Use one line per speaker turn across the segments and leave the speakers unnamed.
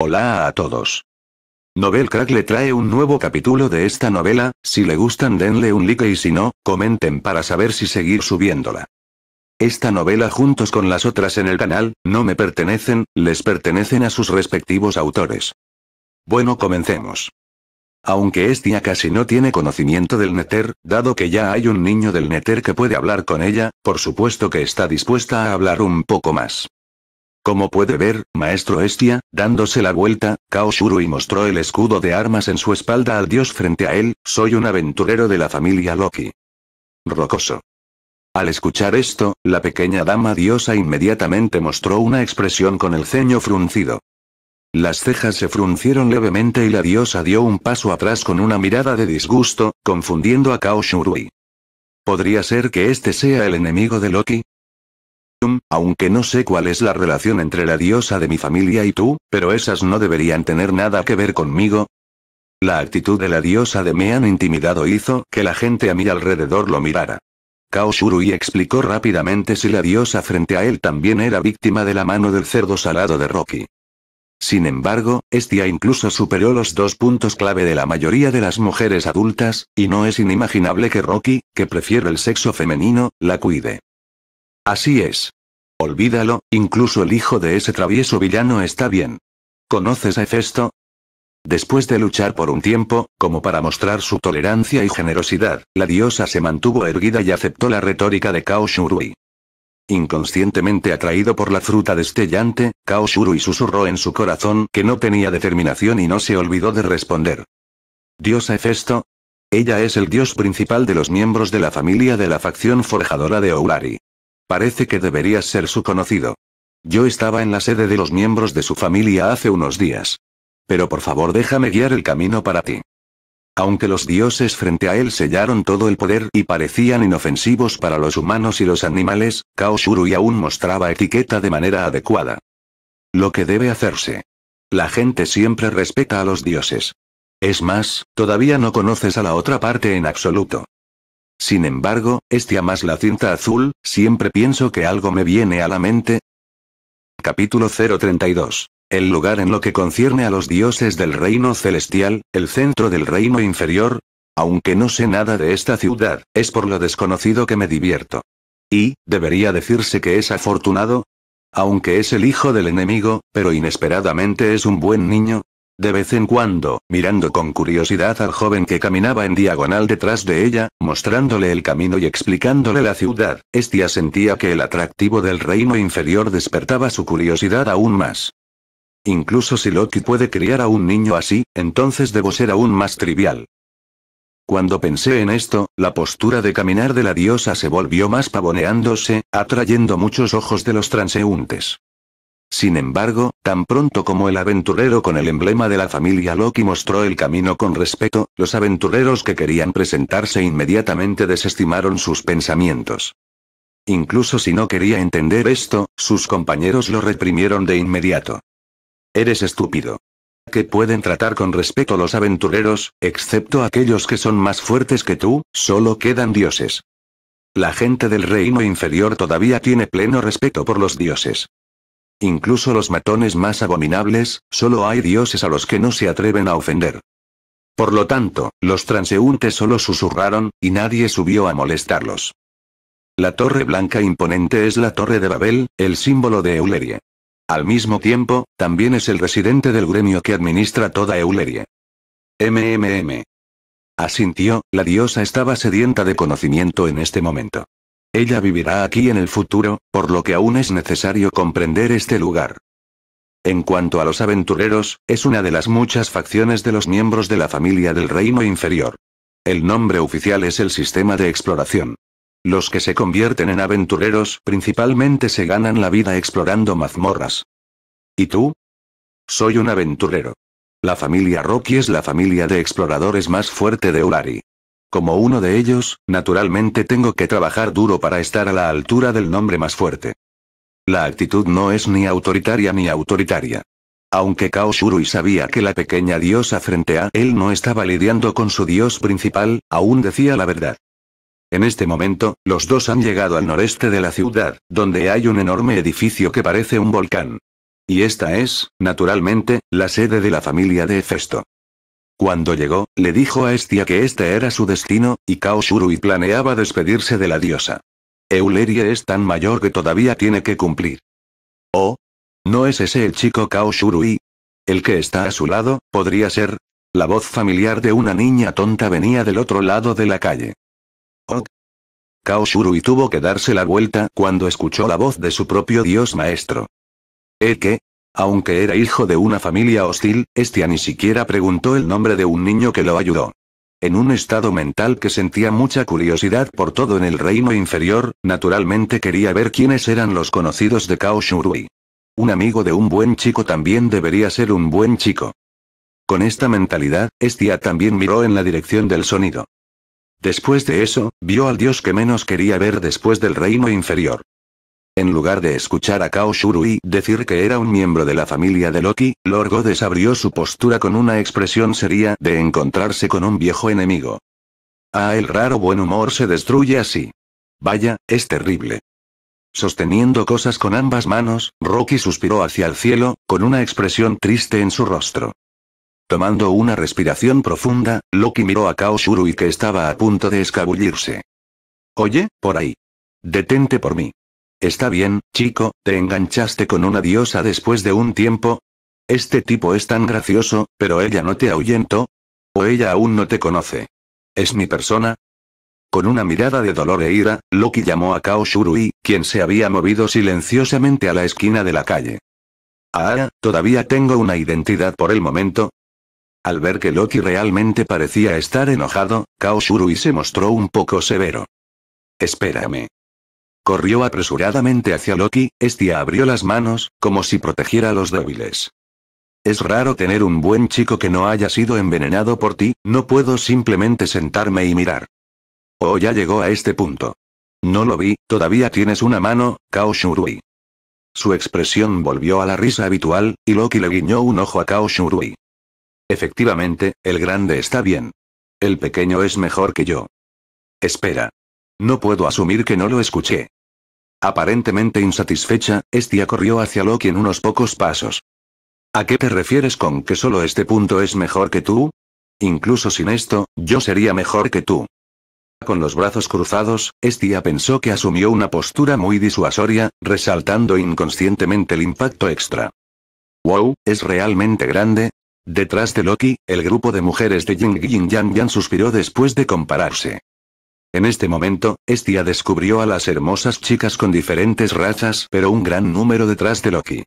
Hola a todos. Novel Crack le trae un nuevo capítulo de esta novela, si le gustan denle un like y si no, comenten para saber si seguir subiéndola. Esta novela juntos con las otras en el canal, no me pertenecen, les pertenecen a sus respectivos autores. Bueno comencemos. Aunque Estia casi no tiene conocimiento del Neter, dado que ya hay un niño del Neter que puede hablar con ella, por supuesto que está dispuesta a hablar un poco más. Como puede ver, maestro Estia, dándose la vuelta, Kao mostró el escudo de armas en su espalda al dios frente a él, soy un aventurero de la familia Loki. Rocoso. Al escuchar esto, la pequeña dama diosa inmediatamente mostró una expresión con el ceño fruncido. Las cejas se fruncieron levemente y la diosa dio un paso atrás con una mirada de disgusto, confundiendo a Kao ¿Podría ser que este sea el enemigo de Loki? Aunque no sé cuál es la relación entre la diosa de mi familia y tú, pero esas no deberían tener nada que ver conmigo. La actitud de la diosa de me han intimidado hizo que la gente a mi alrededor lo mirara. Kaoshuru y explicó rápidamente si la diosa frente a él también era víctima de la mano del cerdo salado de Rocky. Sin embargo, Estia incluso superó los dos puntos clave de la mayoría de las mujeres adultas, y no es inimaginable que Rocky, que prefiere el sexo femenino, la cuide. Así es. Olvídalo, incluso el hijo de ese travieso villano está bien. ¿Conoces a Hefesto? Después de luchar por un tiempo, como para mostrar su tolerancia y generosidad, la diosa se mantuvo erguida y aceptó la retórica de Kaoshurui. Inconscientemente atraído por la fruta destellante, Kao Shurui susurró en su corazón que no tenía determinación y no se olvidó de responder. ¿Dios Hefesto. Ella es el dios principal de los miembros de la familia de la facción forjadora de Oulari. Parece que deberías ser su conocido. Yo estaba en la sede de los miembros de su familia hace unos días. Pero por favor déjame guiar el camino para ti. Aunque los dioses frente a él sellaron todo el poder y parecían inofensivos para los humanos y los animales, Kaoshuru y aún mostraba etiqueta de manera adecuada. Lo que debe hacerse. La gente siempre respeta a los dioses. Es más, todavía no conoces a la otra parte en absoluto. Sin embargo, este a más la cinta azul, siempre pienso que algo me viene a la mente. Capítulo 032. El lugar en lo que concierne a los dioses del reino celestial, el centro del reino inferior. Aunque no sé nada de esta ciudad, es por lo desconocido que me divierto. Y, debería decirse que es afortunado. Aunque es el hijo del enemigo, pero inesperadamente es un buen niño, de vez en cuando, mirando con curiosidad al joven que caminaba en diagonal detrás de ella, mostrándole el camino y explicándole la ciudad, Estia sentía que el atractivo del reino inferior despertaba su curiosidad aún más. Incluso si Loki puede criar a un niño así, entonces debo ser aún más trivial. Cuando pensé en esto, la postura de caminar de la diosa se volvió más pavoneándose, atrayendo muchos ojos de los transeúntes. Sin embargo, tan pronto como el aventurero con el emblema de la familia Loki mostró el camino con respeto, los aventureros que querían presentarse inmediatamente desestimaron sus pensamientos. Incluso si no quería entender esto, sus compañeros lo reprimieron de inmediato. Eres estúpido. ¿Qué pueden tratar con respeto los aventureros, excepto aquellos que son más fuertes que tú, solo quedan dioses. La gente del reino inferior todavía tiene pleno respeto por los dioses. Incluso los matones más abominables, solo hay dioses a los que no se atreven a ofender. Por lo tanto, los transeúntes solo susurraron, y nadie subió a molestarlos. La torre blanca imponente es la torre de Babel, el símbolo de Euleria. Al mismo tiempo, también es el residente del gremio que administra toda Euleria. MMM. Asintió, la diosa estaba sedienta de conocimiento en este momento. Ella vivirá aquí en el futuro, por lo que aún es necesario comprender este lugar. En cuanto a los aventureros, es una de las muchas facciones de los miembros de la familia del reino inferior. El nombre oficial es el sistema de exploración. Los que se convierten en aventureros principalmente se ganan la vida explorando mazmorras. ¿Y tú? Soy un aventurero. La familia Rocky es la familia de exploradores más fuerte de Ulari. Como uno de ellos, naturalmente tengo que trabajar duro para estar a la altura del nombre más fuerte. La actitud no es ni autoritaria ni autoritaria. Aunque Kao sabía que la pequeña diosa frente a él no estaba lidiando con su dios principal, aún decía la verdad. En este momento, los dos han llegado al noreste de la ciudad, donde hay un enorme edificio que parece un volcán. Y esta es, naturalmente, la sede de la familia de Hefesto. Cuando llegó, le dijo a Estia que este era su destino, y Kaoshurui planeaba despedirse de la diosa. Euleria es tan mayor que todavía tiene que cumplir. ¿Oh? ¿No es ese el chico Kao ¿El que está a su lado, podría ser? La voz familiar de una niña tonta venía del otro lado de la calle. Oh. Kao tuvo que darse la vuelta cuando escuchó la voz de su propio dios maestro. ¿Eh qué? Aunque era hijo de una familia hostil, Estia ni siquiera preguntó el nombre de un niño que lo ayudó. En un estado mental que sentía mucha curiosidad por todo en el reino inferior, naturalmente quería ver quiénes eran los conocidos de Kao Un amigo de un buen chico también debería ser un buen chico. Con esta mentalidad, Estia también miró en la dirección del sonido. Después de eso, vio al dios que menos quería ver después del reino inferior. En lugar de escuchar a Kao y decir que era un miembro de la familia de Loki, Lord Godes abrió su postura con una expresión seria de encontrarse con un viejo enemigo. Ah, el raro buen humor se destruye así. Vaya, es terrible. Sosteniendo cosas con ambas manos, Rocky suspiró hacia el cielo, con una expresión triste en su rostro. Tomando una respiración profunda, Loki miró a Kao y que estaba a punto de escabullirse. Oye, por ahí. Detente por mí. Está bien, chico, te enganchaste con una diosa después de un tiempo. Este tipo es tan gracioso, pero ella no te ahuyentó. O ella aún no te conoce. ¿Es mi persona? Con una mirada de dolor e ira, Loki llamó a Kao quien se había movido silenciosamente a la esquina de la calle. Ah, todavía tengo una identidad por el momento, al ver que Loki realmente parecía estar enojado, Kao se mostró un poco severo. Espérame. Corrió apresuradamente hacia Loki, Estia abrió las manos, como si protegiera a los débiles. Es raro tener un buen chico que no haya sido envenenado por ti, no puedo simplemente sentarme y mirar. Oh, ya llegó a este punto. No lo vi, todavía tienes una mano, Kao Shurui. Su expresión volvió a la risa habitual, y Loki le guiñó un ojo a Kao Shurui. Efectivamente, el grande está bien. El pequeño es mejor que yo. Espera. No puedo asumir que no lo escuché. Aparentemente insatisfecha, Estia corrió hacia Loki en unos pocos pasos. ¿A qué te refieres con que solo este punto es mejor que tú? Incluso sin esto, yo sería mejor que tú. Con los brazos cruzados, Estia pensó que asumió una postura muy disuasoria, resaltando inconscientemente el impacto extra. ¡Wow! ¿Es realmente grande? Detrás de Loki, el grupo de mujeres de Ying Yang Yang suspiró después de compararse. En este momento, Estia descubrió a las hermosas chicas con diferentes razas pero un gran número detrás de Loki.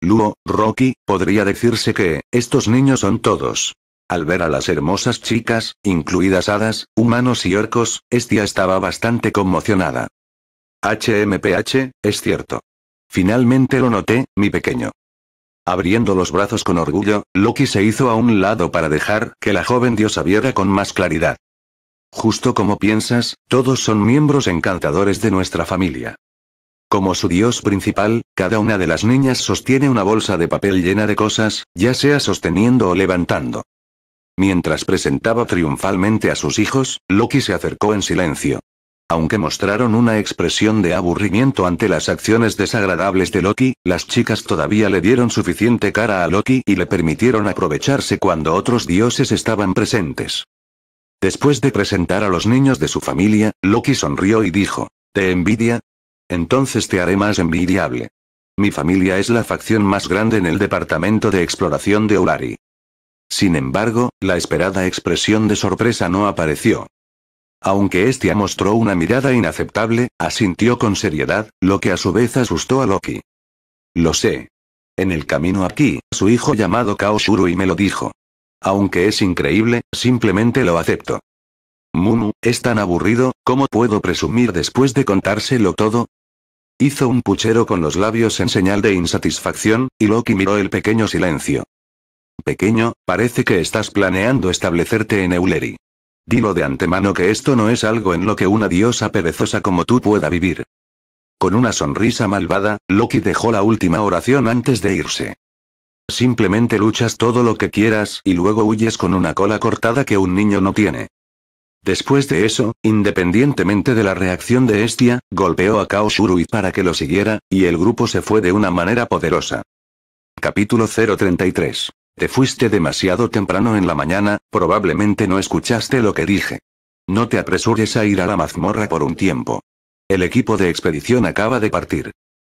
Luo, Rocky, podría decirse que, estos niños son todos. Al ver a las hermosas chicas, incluidas hadas, humanos y orcos, Estia estaba bastante conmocionada. HMPH, es cierto. Finalmente lo noté, mi pequeño. Abriendo los brazos con orgullo, Loki se hizo a un lado para dejar que la joven diosa viera con más claridad. Justo como piensas, todos son miembros encantadores de nuestra familia. Como su dios principal, cada una de las niñas sostiene una bolsa de papel llena de cosas, ya sea sosteniendo o levantando. Mientras presentaba triunfalmente a sus hijos, Loki se acercó en silencio. Aunque mostraron una expresión de aburrimiento ante las acciones desagradables de Loki, las chicas todavía le dieron suficiente cara a Loki y le permitieron aprovecharse cuando otros dioses estaban presentes. Después de presentar a los niños de su familia, Loki sonrió y dijo, ¿Te envidia? Entonces te haré más envidiable. Mi familia es la facción más grande en el departamento de exploración de Ulari. Sin embargo, la esperada expresión de sorpresa no apareció. Aunque Estia mostró una mirada inaceptable, asintió con seriedad, lo que a su vez asustó a Loki. Lo sé. En el camino aquí, su hijo llamado Kaoshuru y me lo dijo. Aunque es increíble, simplemente lo acepto. Mumu, es tan aburrido, ¿cómo puedo presumir después de contárselo todo? Hizo un puchero con los labios en señal de insatisfacción, y Loki miró el pequeño silencio. Pequeño, parece que estás planeando establecerte en Euleri. Dilo de antemano que esto no es algo en lo que una diosa perezosa como tú pueda vivir. Con una sonrisa malvada, Loki dejó la última oración antes de irse. Simplemente luchas todo lo que quieras y luego huyes con una cola cortada que un niño no tiene. Después de eso, independientemente de la reacción de Estia, golpeó a Kao Shurui para que lo siguiera, y el grupo se fue de una manera poderosa. Capítulo 033. Te fuiste demasiado temprano en la mañana, probablemente no escuchaste lo que dije. No te apresures a ir a la mazmorra por un tiempo. El equipo de expedición acaba de partir.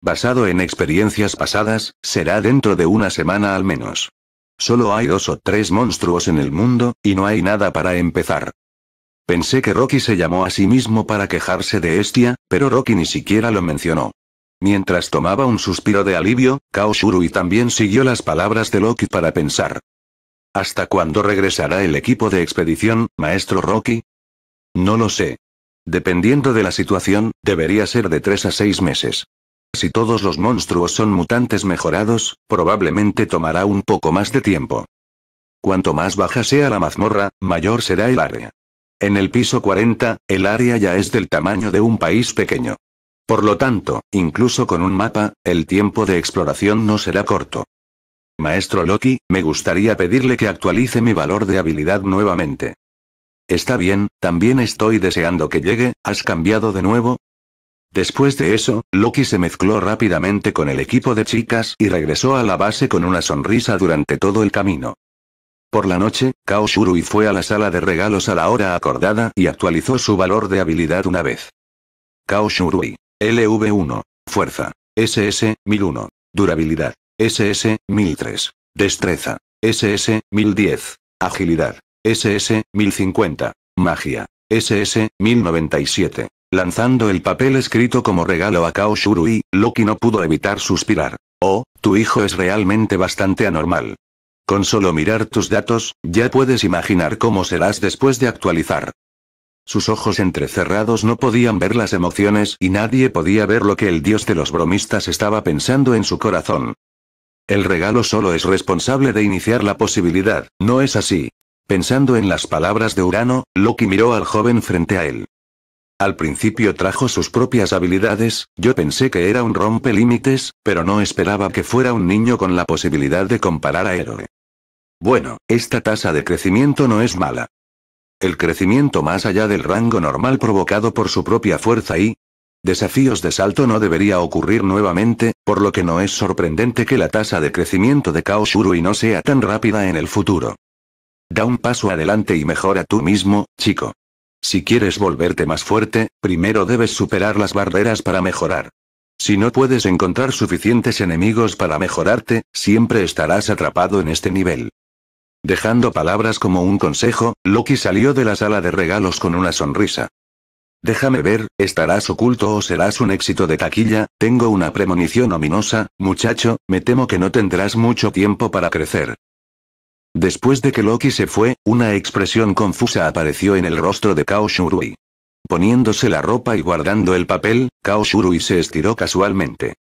Basado en experiencias pasadas, será dentro de una semana al menos. Solo hay dos o tres monstruos en el mundo, y no hay nada para empezar. Pensé que Rocky se llamó a sí mismo para quejarse de Estia, pero Rocky ni siquiera lo mencionó. Mientras tomaba un suspiro de alivio, Kaoshuru también siguió las palabras de Loki para pensar. ¿Hasta cuándo regresará el equipo de expedición, maestro Rocky? No lo sé. Dependiendo de la situación, debería ser de tres a seis meses. Si todos los monstruos son mutantes mejorados, probablemente tomará un poco más de tiempo. Cuanto más baja sea la mazmorra, mayor será el área. En el piso 40, el área ya es del tamaño de un país pequeño. Por lo tanto, incluso con un mapa, el tiempo de exploración no será corto. Maestro Loki, me gustaría pedirle que actualice mi valor de habilidad nuevamente. Está bien, también estoy deseando que llegue, ¿has cambiado de nuevo? Después de eso, Loki se mezcló rápidamente con el equipo de chicas y regresó a la base con una sonrisa durante todo el camino. Por la noche, Kao fue a la sala de regalos a la hora acordada y actualizó su valor de habilidad una vez. Kao LV1. Fuerza. SS, 1001. Durabilidad. SS, 1003. Destreza. SS, 1010. Agilidad. SS, 1050. Magia. SS, 1097. Lanzando el papel escrito como regalo a Kao Shurui, Loki no pudo evitar suspirar. Oh, tu hijo es realmente bastante anormal. Con solo mirar tus datos, ya puedes imaginar cómo serás después de actualizar. Sus ojos entrecerrados no podían ver las emociones y nadie podía ver lo que el dios de los bromistas estaba pensando en su corazón. El regalo solo es responsable de iniciar la posibilidad, no es así. Pensando en las palabras de Urano, Loki miró al joven frente a él. Al principio trajo sus propias habilidades, yo pensé que era un rompe límites, pero no esperaba que fuera un niño con la posibilidad de comparar a héroe. Bueno, esta tasa de crecimiento no es mala. El crecimiento más allá del rango normal provocado por su propia fuerza y, desafíos de salto no debería ocurrir nuevamente, por lo que no es sorprendente que la tasa de crecimiento de y no sea tan rápida en el futuro. Da un paso adelante y mejora tú mismo, chico. Si quieres volverte más fuerte, primero debes superar las barreras para mejorar. Si no puedes encontrar suficientes enemigos para mejorarte, siempre estarás atrapado en este nivel. Dejando palabras como un consejo, Loki salió de la sala de regalos con una sonrisa. Déjame ver, estarás oculto o serás un éxito de taquilla, tengo una premonición ominosa, muchacho, me temo que no tendrás mucho tiempo para crecer. Después de que Loki se fue, una expresión confusa apareció en el rostro de Kao Shurui. Poniéndose la ropa y guardando el papel, Kaoshurui Shurui se estiró casualmente.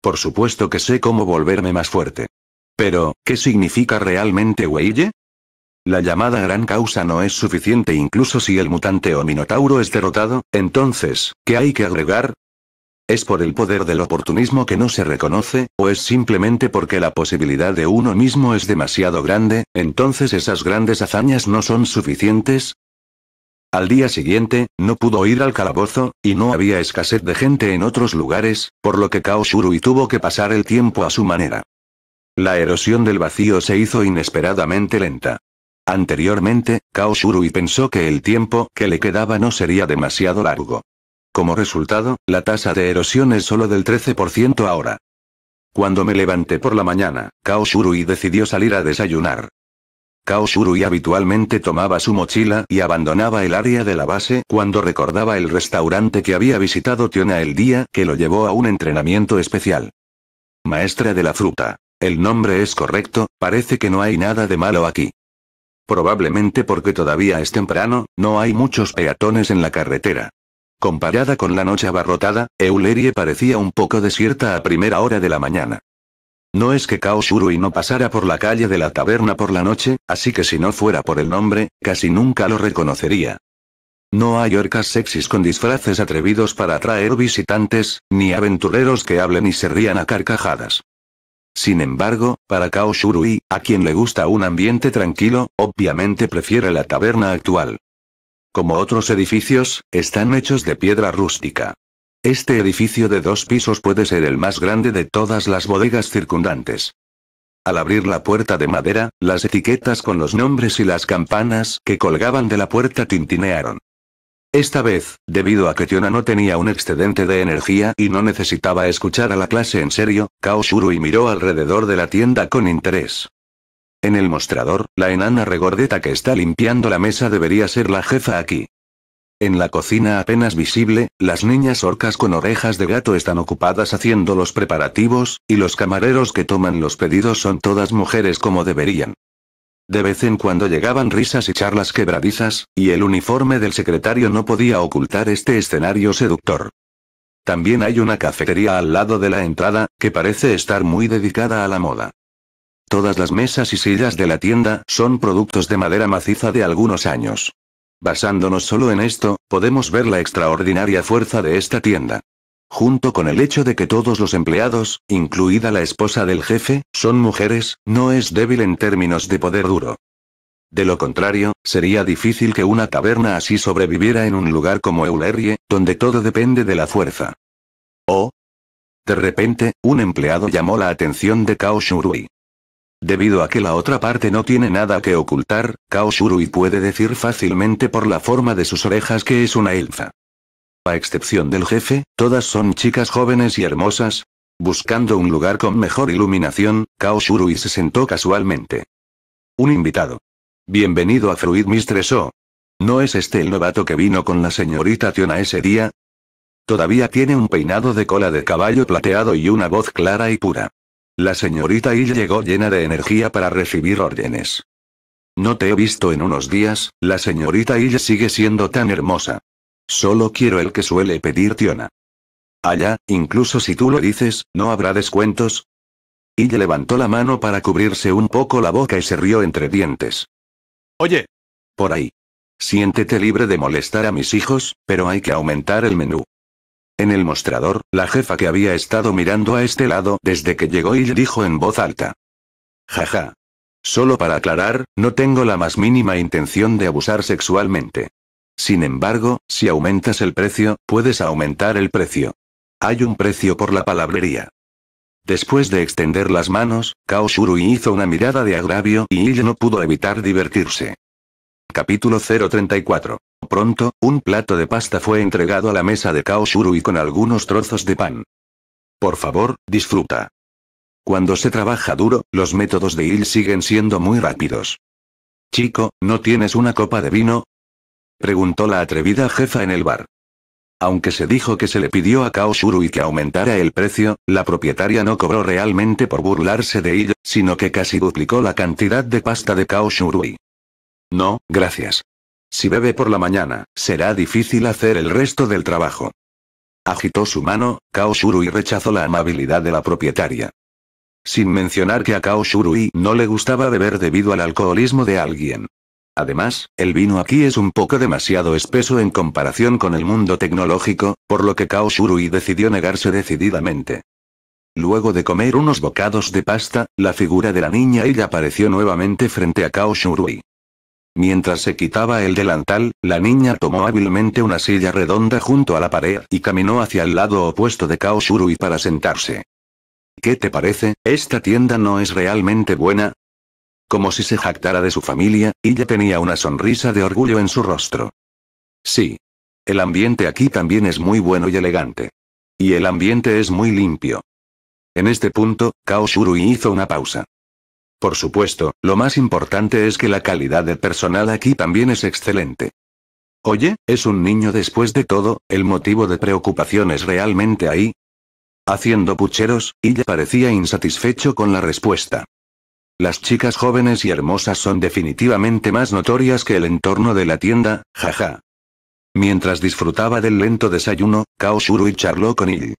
Por supuesto que sé cómo volverme más fuerte. Pero, ¿qué significa realmente Weiye? La llamada gran causa no es suficiente incluso si el mutante o minotauro es derrotado, entonces, ¿qué hay que agregar? ¿Es por el poder del oportunismo que no se reconoce, o es simplemente porque la posibilidad de uno mismo es demasiado grande, entonces esas grandes hazañas no son suficientes? Al día siguiente, no pudo ir al calabozo, y no había escasez de gente en otros lugares, por lo que Kaoshurui tuvo que pasar el tiempo a su manera. La erosión del vacío se hizo inesperadamente lenta. Anteriormente, Kaoshurui pensó que el tiempo que le quedaba no sería demasiado largo. Como resultado, la tasa de erosión es solo del 13% ahora. Cuando me levanté por la mañana, Kao decidió salir a desayunar. Kao habitualmente tomaba su mochila y abandonaba el área de la base cuando recordaba el restaurante que había visitado Tiona el día que lo llevó a un entrenamiento especial. Maestra de la fruta. El nombre es correcto, parece que no hay nada de malo aquí. Probablemente porque todavía es temprano, no hay muchos peatones en la carretera. Comparada con la noche abarrotada, Eulerie parecía un poco desierta a primera hora de la mañana. No es que Kaoshurui no pasara por la calle de la taberna por la noche, así que si no fuera por el nombre, casi nunca lo reconocería. No hay orcas sexys con disfraces atrevidos para atraer visitantes, ni aventureros que hablen y se rían a carcajadas. Sin embargo, para Kaoshurui, a quien le gusta un ambiente tranquilo, obviamente prefiere la taberna actual. Como otros edificios, están hechos de piedra rústica. Este edificio de dos pisos puede ser el más grande de todas las bodegas circundantes. Al abrir la puerta de madera, las etiquetas con los nombres y las campanas que colgaban de la puerta tintinearon. Esta vez, debido a que Tiona no tenía un excedente de energía y no necesitaba escuchar a la clase en serio, Kaoshuru y miró alrededor de la tienda con interés. En el mostrador, la enana regordeta que está limpiando la mesa debería ser la jefa aquí. En la cocina apenas visible, las niñas orcas con orejas de gato están ocupadas haciendo los preparativos, y los camareros que toman los pedidos son todas mujeres como deberían. De vez en cuando llegaban risas y charlas quebradizas, y el uniforme del secretario no podía ocultar este escenario seductor. También hay una cafetería al lado de la entrada, que parece estar muy dedicada a la moda. Todas las mesas y sillas de la tienda son productos de madera maciza de algunos años. Basándonos solo en esto, podemos ver la extraordinaria fuerza de esta tienda. Junto con el hecho de que todos los empleados, incluida la esposa del jefe, son mujeres, no es débil en términos de poder duro. De lo contrario, sería difícil que una taberna así sobreviviera en un lugar como Eulerie, donde todo depende de la fuerza. O. Oh. De repente, un empleado llamó la atención de Kao Shurui. Debido a que la otra parte no tiene nada que ocultar, Kao Shurui puede decir fácilmente por la forma de sus orejas que es una elfa. A excepción del jefe, todas son chicas jóvenes y hermosas. Buscando un lugar con mejor iluminación, Kao Shurui se sentó casualmente. Un invitado. Bienvenido a Fruit Mistress O. ¿No es este el novato que vino con la señorita Tiona ese día? Todavía tiene un peinado de cola de caballo plateado y una voz clara y pura. La señorita Hill llegó llena de energía para recibir órdenes. No te he visto en unos días, la señorita Hill sigue siendo tan hermosa. Solo quiero el que suele pedir Tiona. Allá, incluso si tú lo dices, ¿no habrá descuentos? Hill levantó la mano para cubrirse un poco la boca y se rió entre dientes. Oye. Por ahí. Siéntete libre de molestar a mis hijos, pero hay que aumentar el menú. En el mostrador, la jefa que había estado mirando a este lado desde que llegó y dijo en voz alta. Jaja. Solo para aclarar, no tengo la más mínima intención de abusar sexualmente. Sin embargo, si aumentas el precio, puedes aumentar el precio. Hay un precio por la palabrería. Después de extender las manos, Kaoshuru hizo una mirada de agravio y ella no pudo evitar divertirse. Capítulo 034 Pronto, un plato de pasta fue entregado a la mesa de Kaoshuru Shurui con algunos trozos de pan. Por favor, disfruta. Cuando se trabaja duro, los métodos de Il siguen siendo muy rápidos. Chico, ¿no tienes una copa de vino? Preguntó la atrevida jefa en el bar. Aunque se dijo que se le pidió a Kaoshuru que aumentara el precio, la propietaria no cobró realmente por burlarse de Il, sino que casi duplicó la cantidad de pasta de Kaoshuru. No, gracias. Si bebe por la mañana, será difícil hacer el resto del trabajo. Agitó su mano, Kao Shurui rechazó la amabilidad de la propietaria. Sin mencionar que a Kao Shurui no le gustaba beber debido al alcoholismo de alguien. Además, el vino aquí es un poco demasiado espeso en comparación con el mundo tecnológico, por lo que Kao Shurui decidió negarse decididamente. Luego de comer unos bocados de pasta, la figura de la niña ella apareció nuevamente frente a Kao Shurui. Mientras se quitaba el delantal, la niña tomó hábilmente una silla redonda junto a la pared y caminó hacia el lado opuesto de Kaoshuru y para sentarse. ¿Qué te parece? Esta tienda no es realmente buena. Como si se jactara de su familia, ella tenía una sonrisa de orgullo en su rostro. Sí. El ambiente aquí también es muy bueno y elegante. Y el ambiente es muy limpio. En este punto, Kaoshuru hizo una pausa. Por supuesto, lo más importante es que la calidad de personal aquí también es excelente. Oye, es un niño después de todo, el motivo de preocupación es realmente ahí. Haciendo pucheros, ella parecía insatisfecho con la respuesta. Las chicas jóvenes y hermosas son definitivamente más notorias que el entorno de la tienda, jaja. Mientras disfrutaba del lento desayuno, Kaoshuru y charló con él.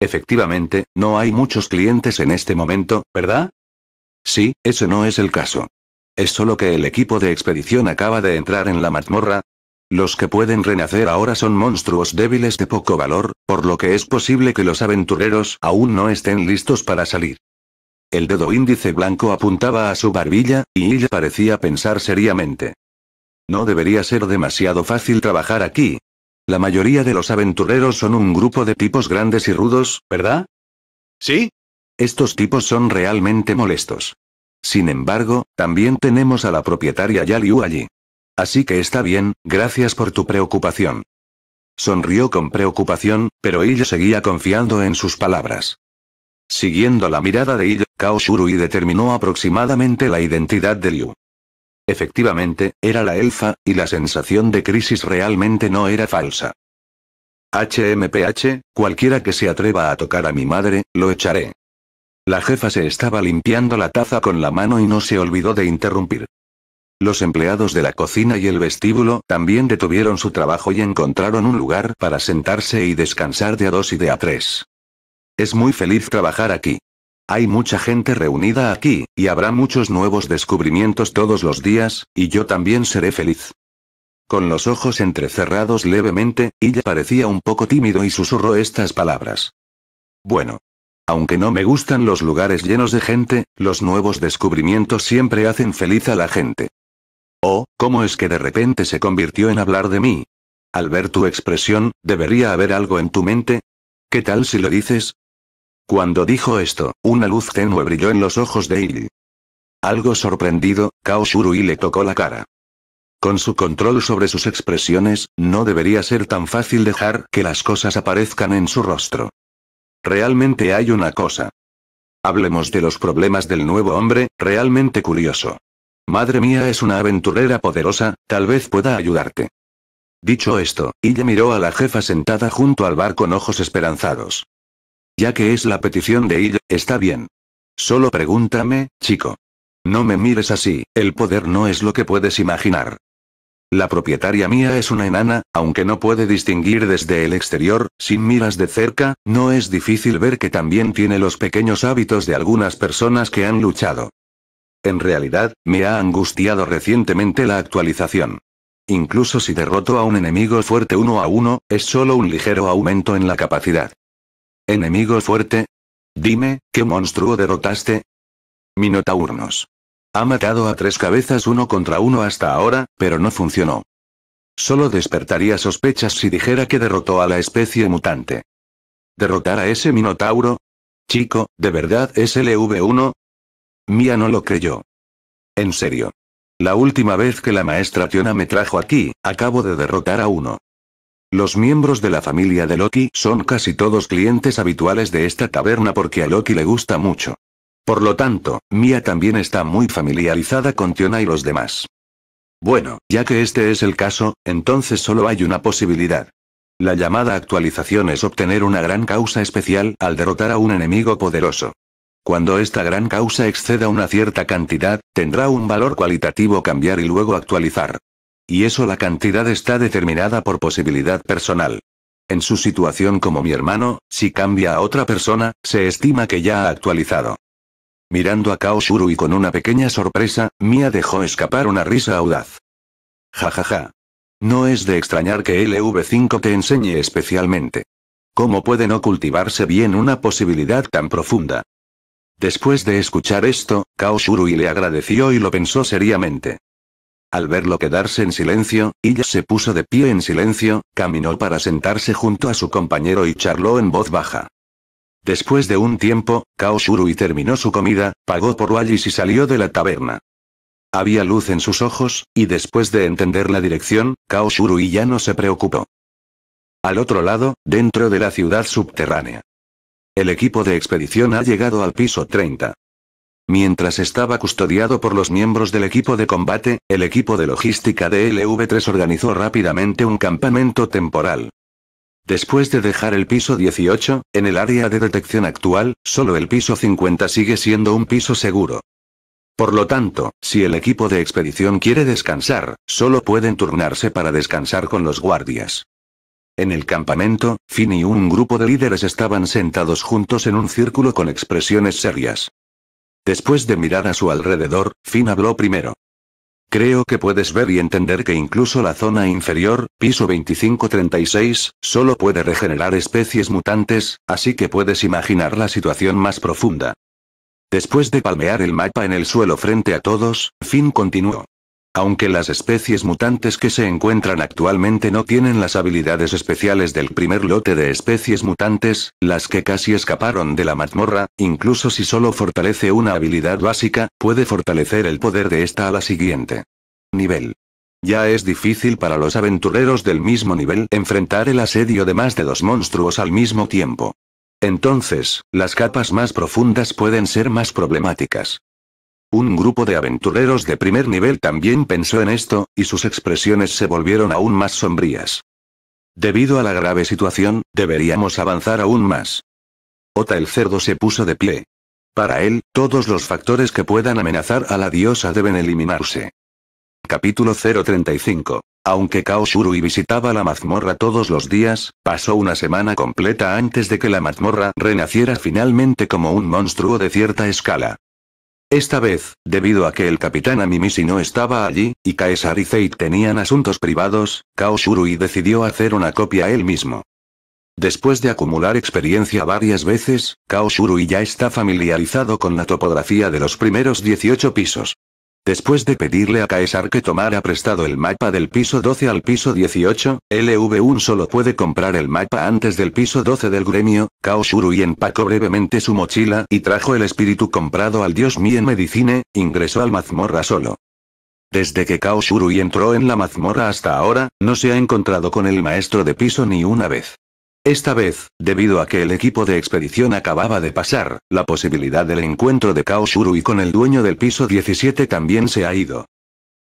Efectivamente, no hay muchos clientes en este momento, ¿verdad? Sí, eso no es el caso. Es solo que el equipo de expedición acaba de entrar en la mazmorra, los que pueden renacer ahora son monstruos débiles de poco valor, por lo que es posible que los aventureros aún no estén listos para salir. El dedo índice blanco apuntaba a su barbilla, y ella parecía pensar seriamente. No debería ser demasiado fácil trabajar aquí. La mayoría de los aventureros son un grupo de tipos grandes y rudos, ¿verdad? Sí, estos tipos son realmente molestos. Sin embargo, también tenemos a la propietaria Yaliu allí. Así que está bien, gracias por tu preocupación. Sonrió con preocupación, pero ella seguía confiando en sus palabras. Siguiendo la mirada de Illo, Kao y determinó aproximadamente la identidad de Liu. Efectivamente, era la elfa, y la sensación de crisis realmente no era falsa. HMPH, cualquiera que se atreva a tocar a mi madre, lo echaré. La jefa se estaba limpiando la taza con la mano y no se olvidó de interrumpir. Los empleados de la cocina y el vestíbulo también detuvieron su trabajo y encontraron un lugar para sentarse y descansar de a dos y de a tres. Es muy feliz trabajar aquí. Hay mucha gente reunida aquí, y habrá muchos nuevos descubrimientos todos los días, y yo también seré feliz. Con los ojos entrecerrados levemente, ella parecía un poco tímido y susurró estas palabras. Bueno, aunque no me gustan los lugares llenos de gente, los nuevos descubrimientos siempre hacen feliz a la gente. Oh, ¿cómo es que de repente se convirtió en hablar de mí? Al ver tu expresión, debería haber algo en tu mente. ¿Qué tal si lo dices? Cuando dijo esto, una luz tenue brilló en los ojos de Ili. Algo sorprendido, Kao Shurui le tocó la cara. Con su control sobre sus expresiones, no debería ser tan fácil dejar que las cosas aparezcan en su rostro. Realmente hay una cosa. Hablemos de los problemas del nuevo hombre, realmente curioso. Madre mía es una aventurera poderosa, tal vez pueda ayudarte. Dicho esto, ella miró a la jefa sentada junto al bar con ojos esperanzados. Ya que es la petición de ella, está bien. Solo pregúntame, chico. No me mires así, el poder no es lo que puedes imaginar. La propietaria mía es una enana, aunque no puede distinguir desde el exterior, sin miras de cerca, no es difícil ver que también tiene los pequeños hábitos de algunas personas que han luchado. En realidad, me ha angustiado recientemente la actualización. Incluso si derroto a un enemigo fuerte uno a uno, es solo un ligero aumento en la capacidad. ¿Enemigo fuerte? Dime, ¿qué monstruo derrotaste? Minotaurnos. Ha matado a tres cabezas uno contra uno hasta ahora, pero no funcionó. Solo despertaría sospechas si dijera que derrotó a la especie mutante. ¿Derrotar a ese minotauro? Chico, ¿de verdad es LV1? Mía no lo creyó. En serio. La última vez que la maestra Tiona me trajo aquí, acabo de derrotar a uno. Los miembros de la familia de Loki son casi todos clientes habituales de esta taberna porque a Loki le gusta mucho. Por lo tanto, Mia también está muy familiarizada con Tiona y los demás. Bueno, ya que este es el caso, entonces solo hay una posibilidad. La llamada actualización es obtener una gran causa especial al derrotar a un enemigo poderoso. Cuando esta gran causa exceda una cierta cantidad, tendrá un valor cualitativo cambiar y luego actualizar. Y eso la cantidad está determinada por posibilidad personal. En su situación como mi hermano, si cambia a otra persona, se estima que ya ha actualizado. Mirando a Kaoshuru y con una pequeña sorpresa, Mia dejó escapar una risa audaz. Ja ja ja. No es de extrañar que LV5 te enseñe especialmente. ¿Cómo puede no cultivarse bien una posibilidad tan profunda? Después de escuchar esto, Kaoshuru y le agradeció y lo pensó seriamente. Al verlo quedarse en silencio, ella se puso de pie en silencio, caminó para sentarse junto a su compañero y charló en voz baja. Después de un tiempo, Kaoshurui terminó su comida, pagó por Wallis y salió de la taberna. Había luz en sus ojos, y después de entender la dirección, Kaoshurui ya no se preocupó. Al otro lado, dentro de la ciudad subterránea. El equipo de expedición ha llegado al piso 30. Mientras estaba custodiado por los miembros del equipo de combate, el equipo de logística de LV3 organizó rápidamente un campamento temporal. Después de dejar el piso 18, en el área de detección actual, solo el piso 50 sigue siendo un piso seguro. Por lo tanto, si el equipo de expedición quiere descansar, solo pueden turnarse para descansar con los guardias. En el campamento, Finn y un grupo de líderes estaban sentados juntos en un círculo con expresiones serias. Después de mirar a su alrededor, Finn habló primero. Creo que puedes ver y entender que incluso la zona inferior, piso 2536, solo puede regenerar especies mutantes, así que puedes imaginar la situación más profunda. Después de palmear el mapa en el suelo frente a todos, Finn continuó. Aunque las especies mutantes que se encuentran actualmente no tienen las habilidades especiales del primer lote de especies mutantes, las que casi escaparon de la mazmorra, incluso si solo fortalece una habilidad básica, puede fortalecer el poder de esta a la siguiente. Nivel. Ya es difícil para los aventureros del mismo nivel enfrentar el asedio de más de dos monstruos al mismo tiempo. Entonces, las capas más profundas pueden ser más problemáticas. Un grupo de aventureros de primer nivel también pensó en esto, y sus expresiones se volvieron aún más sombrías. Debido a la grave situación, deberíamos avanzar aún más. Ota el cerdo se puso de pie. Para él, todos los factores que puedan amenazar a la diosa deben eliminarse. Capítulo 035. Aunque Kaoshuru y visitaba la mazmorra todos los días, pasó una semana completa antes de que la mazmorra renaciera finalmente como un monstruo de cierta escala. Esta vez, debido a que el capitán Amimisi no estaba allí, y Kaesar y tenían asuntos privados, Kao decidió hacer una copia él mismo. Después de acumular experiencia varias veces, Kaoshurui ya está familiarizado con la topografía de los primeros 18 pisos. Después de pedirle a Caesar que tomara prestado el mapa del piso 12 al piso 18, LV1 solo puede comprar el mapa antes del piso 12 del gremio, Kao y empacó brevemente su mochila y trajo el espíritu comprado al dios Mien Medicine, ingresó al mazmorra solo. Desde que Kaoshuru entró en la mazmorra hasta ahora, no se ha encontrado con el maestro de piso ni una vez. Esta vez, debido a que el equipo de expedición acababa de pasar, la posibilidad del encuentro de Kaoshuru y con el dueño del piso 17 también se ha ido.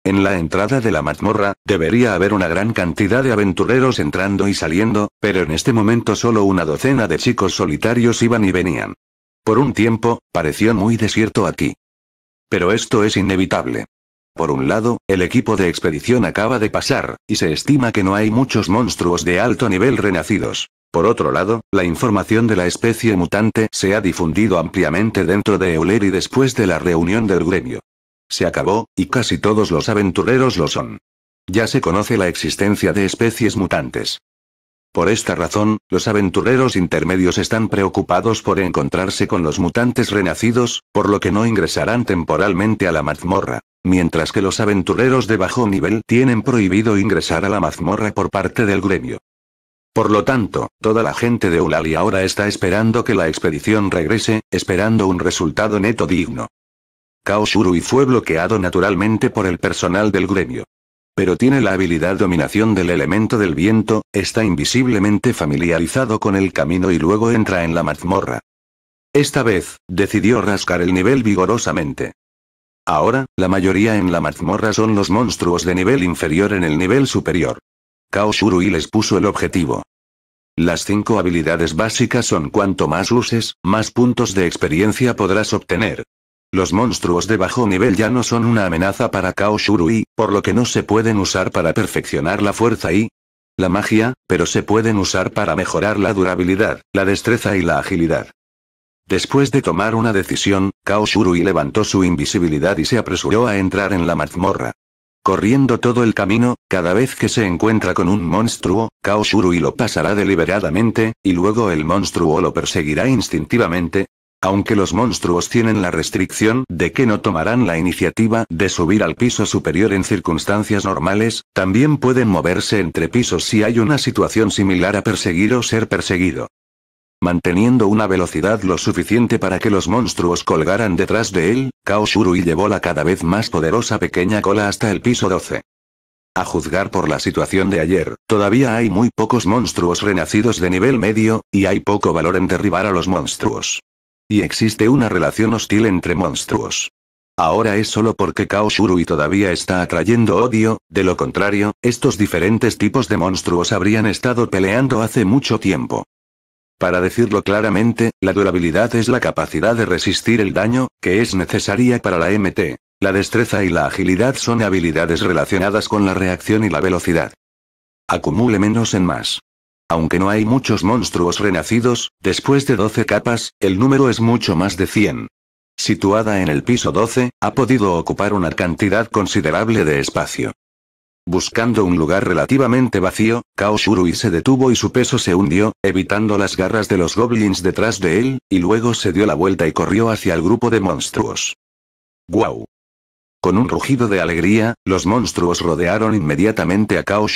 En la entrada de la mazmorra, debería haber una gran cantidad de aventureros entrando y saliendo, pero en este momento solo una docena de chicos solitarios iban y venían. Por un tiempo, pareció muy desierto aquí. Pero esto es inevitable. Por un lado, el equipo de expedición acaba de pasar, y se estima que no hay muchos monstruos de alto nivel renacidos. Por otro lado, la información de la especie mutante se ha difundido ampliamente dentro de Euler y después de la reunión del gremio. Se acabó, y casi todos los aventureros lo son. Ya se conoce la existencia de especies mutantes. Por esta razón, los aventureros intermedios están preocupados por encontrarse con los mutantes renacidos, por lo que no ingresarán temporalmente a la mazmorra, mientras que los aventureros de bajo nivel tienen prohibido ingresar a la mazmorra por parte del gremio. Por lo tanto, toda la gente de Ulali ahora está esperando que la expedición regrese, esperando un resultado neto digno. Kaoshuru fue bloqueado naturalmente por el personal del gremio. Pero tiene la habilidad dominación del elemento del viento, está invisiblemente familiarizado con el camino y luego entra en la mazmorra. Esta vez, decidió rascar el nivel vigorosamente. Ahora, la mayoría en la mazmorra son los monstruos de nivel inferior en el nivel superior. Kao Shurui les puso el objetivo. Las cinco habilidades básicas son cuanto más uses, más puntos de experiencia podrás obtener. Los monstruos de bajo nivel ya no son una amenaza para Kao Shurui, por lo que no se pueden usar para perfeccionar la fuerza y la magia, pero se pueden usar para mejorar la durabilidad, la destreza y la agilidad. Después de tomar una decisión, Kao Shurui levantó su invisibilidad y se apresuró a entrar en la mazmorra. Corriendo todo el camino, cada vez que se encuentra con un monstruo, y lo pasará deliberadamente, y luego el monstruo lo perseguirá instintivamente. Aunque los monstruos tienen la restricción de que no tomarán la iniciativa de subir al piso superior en circunstancias normales, también pueden moverse entre pisos si hay una situación similar a perseguir o ser perseguido. Manteniendo una velocidad lo suficiente para que los monstruos colgaran detrás de él, Kao llevó la cada vez más poderosa pequeña cola hasta el piso 12. A juzgar por la situación de ayer, todavía hay muy pocos monstruos renacidos de nivel medio, y hay poco valor en derribar a los monstruos. Y existe una relación hostil entre monstruos. Ahora es solo porque Kao todavía está atrayendo odio, de lo contrario, estos diferentes tipos de monstruos habrían estado peleando hace mucho tiempo. Para decirlo claramente, la durabilidad es la capacidad de resistir el daño, que es necesaria para la MT. La destreza y la agilidad son habilidades relacionadas con la reacción y la velocidad. Acumule menos en más. Aunque no hay muchos monstruos renacidos, después de 12 capas, el número es mucho más de 100. Situada en el piso 12, ha podido ocupar una cantidad considerable de espacio. Buscando un lugar relativamente vacío, Kao se detuvo y su peso se hundió, evitando las garras de los goblins detrás de él, y luego se dio la vuelta y corrió hacia el grupo de monstruos. ¡Guau! Con un rugido de alegría, los monstruos rodearon inmediatamente a Kao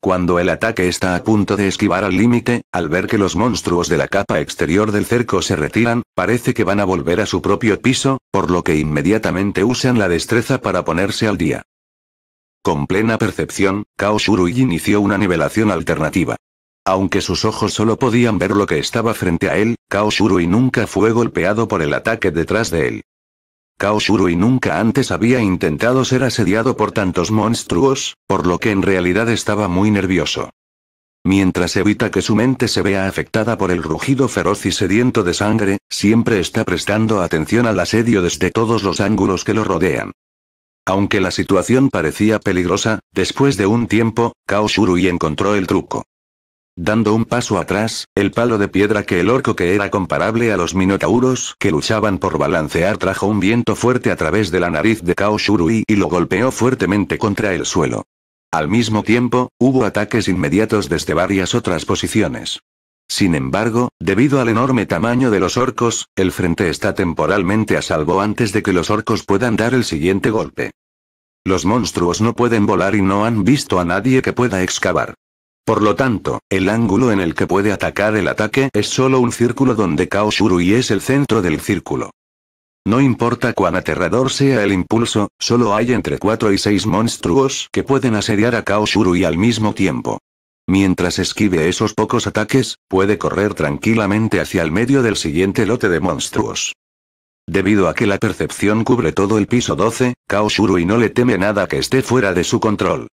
Cuando el ataque está a punto de esquivar al límite, al ver que los monstruos de la capa exterior del cerco se retiran, parece que van a volver a su propio piso, por lo que inmediatamente usan la destreza para ponerse al día. Con plena percepción, Kaoshuru inició una nivelación alternativa. Aunque sus ojos solo podían ver lo que estaba frente a él, Kaoshuru nunca fue golpeado por el ataque detrás de él. Kaoshuru nunca antes había intentado ser asediado por tantos monstruos, por lo que en realidad estaba muy nervioso. Mientras evita que su mente se vea afectada por el rugido feroz y sediento de sangre, siempre está prestando atención al asedio desde todos los ángulos que lo rodean. Aunque la situación parecía peligrosa, después de un tiempo, Kao encontró el truco. Dando un paso atrás, el palo de piedra que el orco que era comparable a los minotauros que luchaban por balancear trajo un viento fuerte a través de la nariz de Kao y lo golpeó fuertemente contra el suelo. Al mismo tiempo, hubo ataques inmediatos desde varias otras posiciones. Sin embargo, debido al enorme tamaño de los orcos, el frente está temporalmente a salvo antes de que los orcos puedan dar el siguiente golpe. Los monstruos no pueden volar y no han visto a nadie que pueda excavar. Por lo tanto, el ángulo en el que puede atacar el ataque es solo un círculo donde Kao es el centro del círculo. No importa cuán aterrador sea el impulso, solo hay entre 4 y 6 monstruos que pueden asediar a Kao al mismo tiempo. Mientras esquive esos pocos ataques, puede correr tranquilamente hacia el medio del siguiente lote de monstruos. Debido a que la percepción cubre todo el piso 12, Kaoshuru no le teme nada que esté fuera de su control.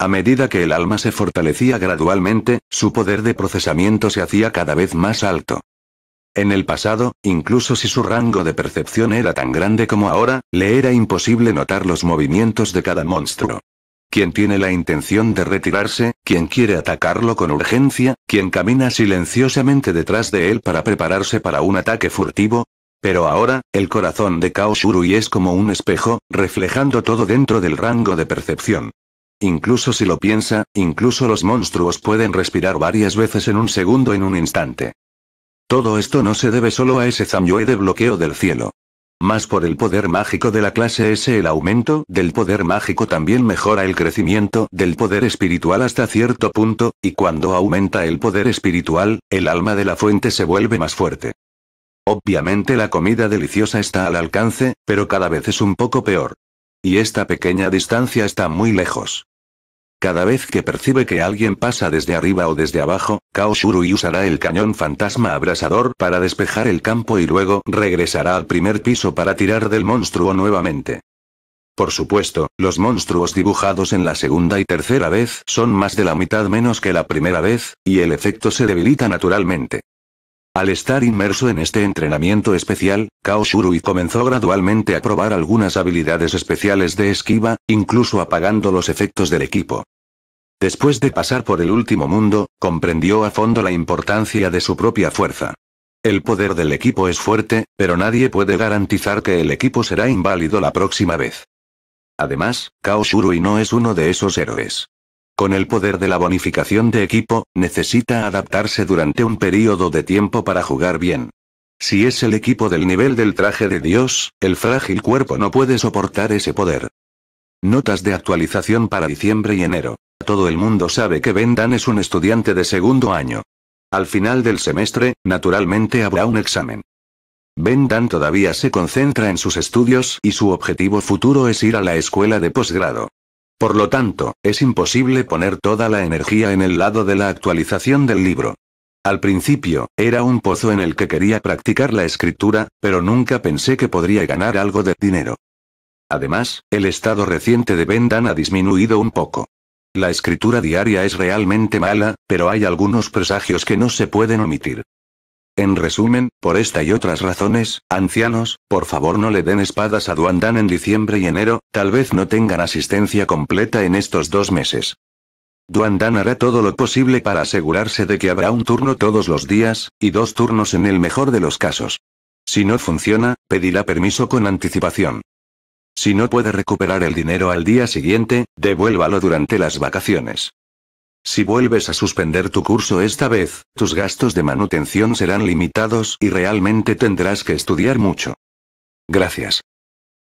A medida que el alma se fortalecía gradualmente, su poder de procesamiento se hacía cada vez más alto. En el pasado, incluso si su rango de percepción era tan grande como ahora, le era imposible notar los movimientos de cada monstruo quien tiene la intención de retirarse, quien quiere atacarlo con urgencia, quien camina silenciosamente detrás de él para prepararse para un ataque furtivo. Pero ahora, el corazón de Kaoshuru y es como un espejo, reflejando todo dentro del rango de percepción. Incluso si lo piensa, incluso los monstruos pueden respirar varias veces en un segundo en un instante. Todo esto no se debe solo a ese Zamyue de bloqueo del cielo. Más por el poder mágico de la clase S el aumento del poder mágico también mejora el crecimiento del poder espiritual hasta cierto punto, y cuando aumenta el poder espiritual, el alma de la fuente se vuelve más fuerte. Obviamente la comida deliciosa está al alcance, pero cada vez es un poco peor. Y esta pequeña distancia está muy lejos. Cada vez que percibe que alguien pasa desde arriba o desde abajo, Kao usará el cañón fantasma abrasador para despejar el campo y luego regresará al primer piso para tirar del monstruo nuevamente. Por supuesto, los monstruos dibujados en la segunda y tercera vez son más de la mitad menos que la primera vez, y el efecto se debilita naturalmente. Al estar inmerso en este entrenamiento especial, Kao comenzó gradualmente a probar algunas habilidades especiales de esquiva, incluso apagando los efectos del equipo. Después de pasar por el último mundo, comprendió a fondo la importancia de su propia fuerza. El poder del equipo es fuerte, pero nadie puede garantizar que el equipo será inválido la próxima vez. Además, Kao Shurui no es uno de esos héroes. Con el poder de la bonificación de equipo, necesita adaptarse durante un periodo de tiempo para jugar bien. Si es el equipo del nivel del traje de Dios, el frágil cuerpo no puede soportar ese poder. Notas de actualización para diciembre y enero. Todo el mundo sabe que Vendan es un estudiante de segundo año. Al final del semestre, naturalmente habrá un examen. Dan todavía se concentra en sus estudios y su objetivo futuro es ir a la escuela de posgrado. Por lo tanto, es imposible poner toda la energía en el lado de la actualización del libro. Al principio, era un pozo en el que quería practicar la escritura, pero nunca pensé que podría ganar algo de dinero. Además, el estado reciente de Vendan ha disminuido un poco. La escritura diaria es realmente mala, pero hay algunos presagios que no se pueden omitir. En resumen, por esta y otras razones, ancianos, por favor no le den espadas a Duandán en diciembre y enero, tal vez no tengan asistencia completa en estos dos meses. Duandán hará todo lo posible para asegurarse de que habrá un turno todos los días, y dos turnos en el mejor de los casos. Si no funciona, pedirá permiso con anticipación. Si no puede recuperar el dinero al día siguiente, devuélvalo durante las vacaciones. Si vuelves a suspender tu curso esta vez, tus gastos de manutención serán limitados y realmente tendrás que estudiar mucho. Gracias.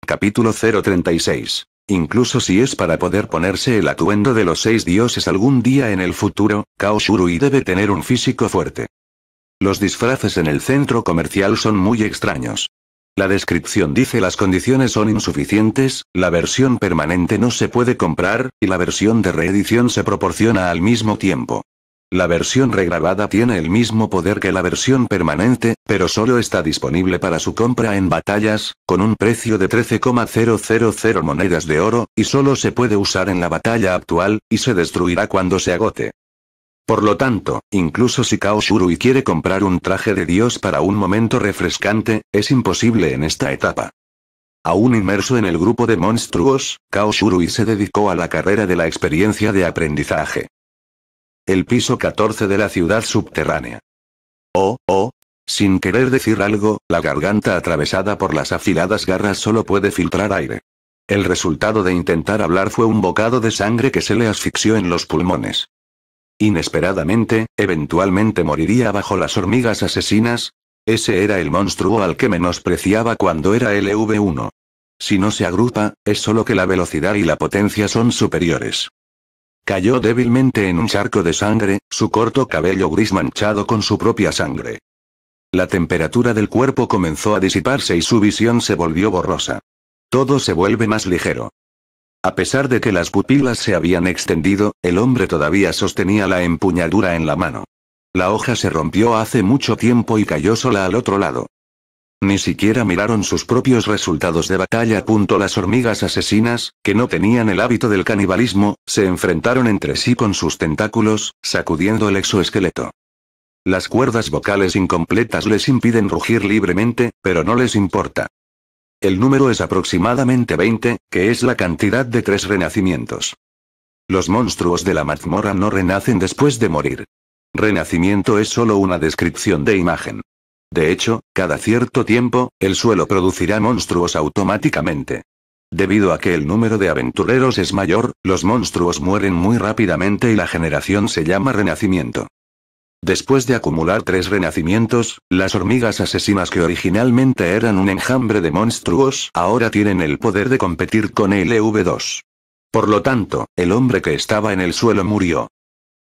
Capítulo 036. Incluso si es para poder ponerse el atuendo de los seis dioses algún día en el futuro, Kaoshuru debe tener un físico fuerte. Los disfraces en el centro comercial son muy extraños. La descripción dice las condiciones son insuficientes, la versión permanente no se puede comprar, y la versión de reedición se proporciona al mismo tiempo. La versión regrabada tiene el mismo poder que la versión permanente, pero solo está disponible para su compra en batallas, con un precio de 13,000 monedas de oro, y solo se puede usar en la batalla actual, y se destruirá cuando se agote. Por lo tanto, incluso si Kaoshurui quiere comprar un traje de dios para un momento refrescante, es imposible en esta etapa. Aún inmerso en el grupo de monstruos, Kaoshurui se dedicó a la carrera de la experiencia de aprendizaje. El piso 14 de la ciudad subterránea. Oh, oh. Sin querer decir algo, la garganta atravesada por las afiladas garras solo puede filtrar aire. El resultado de intentar hablar fue un bocado de sangre que se le asfixió en los pulmones. Inesperadamente, eventualmente moriría bajo las hormigas asesinas. Ese era el monstruo al que menospreciaba cuando era LV1. Si no se agrupa, es solo que la velocidad y la potencia son superiores. Cayó débilmente en un charco de sangre, su corto cabello gris manchado con su propia sangre. La temperatura del cuerpo comenzó a disiparse y su visión se volvió borrosa. Todo se vuelve más ligero. A pesar de que las pupilas se habían extendido, el hombre todavía sostenía la empuñadura en la mano. La hoja se rompió hace mucho tiempo y cayó sola al otro lado. Ni siquiera miraron sus propios resultados de batalla. Las hormigas asesinas, que no tenían el hábito del canibalismo, se enfrentaron entre sí con sus tentáculos, sacudiendo el exoesqueleto. Las cuerdas vocales incompletas les impiden rugir libremente, pero no les importa. El número es aproximadamente 20, que es la cantidad de tres renacimientos. Los monstruos de la mazmorra no renacen después de morir. Renacimiento es solo una descripción de imagen. De hecho, cada cierto tiempo, el suelo producirá monstruos automáticamente. Debido a que el número de aventureros es mayor, los monstruos mueren muy rápidamente y la generación se llama renacimiento. Después de acumular tres renacimientos, las hormigas asesinas que originalmente eran un enjambre de monstruos ahora tienen el poder de competir con el LV2. Por lo tanto, el hombre que estaba en el suelo murió.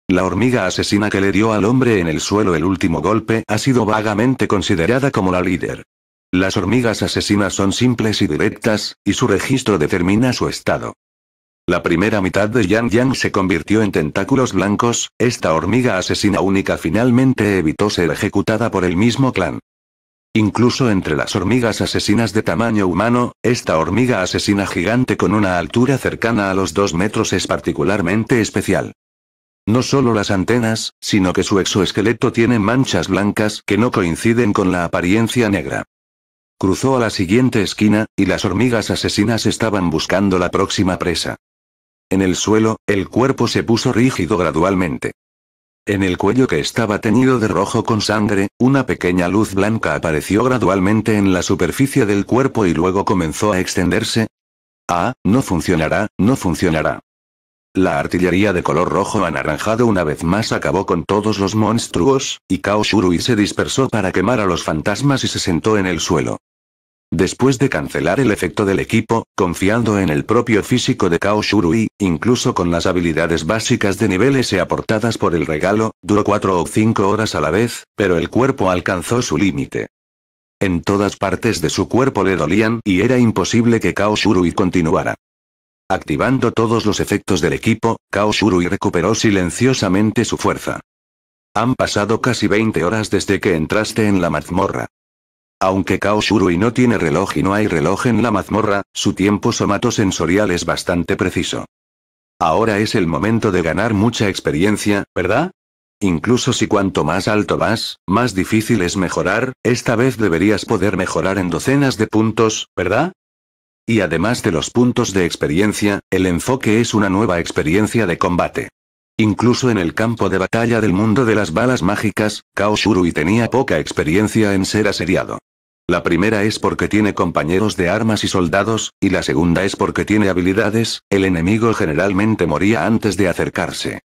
La hormiga asesina que le dio al hombre en el suelo el último golpe ha sido vagamente considerada como la líder. Las hormigas asesinas son simples y directas, y su registro determina su estado. La primera mitad de Yang Yang se convirtió en tentáculos blancos, esta hormiga asesina única finalmente evitó ser ejecutada por el mismo clan. Incluso entre las hormigas asesinas de tamaño humano, esta hormiga asesina gigante con una altura cercana a los 2 metros es particularmente especial. No solo las antenas, sino que su exoesqueleto tiene manchas blancas que no coinciden con la apariencia negra. Cruzó a la siguiente esquina, y las hormigas asesinas estaban buscando la próxima presa. En el suelo, el cuerpo se puso rígido gradualmente. En el cuello que estaba teñido de rojo con sangre, una pequeña luz blanca apareció gradualmente en la superficie del cuerpo y luego comenzó a extenderse. Ah, no funcionará, no funcionará. La artillería de color rojo anaranjado una vez más acabó con todos los monstruos, y Kaoshurui se dispersó para quemar a los fantasmas y se sentó en el suelo. Después de cancelar el efecto del equipo, confiando en el propio físico de Kao Shurui, incluso con las habilidades básicas de nivel S aportadas por el regalo, duró cuatro o cinco horas a la vez, pero el cuerpo alcanzó su límite. En todas partes de su cuerpo le dolían y era imposible que Kao continuara. Activando todos los efectos del equipo, Kao recuperó silenciosamente su fuerza. Han pasado casi 20 horas desde que entraste en la mazmorra. Aunque Kao no tiene reloj y no hay reloj en la mazmorra, su tiempo somatosensorial es bastante preciso. Ahora es el momento de ganar mucha experiencia, ¿verdad? Incluso si cuanto más alto vas, más difícil es mejorar, esta vez deberías poder mejorar en docenas de puntos, ¿verdad? Y además de los puntos de experiencia, el enfoque es una nueva experiencia de combate. Incluso en el campo de batalla del mundo de las balas mágicas, Kao tenía poca experiencia en ser asediado. La primera es porque tiene compañeros de armas y soldados, y la segunda es porque tiene habilidades, el enemigo generalmente moría antes de acercarse.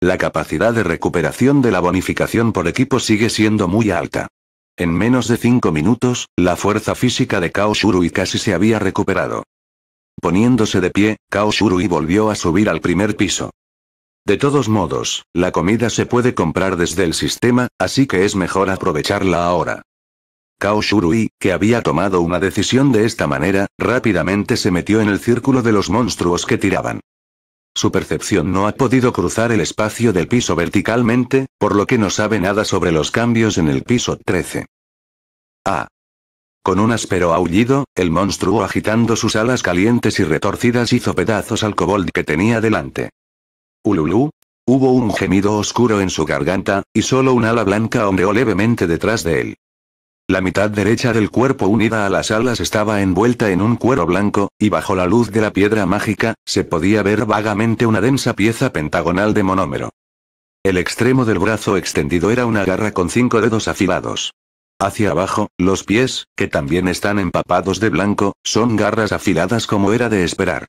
La capacidad de recuperación de la bonificación por equipo sigue siendo muy alta. En menos de 5 minutos, la fuerza física de Kaoshurui casi se había recuperado. Poniéndose de pie, Kaoshurui volvió a subir al primer piso. De todos modos, la comida se puede comprar desde el sistema, así que es mejor aprovecharla ahora. Kao Shurui, que había tomado una decisión de esta manera, rápidamente se metió en el círculo de los monstruos que tiraban. Su percepción no ha podido cruzar el espacio del piso verticalmente, por lo que no sabe nada sobre los cambios en el piso 13. Ah. Con un áspero aullido, el monstruo agitando sus alas calientes y retorcidas hizo pedazos al kobold que tenía delante. Ululú. Hubo un gemido oscuro en su garganta, y solo un ala blanca ondeó levemente detrás de él. La mitad derecha del cuerpo unida a las alas estaba envuelta en un cuero blanco, y bajo la luz de la piedra mágica, se podía ver vagamente una densa pieza pentagonal de monómero. El extremo del brazo extendido era una garra con cinco dedos afilados. Hacia abajo, los pies, que también están empapados de blanco, son garras afiladas como era de esperar.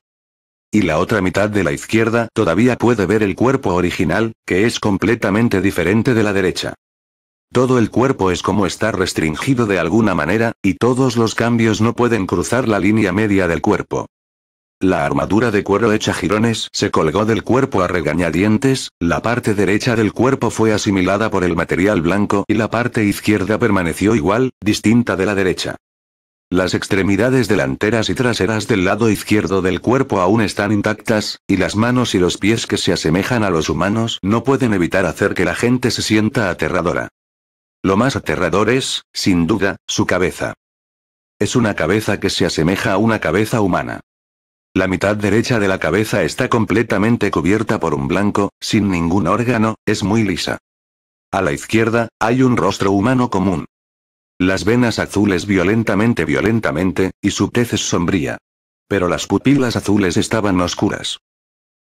Y la otra mitad de la izquierda todavía puede ver el cuerpo original, que es completamente diferente de la derecha. Todo el cuerpo es como estar restringido de alguna manera, y todos los cambios no pueden cruzar la línea media del cuerpo. La armadura de cuero hecha jirones se colgó del cuerpo a regañadientes, la parte derecha del cuerpo fue asimilada por el material blanco y la parte izquierda permaneció igual, distinta de la derecha. Las extremidades delanteras y traseras del lado izquierdo del cuerpo aún están intactas, y las manos y los pies que se asemejan a los humanos no pueden evitar hacer que la gente se sienta aterradora. Lo más aterrador es, sin duda, su cabeza. Es una cabeza que se asemeja a una cabeza humana. La mitad derecha de la cabeza está completamente cubierta por un blanco, sin ningún órgano, es muy lisa. A la izquierda, hay un rostro humano común. Las venas azules violentamente violentamente, y su tez es sombría. Pero las pupilas azules estaban oscuras.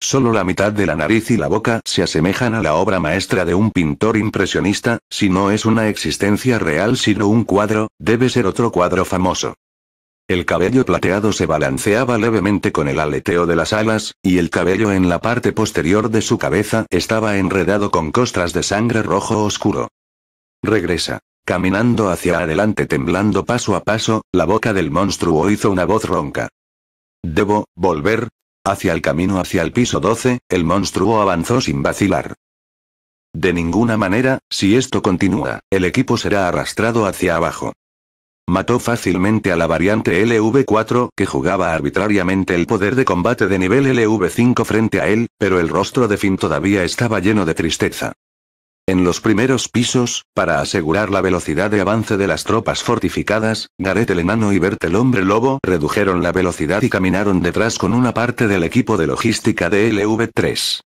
Solo la mitad de la nariz y la boca se asemejan a la obra maestra de un pintor impresionista, si no es una existencia real sino un cuadro, debe ser otro cuadro famoso. El cabello plateado se balanceaba levemente con el aleteo de las alas, y el cabello en la parte posterior de su cabeza estaba enredado con costras de sangre rojo oscuro. Regresa. Caminando hacia adelante temblando paso a paso, la boca del monstruo hizo una voz ronca. Debo, volver, Hacia el camino hacia el piso 12, el monstruo avanzó sin vacilar. De ninguna manera, si esto continúa, el equipo será arrastrado hacia abajo. Mató fácilmente a la variante LV4, que jugaba arbitrariamente el poder de combate de nivel LV5 frente a él, pero el rostro de Finn todavía estaba lleno de tristeza. En los primeros pisos, para asegurar la velocidad de avance de las tropas fortificadas, Gareth el enano y Bert el hombre lobo redujeron la velocidad y caminaron detrás con una parte del equipo de logística de LV3.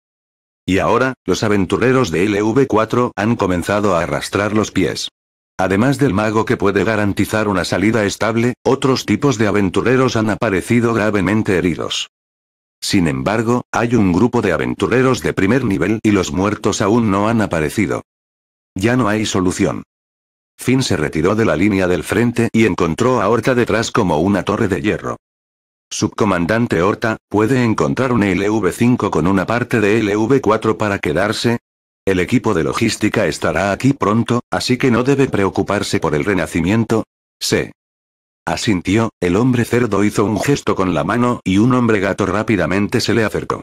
Y ahora, los aventureros de LV4 han comenzado a arrastrar los pies. Además del mago que puede garantizar una salida estable, otros tipos de aventureros han aparecido gravemente heridos. Sin embargo, hay un grupo de aventureros de primer nivel y los muertos aún no han aparecido. Ya no hay solución. Finn se retiró de la línea del frente y encontró a Horta detrás como una torre de hierro. Subcomandante Horta, ¿puede encontrar un LV5 con una parte de LV4 para quedarse? El equipo de logística estará aquí pronto, así que no debe preocuparse por el renacimiento. Sé. Asintió, el hombre cerdo hizo un gesto con la mano y un hombre gato rápidamente se le acercó.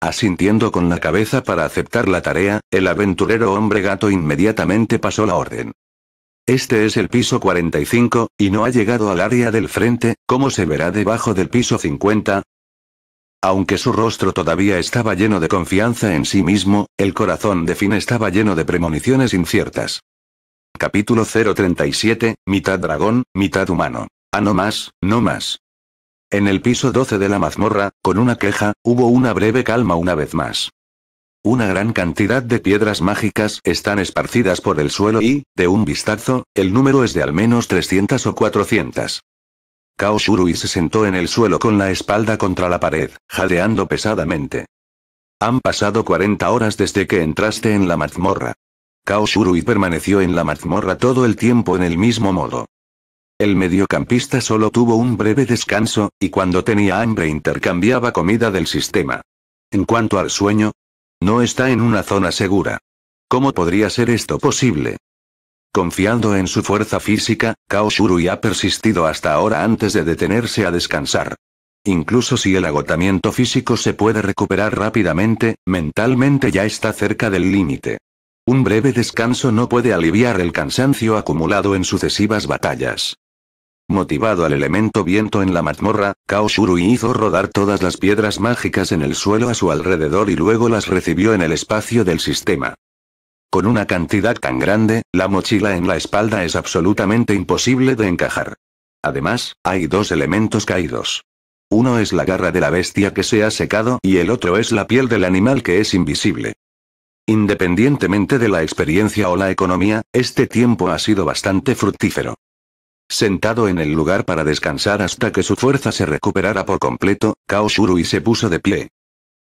Asintiendo con la cabeza para aceptar la tarea, el aventurero hombre gato inmediatamente pasó la orden. Este es el piso 45, y no ha llegado al área del frente, como se verá debajo del piso 50? Aunque su rostro todavía estaba lleno de confianza en sí mismo, el corazón de Finn estaba lleno de premoniciones inciertas. Capítulo 037, mitad dragón, mitad humano. Ah, no más, no más. En el piso 12 de la mazmorra, con una queja, hubo una breve calma una vez más. Una gran cantidad de piedras mágicas están esparcidas por el suelo y, de un vistazo, el número es de al menos 300 o 400. Kaoshuru y se sentó en el suelo con la espalda contra la pared, jadeando pesadamente. Han pasado 40 horas desde que entraste en la mazmorra. Kaoshurui permaneció en la mazmorra todo el tiempo en el mismo modo. El mediocampista solo tuvo un breve descanso, y cuando tenía hambre intercambiaba comida del sistema. En cuanto al sueño, no está en una zona segura. ¿Cómo podría ser esto posible? Confiando en su fuerza física, Kaoshurui ha persistido hasta ahora antes de detenerse a descansar. Incluso si el agotamiento físico se puede recuperar rápidamente, mentalmente ya está cerca del límite. Un breve descanso no puede aliviar el cansancio acumulado en sucesivas batallas. Motivado al elemento viento en la mazmorra, Kaoshuru hizo rodar todas las piedras mágicas en el suelo a su alrededor y luego las recibió en el espacio del sistema. Con una cantidad tan grande, la mochila en la espalda es absolutamente imposible de encajar. Además, hay dos elementos caídos. Uno es la garra de la bestia que se ha secado y el otro es la piel del animal que es invisible. Independientemente de la experiencia o la economía, este tiempo ha sido bastante fructífero. Sentado en el lugar para descansar hasta que su fuerza se recuperara por completo, Kaoshuru y se puso de pie.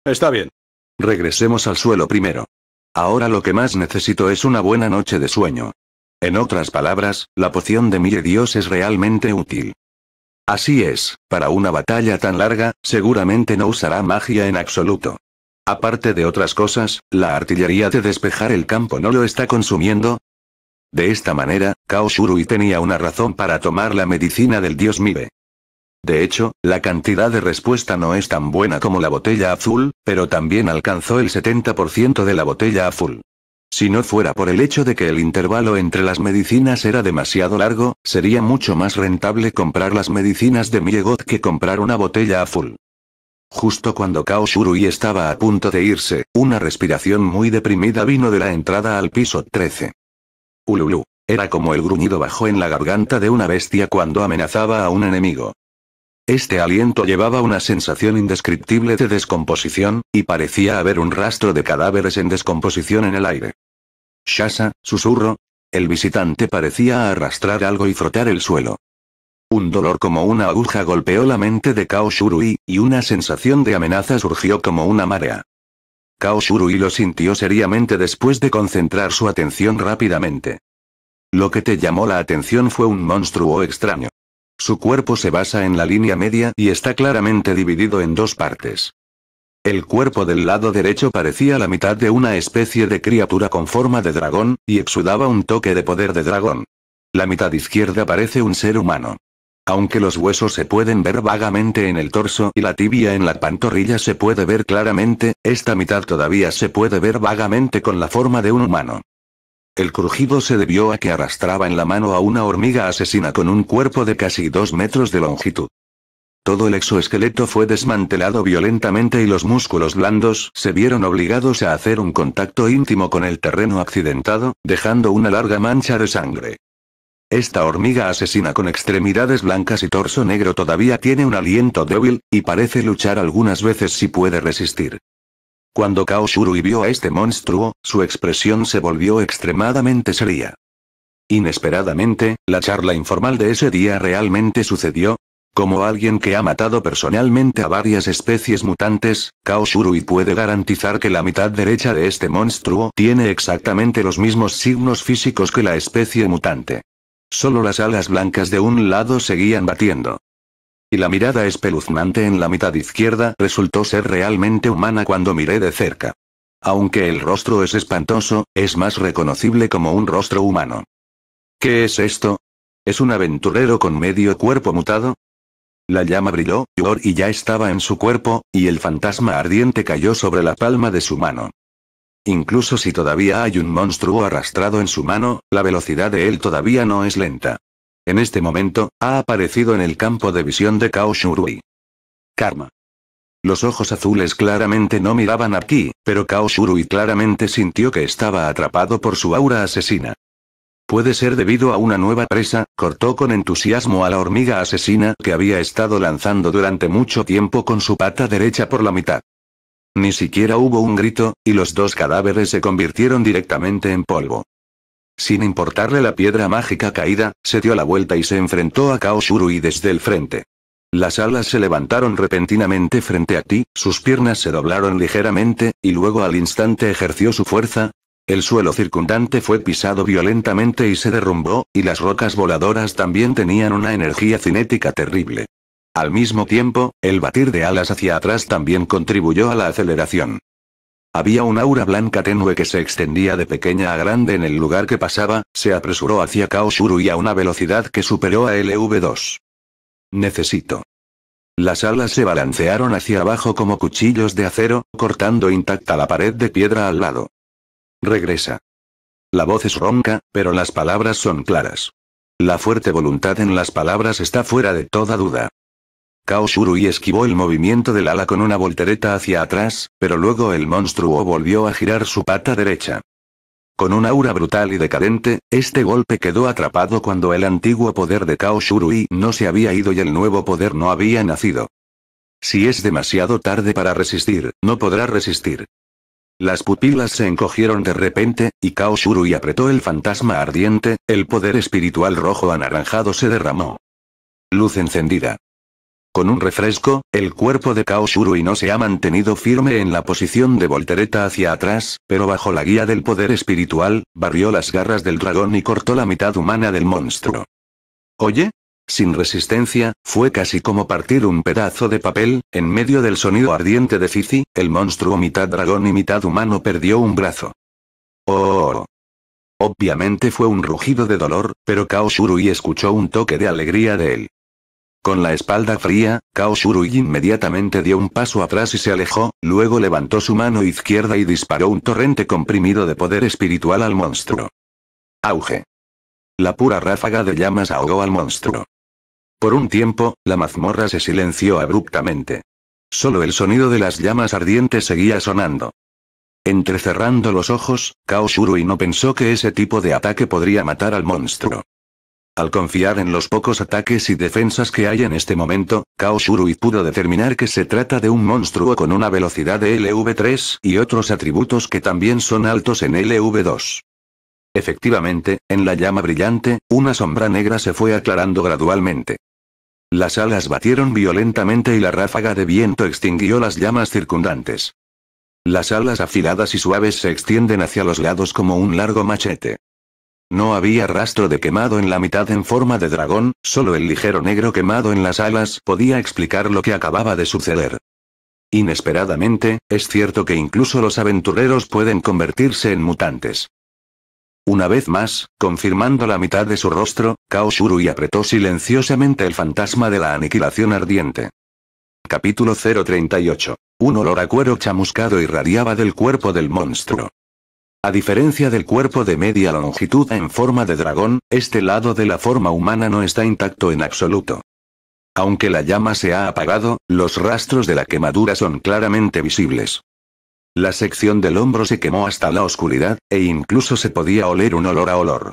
Está bien. Regresemos al suelo primero. Ahora lo que más necesito es una buena noche de sueño. En otras palabras, la poción de Mire Dios es realmente útil. Así es, para una batalla tan larga, seguramente no usará magia en absoluto. Aparte de otras cosas, la artillería de despejar el campo no lo está consumiendo. De esta manera, Kao Shurui tenía una razón para tomar la medicina del dios Mibe. De hecho, la cantidad de respuesta no es tan buena como la botella azul, pero también alcanzó el 70% de la botella azul. Si no fuera por el hecho de que el intervalo entre las medicinas era demasiado largo, sería mucho más rentable comprar las medicinas de Miegoth que comprar una botella azul. Justo cuando Kao Shurui estaba a punto de irse, una respiración muy deprimida vino de la entrada al piso 13. Ululu. Era como el gruñido bajo en la garganta de una bestia cuando amenazaba a un enemigo. Este aliento llevaba una sensación indescriptible de descomposición, y parecía haber un rastro de cadáveres en descomposición en el aire. Shasa, susurro. El visitante parecía arrastrar algo y frotar el suelo. Un dolor como una aguja golpeó la mente de Kaoshurui, y una sensación de amenaza surgió como una marea. Kaoshurui Shurui lo sintió seriamente después de concentrar su atención rápidamente. Lo que te llamó la atención fue un monstruo extraño. Su cuerpo se basa en la línea media y está claramente dividido en dos partes. El cuerpo del lado derecho parecía la mitad de una especie de criatura con forma de dragón, y exudaba un toque de poder de dragón. La mitad izquierda parece un ser humano. Aunque los huesos se pueden ver vagamente en el torso y la tibia en la pantorrilla se puede ver claramente, esta mitad todavía se puede ver vagamente con la forma de un humano. El crujido se debió a que arrastraba en la mano a una hormiga asesina con un cuerpo de casi dos metros de longitud. Todo el exoesqueleto fue desmantelado violentamente y los músculos blandos se vieron obligados a hacer un contacto íntimo con el terreno accidentado, dejando una larga mancha de sangre. Esta hormiga asesina con extremidades blancas y torso negro todavía tiene un aliento débil, y parece luchar algunas veces si puede resistir. Cuando Kao vio a este monstruo, su expresión se volvió extremadamente seria. Inesperadamente, la charla informal de ese día realmente sucedió. Como alguien que ha matado personalmente a varias especies mutantes, Kao puede garantizar que la mitad derecha de este monstruo tiene exactamente los mismos signos físicos que la especie mutante. Solo las alas blancas de un lado seguían batiendo. Y la mirada espeluznante en la mitad izquierda resultó ser realmente humana cuando miré de cerca. Aunque el rostro es espantoso, es más reconocible como un rostro humano. ¿Qué es esto? ¿Es un aventurero con medio cuerpo mutado? La llama brilló, y ya estaba en su cuerpo, y el fantasma ardiente cayó sobre la palma de su mano. Incluso si todavía hay un monstruo arrastrado en su mano, la velocidad de él todavía no es lenta. En este momento, ha aparecido en el campo de visión de Kao Shurui. Karma. Los ojos azules claramente no miraban aquí, pero Kao Shurui claramente sintió que estaba atrapado por su aura asesina. Puede ser debido a una nueva presa, cortó con entusiasmo a la hormiga asesina que había estado lanzando durante mucho tiempo con su pata derecha por la mitad. Ni siquiera hubo un grito, y los dos cadáveres se convirtieron directamente en polvo. Sin importarle la piedra mágica caída, se dio la vuelta y se enfrentó a Kaoshuru y desde el frente. Las alas se levantaron repentinamente frente a ti, sus piernas se doblaron ligeramente, y luego al instante ejerció su fuerza. El suelo circundante fue pisado violentamente y se derrumbó, y las rocas voladoras también tenían una energía cinética terrible. Al mismo tiempo, el batir de alas hacia atrás también contribuyó a la aceleración. Había un aura blanca tenue que se extendía de pequeña a grande en el lugar que pasaba, se apresuró hacia Kaoshuru y a una velocidad que superó a LV2. Necesito. Las alas se balancearon hacia abajo como cuchillos de acero, cortando intacta la pared de piedra al lado. Regresa. La voz es ronca, pero las palabras son claras. La fuerte voluntad en las palabras está fuera de toda duda. Kao esquivó el movimiento del ala con una voltereta hacia atrás, pero luego el monstruo volvió a girar su pata derecha. Con un aura brutal y decadente, este golpe quedó atrapado cuando el antiguo poder de Kaoshurui no se había ido y el nuevo poder no había nacido. Si es demasiado tarde para resistir, no podrá resistir. Las pupilas se encogieron de repente, y Kaoshurui apretó el fantasma ardiente, el poder espiritual rojo anaranjado se derramó. Luz encendida. Con un refresco, el cuerpo de Kaoshuru y no se ha mantenido firme en la posición de voltereta hacia atrás, pero bajo la guía del poder espiritual, barrió las garras del dragón y cortó la mitad humana del monstruo. ¿Oye? Sin resistencia, fue casi como partir un pedazo de papel, en medio del sonido ardiente de Fifi, el monstruo mitad dragón y mitad humano perdió un brazo. Oh, Obviamente fue un rugido de dolor, pero Kaoshuru escuchó un toque de alegría de él. Con la espalda fría, Kao inmediatamente dio un paso atrás y se alejó, luego levantó su mano izquierda y disparó un torrente comprimido de poder espiritual al monstruo. Auge. La pura ráfaga de llamas ahogó al monstruo. Por un tiempo, la mazmorra se silenció abruptamente. Solo el sonido de las llamas ardientes seguía sonando. Entrecerrando los ojos, Kao no pensó que ese tipo de ataque podría matar al monstruo. Al confiar en los pocos ataques y defensas que hay en este momento, Kao pudo determinar que se trata de un monstruo con una velocidad de LV3 y otros atributos que también son altos en LV2. Efectivamente, en la llama brillante, una sombra negra se fue aclarando gradualmente. Las alas batieron violentamente y la ráfaga de viento extinguió las llamas circundantes. Las alas afiladas y suaves se extienden hacia los lados como un largo machete. No había rastro de quemado en la mitad en forma de dragón, solo el ligero negro quemado en las alas podía explicar lo que acababa de suceder. Inesperadamente, es cierto que incluso los aventureros pueden convertirse en mutantes. Una vez más, confirmando la mitad de su rostro, Kaoshuru y apretó silenciosamente el fantasma de la aniquilación ardiente. Capítulo 038. Un olor a cuero chamuscado irradiaba del cuerpo del monstruo. A diferencia del cuerpo de media longitud en forma de dragón, este lado de la forma humana no está intacto en absoluto. Aunque la llama se ha apagado, los rastros de la quemadura son claramente visibles. La sección del hombro se quemó hasta la oscuridad, e incluso se podía oler un olor a olor.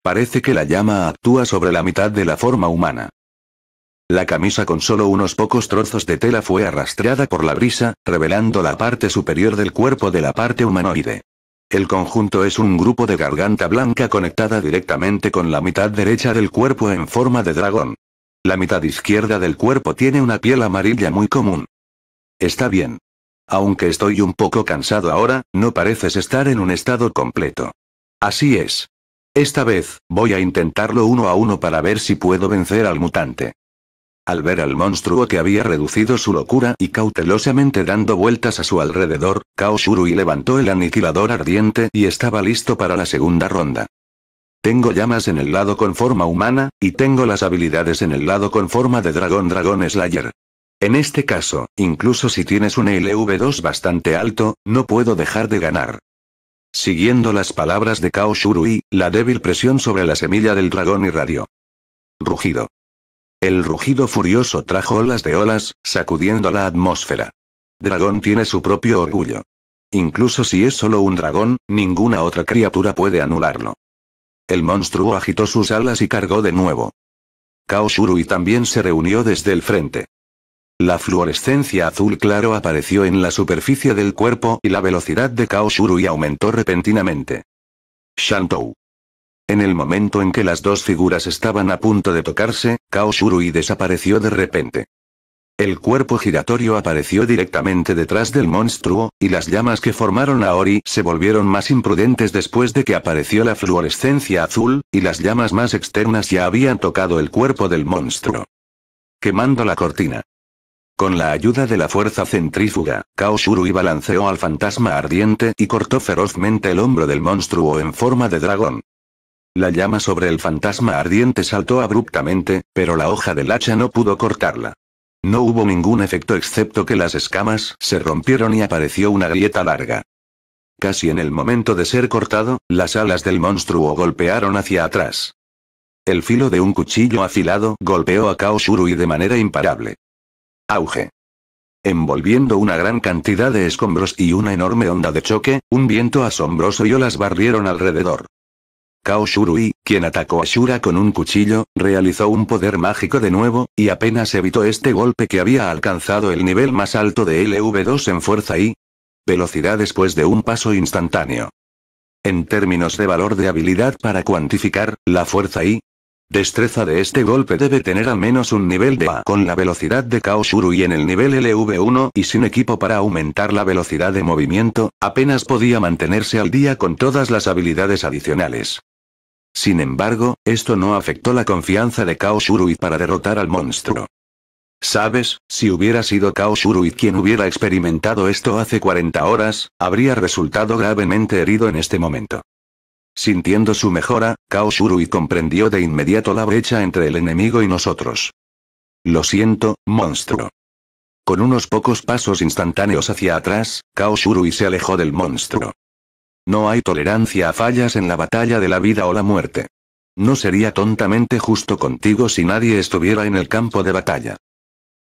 Parece que la llama actúa sobre la mitad de la forma humana. La camisa con solo unos pocos trozos de tela fue arrastrada por la brisa, revelando la parte superior del cuerpo de la parte humanoide. El conjunto es un grupo de garganta blanca conectada directamente con la mitad derecha del cuerpo en forma de dragón. La mitad izquierda del cuerpo tiene una piel amarilla muy común. Está bien. Aunque estoy un poco cansado ahora, no pareces estar en un estado completo. Así es. Esta vez, voy a intentarlo uno a uno para ver si puedo vencer al mutante. Al ver al monstruo que había reducido su locura y cautelosamente dando vueltas a su alrededor, Kaoshurui levantó el aniquilador ardiente y estaba listo para la segunda ronda. Tengo llamas en el lado con forma humana, y tengo las habilidades en el lado con forma de dragón dragón slayer. En este caso, incluso si tienes un LV2 bastante alto, no puedo dejar de ganar. Siguiendo las palabras de Kaoshurui, la débil presión sobre la semilla del dragón irradió. Rugido. El rugido furioso trajo olas de olas, sacudiendo la atmósfera. Dragón tiene su propio orgullo. Incluso si es solo un dragón, ninguna otra criatura puede anularlo. El monstruo agitó sus alas y cargó de nuevo. Kaoshuru Shurui también se reunió desde el frente. La fluorescencia azul claro apareció en la superficie del cuerpo y la velocidad de Kaoshuru aumentó repentinamente. Shantou. En el momento en que las dos figuras estaban a punto de tocarse, Kaoshuru desapareció de repente. El cuerpo giratorio apareció directamente detrás del monstruo, y las llamas que formaron a Ori se volvieron más imprudentes después de que apareció la fluorescencia azul, y las llamas más externas ya habían tocado el cuerpo del monstruo. Quemando la cortina. Con la ayuda de la fuerza centrífuga, Kaoshuru balanceó al fantasma ardiente y cortó ferozmente el hombro del monstruo en forma de dragón. La llama sobre el fantasma ardiente saltó abruptamente, pero la hoja del hacha no pudo cortarla. No hubo ningún efecto excepto que las escamas se rompieron y apareció una grieta larga. Casi en el momento de ser cortado, las alas del monstruo golpearon hacia atrás. El filo de un cuchillo afilado golpeó a Kaoshuru y de manera imparable. Auge. Envolviendo una gran cantidad de escombros y una enorme onda de choque, un viento asombroso y olas barrieron alrededor. Kao Shurui, quien atacó a Shura con un cuchillo, realizó un poder mágico de nuevo, y apenas evitó este golpe que había alcanzado el nivel más alto de LV2 en fuerza y velocidad después de un paso instantáneo. En términos de valor de habilidad para cuantificar, la fuerza y destreza de este golpe debe tener al menos un nivel de A con la velocidad de Kao Shurui en el nivel LV1 y sin equipo para aumentar la velocidad de movimiento, apenas podía mantenerse al día con todas las habilidades adicionales. Sin embargo, esto no afectó la confianza de Kao para derrotar al monstruo. Sabes, si hubiera sido Kao quien hubiera experimentado esto hace 40 horas, habría resultado gravemente herido en este momento. Sintiendo su mejora, Kao comprendió de inmediato la brecha entre el enemigo y nosotros. Lo siento, monstruo. Con unos pocos pasos instantáneos hacia atrás, Kao se alejó del monstruo. No hay tolerancia a fallas en la batalla de la vida o la muerte. No sería tontamente justo contigo si nadie estuviera en el campo de batalla.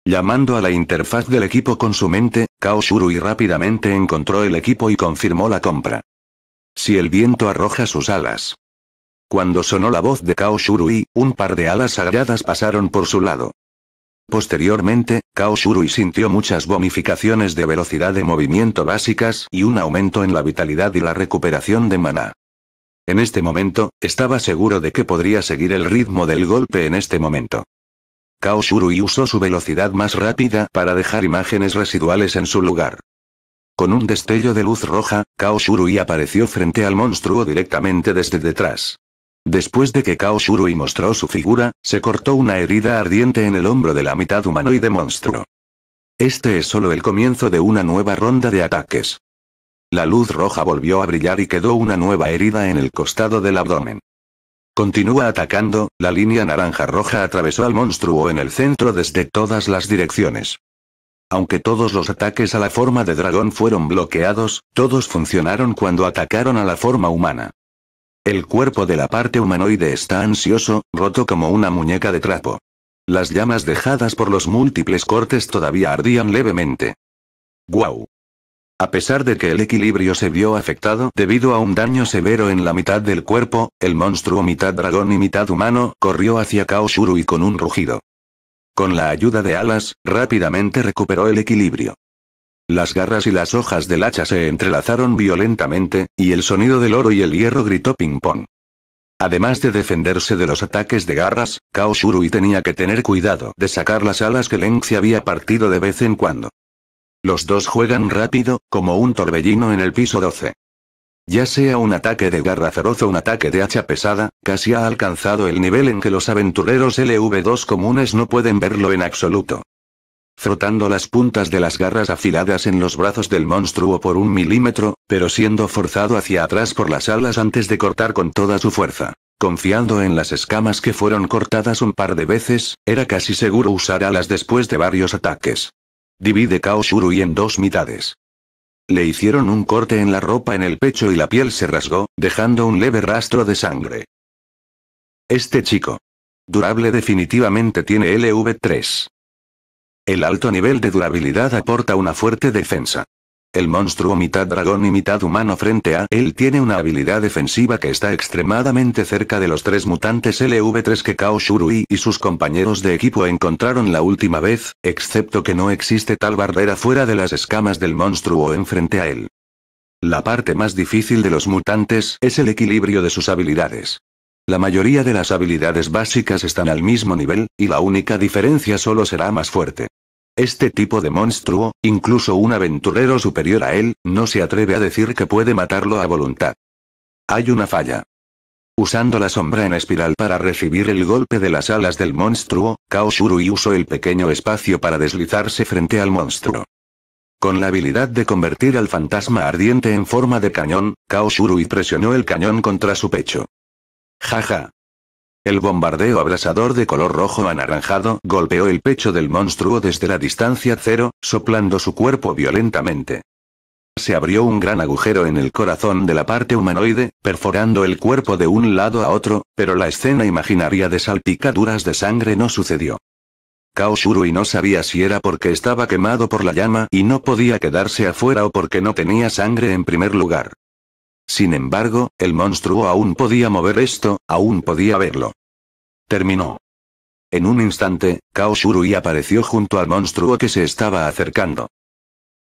Llamando a la interfaz del equipo con su mente, Kaoshuru Shurui rápidamente encontró el equipo y confirmó la compra. Si el viento arroja sus alas. Cuando sonó la voz de Kaoshuru Shurui, un par de alas sagradas pasaron por su lado. Posteriormente, Kao sintió muchas bonificaciones de velocidad de movimiento básicas y un aumento en la vitalidad y la recuperación de maná. En este momento, estaba seguro de que podría seguir el ritmo del golpe en este momento. Kao usó su velocidad más rápida para dejar imágenes residuales en su lugar. Con un destello de luz roja, Kao apareció frente al monstruo directamente desde detrás. Después de que Kao mostró su figura, se cortó una herida ardiente en el hombro de la mitad humanoide monstruo. Este es solo el comienzo de una nueva ronda de ataques. La luz roja volvió a brillar y quedó una nueva herida en el costado del abdomen. Continúa atacando, la línea naranja-roja atravesó al monstruo en el centro desde todas las direcciones. Aunque todos los ataques a la forma de dragón fueron bloqueados, todos funcionaron cuando atacaron a la forma humana. El cuerpo de la parte humanoide está ansioso, roto como una muñeca de trapo. Las llamas dejadas por los múltiples cortes todavía ardían levemente. ¡Guau! A pesar de que el equilibrio se vio afectado debido a un daño severo en la mitad del cuerpo, el monstruo mitad dragón y mitad humano corrió hacia Kaoshuru y con un rugido. Con la ayuda de alas, rápidamente recuperó el equilibrio. Las garras y las hojas del hacha se entrelazaron violentamente, y el sonido del oro y el hierro gritó ping-pong. Además de defenderse de los ataques de garras, Kaoshuru y tenía que tener cuidado de sacar las alas que Lenxi había partido de vez en cuando. Los dos juegan rápido, como un torbellino en el piso 12. Ya sea un ataque de garra feroz o un ataque de hacha pesada, casi ha alcanzado el nivel en que los aventureros LV2 comunes no pueden verlo en absoluto frotando las puntas de las garras afiladas en los brazos del monstruo por un milímetro, pero siendo forzado hacia atrás por las alas antes de cortar con toda su fuerza. Confiando en las escamas que fueron cortadas un par de veces, era casi seguro usar alas después de varios ataques. Divide Kaoshuru en dos mitades. Le hicieron un corte en la ropa en el pecho y la piel se rasgó, dejando un leve rastro de sangre. Este chico. Durable definitivamente tiene LV3. El alto nivel de durabilidad aporta una fuerte defensa. El monstruo mitad dragón y mitad humano frente a él tiene una habilidad defensiva que está extremadamente cerca de los tres mutantes LV3 que Kao y sus compañeros de equipo encontraron la última vez, excepto que no existe tal barrera fuera de las escamas del monstruo en frente a él. La parte más difícil de los mutantes es el equilibrio de sus habilidades. La mayoría de las habilidades básicas están al mismo nivel, y la única diferencia solo será más fuerte. Este tipo de monstruo, incluso un aventurero superior a él, no se atreve a decir que puede matarlo a voluntad. Hay una falla. Usando la sombra en espiral para recibir el golpe de las alas del monstruo, Kaoshuru usó el pequeño espacio para deslizarse frente al monstruo. Con la habilidad de convertir al fantasma ardiente en forma de cañón, Kaoshuru presionó el cañón contra su pecho. Jaja. El bombardeo abrasador de color rojo anaranjado golpeó el pecho del monstruo desde la distancia cero, soplando su cuerpo violentamente. Se abrió un gran agujero en el corazón de la parte humanoide, perforando el cuerpo de un lado a otro, pero la escena imaginaria de salpicaduras de sangre no sucedió. Kao no sabía si era porque estaba quemado por la llama y no podía quedarse afuera o porque no tenía sangre en primer lugar. Sin embargo, el monstruo aún podía mover esto, aún podía verlo. Terminó. En un instante, Kaoshuru y apareció junto al monstruo que se estaba acercando.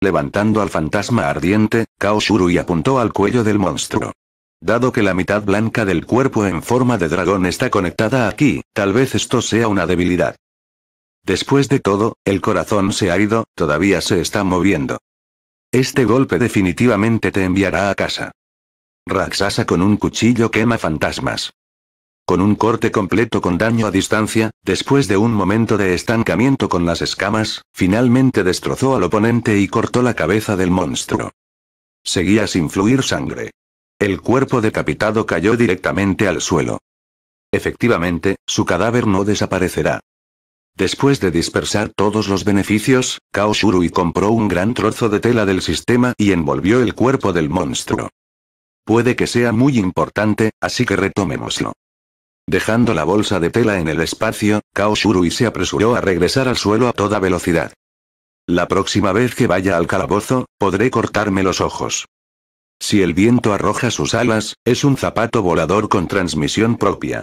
Levantando al fantasma ardiente, Kaoshuru y apuntó al cuello del monstruo. Dado que la mitad blanca del cuerpo en forma de dragón está conectada aquí, tal vez esto sea una debilidad. Después de todo, el corazón se ha ido, todavía se está moviendo. Este golpe definitivamente te enviará a casa. Raxasa con un cuchillo quema fantasmas. Con un corte completo con daño a distancia, después de un momento de estancamiento con las escamas, finalmente destrozó al oponente y cortó la cabeza del monstruo. Seguía sin fluir sangre. El cuerpo decapitado cayó directamente al suelo. Efectivamente, su cadáver no desaparecerá. Después de dispersar todos los beneficios, Kaoshuru y compró un gran trozo de tela del sistema y envolvió el cuerpo del monstruo. Puede que sea muy importante, así que retomémoslo. Dejando la bolsa de tela en el espacio, Kaoshuru se apresuró a regresar al suelo a toda velocidad. La próxima vez que vaya al calabozo, podré cortarme los ojos. Si el viento arroja sus alas, es un zapato volador con transmisión propia.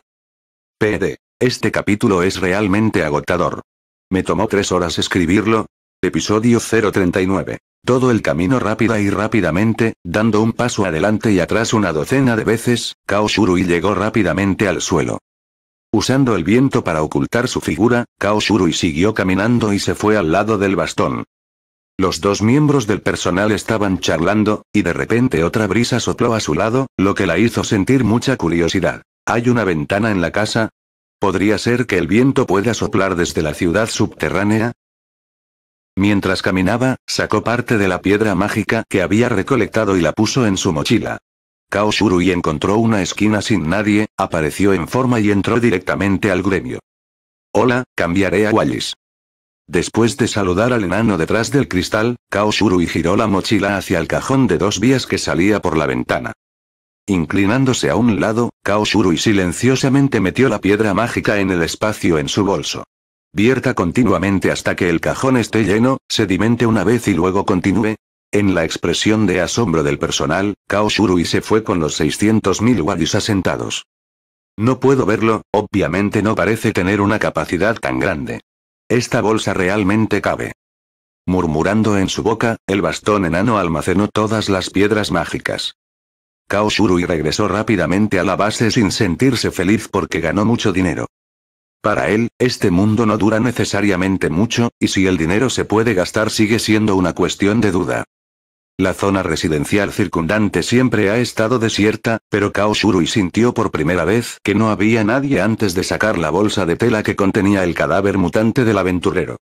PD. Este capítulo es realmente agotador. Me tomó tres horas escribirlo. Episodio 039. Todo el camino rápida y rápidamente, dando un paso adelante y atrás una docena de veces, Kaoshurui llegó rápidamente al suelo. Usando el viento para ocultar su figura, Kao siguió caminando y se fue al lado del bastón. Los dos miembros del personal estaban charlando, y de repente otra brisa sopló a su lado, lo que la hizo sentir mucha curiosidad. ¿Hay una ventana en la casa? ¿Podría ser que el viento pueda soplar desde la ciudad subterránea? Mientras caminaba, sacó parte de la piedra mágica que había recolectado y la puso en su mochila. Kaoshuru y encontró una esquina sin nadie, apareció en forma y entró directamente al gremio. Hola, cambiaré a Wallis. Después de saludar al enano detrás del cristal, Kaoshuru y giró la mochila hacia el cajón de dos vías que salía por la ventana. Inclinándose a un lado, Kaoshuru y silenciosamente metió la piedra mágica en el espacio en su bolso. Vierta continuamente hasta que el cajón esté lleno, sedimente una vez y luego continúe. En la expresión de asombro del personal, Kaoshuru se fue con los 600.000 wadis asentados. No puedo verlo, obviamente no parece tener una capacidad tan grande. Esta bolsa realmente cabe. Murmurando en su boca, el bastón enano almacenó todas las piedras mágicas. Kaoshuru regresó rápidamente a la base sin sentirse feliz porque ganó mucho dinero. Para él, este mundo no dura necesariamente mucho, y si el dinero se puede gastar sigue siendo una cuestión de duda. La zona residencial circundante siempre ha estado desierta, pero Kaoshuru sintió por primera vez que no había nadie antes de sacar la bolsa de tela que contenía el cadáver mutante del aventurero.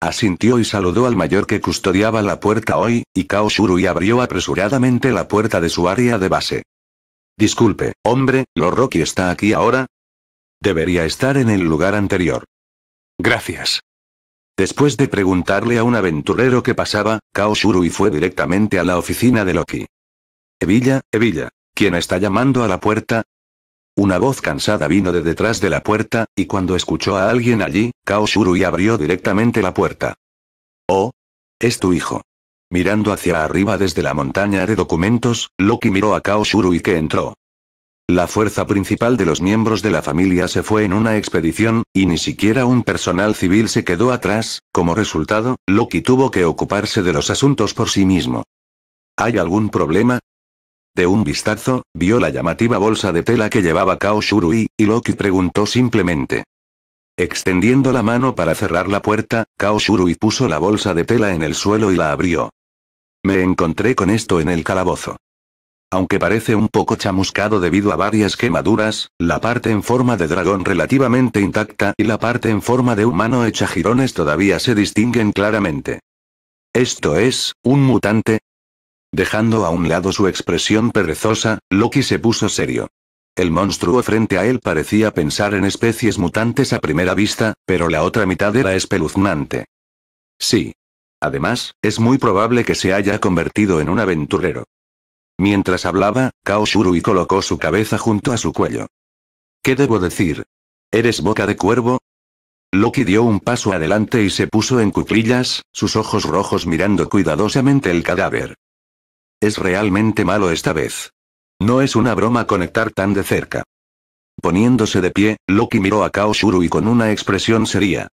Asintió y saludó al mayor que custodiaba la puerta hoy, y Kaoshuru abrió apresuradamente la puerta de su área de base. Disculpe, hombre, lo Rocky está aquí ahora, Debería estar en el lugar anterior. Gracias. Después de preguntarle a un aventurero qué pasaba, Kaoshuru y fue directamente a la oficina de Loki. Evilla, Evilla, ¿quién está llamando a la puerta? Una voz cansada vino de detrás de la puerta, y cuando escuchó a alguien allí, Kaoshuru y abrió directamente la puerta. Oh. Es tu hijo. Mirando hacia arriba desde la montaña de documentos, Loki miró a Kaoshuru y que entró. La fuerza principal de los miembros de la familia se fue en una expedición, y ni siquiera un personal civil se quedó atrás, como resultado, Loki tuvo que ocuparse de los asuntos por sí mismo. ¿Hay algún problema? De un vistazo, vio la llamativa bolsa de tela que llevaba Kaoshurui, y Loki preguntó simplemente. Extendiendo la mano para cerrar la puerta, Kaoshurui puso la bolsa de tela en el suelo y la abrió. Me encontré con esto en el calabozo. Aunque parece un poco chamuscado debido a varias quemaduras, la parte en forma de dragón relativamente intacta y la parte en forma de humano hecha jirones todavía se distinguen claramente. Esto es, un mutante. Dejando a un lado su expresión perezosa, Loki se puso serio. El monstruo frente a él parecía pensar en especies mutantes a primera vista, pero la otra mitad era espeluznante. Sí. Además, es muy probable que se haya convertido en un aventurero. Mientras hablaba, Kaoshuru y colocó su cabeza junto a su cuello. ¿Qué debo decir? ¿Eres boca de cuervo? Loki dio un paso adelante y se puso en cuclillas, sus ojos rojos mirando cuidadosamente el cadáver. Es realmente malo esta vez. No es una broma conectar tan de cerca. Poniéndose de pie, Loki miró a Kaoshuru y con una expresión seria.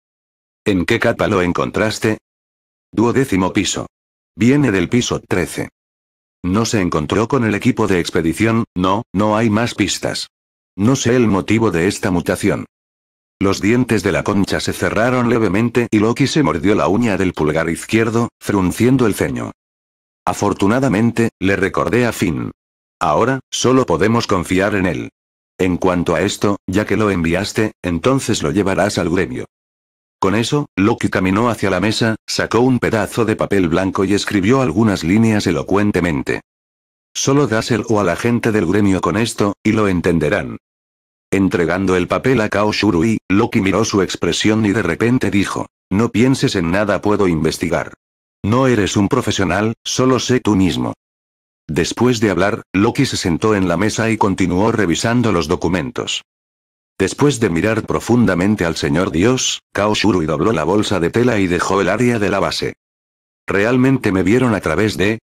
¿En qué capa lo encontraste? Duodécimo piso. Viene del piso 13. No se encontró con el equipo de expedición, no, no hay más pistas. No sé el motivo de esta mutación. Los dientes de la concha se cerraron levemente y Loki se mordió la uña del pulgar izquierdo, frunciendo el ceño. Afortunadamente, le recordé a Finn. Ahora, solo podemos confiar en él. En cuanto a esto, ya que lo enviaste, entonces lo llevarás al gremio. Con eso, Loki caminó hacia la mesa, sacó un pedazo de papel blanco y escribió algunas líneas elocuentemente. Solo dáselo o a la gente del gremio con esto, y lo entenderán. Entregando el papel a Kao Shurui, Loki miró su expresión y de repente dijo, no pienses en nada puedo investigar. No eres un profesional, solo sé tú mismo. Después de hablar, Loki se sentó en la mesa y continuó revisando los documentos. Después de mirar profundamente al señor Dios, Kaoshuru dobló la bolsa de tela y dejó el área de la base. ¿Realmente me vieron a través de?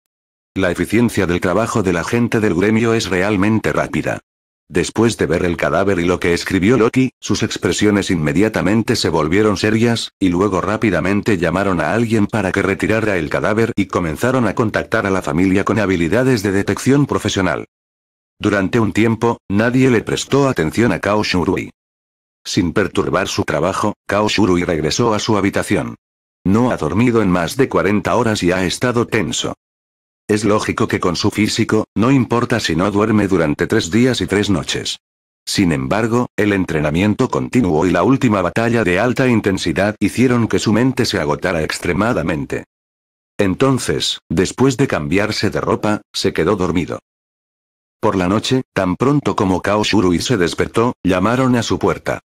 La eficiencia del trabajo de la gente del gremio es realmente rápida. Después de ver el cadáver y lo que escribió Loki, sus expresiones inmediatamente se volvieron serias, y luego rápidamente llamaron a alguien para que retirara el cadáver y comenzaron a contactar a la familia con habilidades de detección profesional. Durante un tiempo, nadie le prestó atención a Kao Shurui. Sin perturbar su trabajo, Kao Shurui regresó a su habitación. No ha dormido en más de 40 horas y ha estado tenso. Es lógico que con su físico, no importa si no duerme durante tres días y tres noches. Sin embargo, el entrenamiento continuo y la última batalla de alta intensidad hicieron que su mente se agotara extremadamente. Entonces, después de cambiarse de ropa, se quedó dormido. Por la noche, tan pronto como Kaoshuru y se despertó, llamaron a su puerta.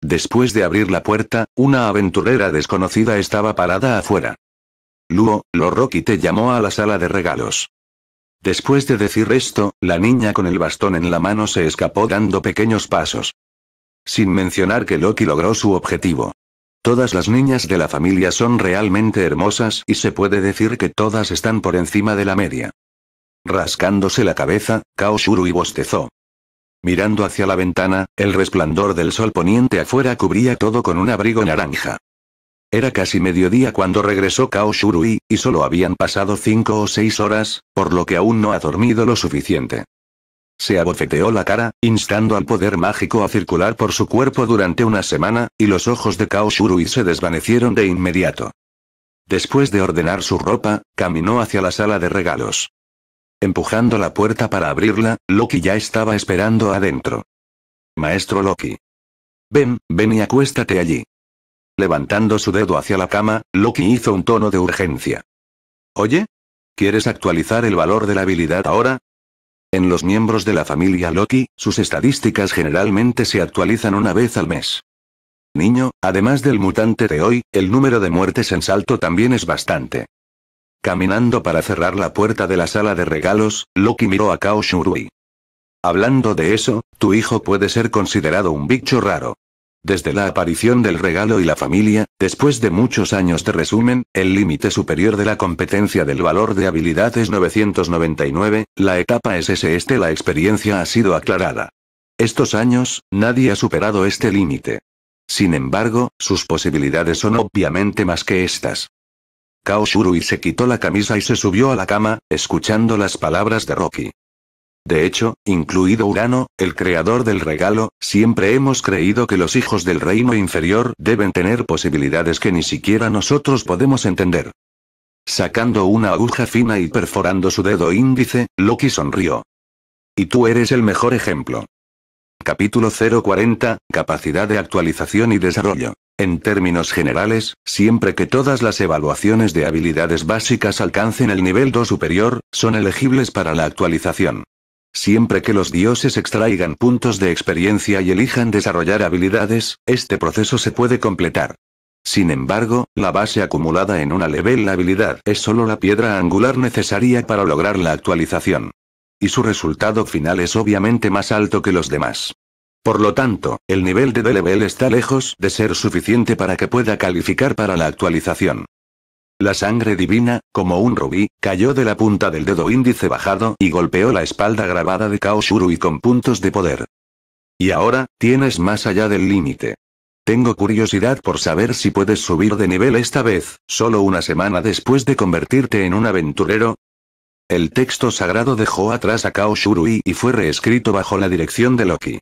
Después de abrir la puerta, una aventurera desconocida estaba parada afuera. Luo, lo Rocky te llamó a la sala de regalos. Después de decir esto, la niña con el bastón en la mano se escapó dando pequeños pasos. Sin mencionar que Loki logró su objetivo. Todas las niñas de la familia son realmente hermosas y se puede decir que todas están por encima de la media. Rascándose la cabeza, Kaoshurui bostezó. Mirando hacia la ventana, el resplandor del sol poniente afuera cubría todo con un abrigo naranja. Era casi mediodía cuando regresó Kaoshurui, y solo habían pasado cinco o seis horas, por lo que aún no ha dormido lo suficiente. Se abofeteó la cara, instando al poder mágico a circular por su cuerpo durante una semana, y los ojos de Kaoshurui se desvanecieron de inmediato. Después de ordenar su ropa, caminó hacia la sala de regalos. Empujando la puerta para abrirla, Loki ya estaba esperando adentro. Maestro Loki. Ven, ven y acuéstate allí. Levantando su dedo hacia la cama, Loki hizo un tono de urgencia. Oye, ¿quieres actualizar el valor de la habilidad ahora? En los miembros de la familia Loki, sus estadísticas generalmente se actualizan una vez al mes. Niño, además del mutante de hoy, el número de muertes en salto también es bastante. Caminando para cerrar la puerta de la sala de regalos, Loki miró a Kao Shurui. Hablando de eso, tu hijo puede ser considerado un bicho raro. Desde la aparición del regalo y la familia, después de muchos años de resumen, el límite superior de la competencia del valor de habilidad es 999, la etapa es este la experiencia ha sido aclarada. Estos años, nadie ha superado este límite. Sin embargo, sus posibilidades son obviamente más que estas. Kao se quitó la camisa y se subió a la cama, escuchando las palabras de Rocky. De hecho, incluido Urano, el creador del regalo, siempre hemos creído que los hijos del reino inferior deben tener posibilidades que ni siquiera nosotros podemos entender. Sacando una aguja fina y perforando su dedo índice, Loki sonrió. Y tú eres el mejor ejemplo. Capítulo 040, Capacidad de actualización y desarrollo. En términos generales, siempre que todas las evaluaciones de habilidades básicas alcancen el nivel 2 superior, son elegibles para la actualización. Siempre que los dioses extraigan puntos de experiencia y elijan desarrollar habilidades, este proceso se puede completar. Sin embargo, la base acumulada en una level habilidad es solo la piedra angular necesaria para lograr la actualización y su resultado final es obviamente más alto que los demás. Por lo tanto, el nivel de D-Level está lejos de ser suficiente para que pueda calificar para la actualización. La sangre divina, como un rubí, cayó de la punta del dedo índice bajado y golpeó la espalda grabada de Kaoshuru y con puntos de poder. Y ahora, tienes más allá del límite. Tengo curiosidad por saber si puedes subir de nivel esta vez, solo una semana después de convertirte en un aventurero, el texto sagrado dejó atrás a Kao Shurui y fue reescrito bajo la dirección de Loki.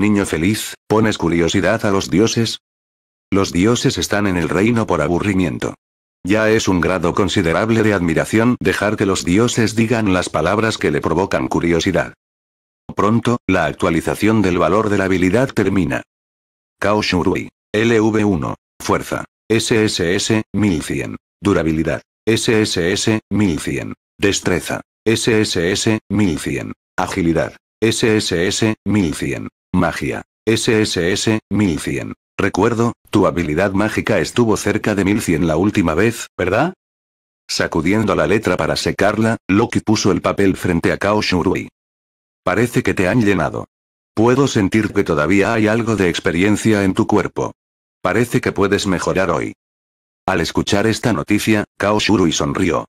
Niño feliz, ¿pones curiosidad a los dioses? Los dioses están en el reino por aburrimiento. Ya es un grado considerable de admiración dejar que los dioses digan las palabras que le provocan curiosidad. Pronto, la actualización del valor de la habilidad termina. Kao Shurui. LV1. Fuerza. SSS, 1100. Durabilidad. SSS, 1100. Destreza. SSS, 1100. Agilidad. SSS, 1100. Magia. SSS, 1100. Recuerdo, tu habilidad mágica estuvo cerca de 1100 la última vez, ¿verdad? Sacudiendo la letra para secarla, Loki puso el papel frente a Kao Parece que te han llenado. Puedo sentir que todavía hay algo de experiencia en tu cuerpo. Parece que puedes mejorar hoy. Al escuchar esta noticia, Kao Shurui sonrió.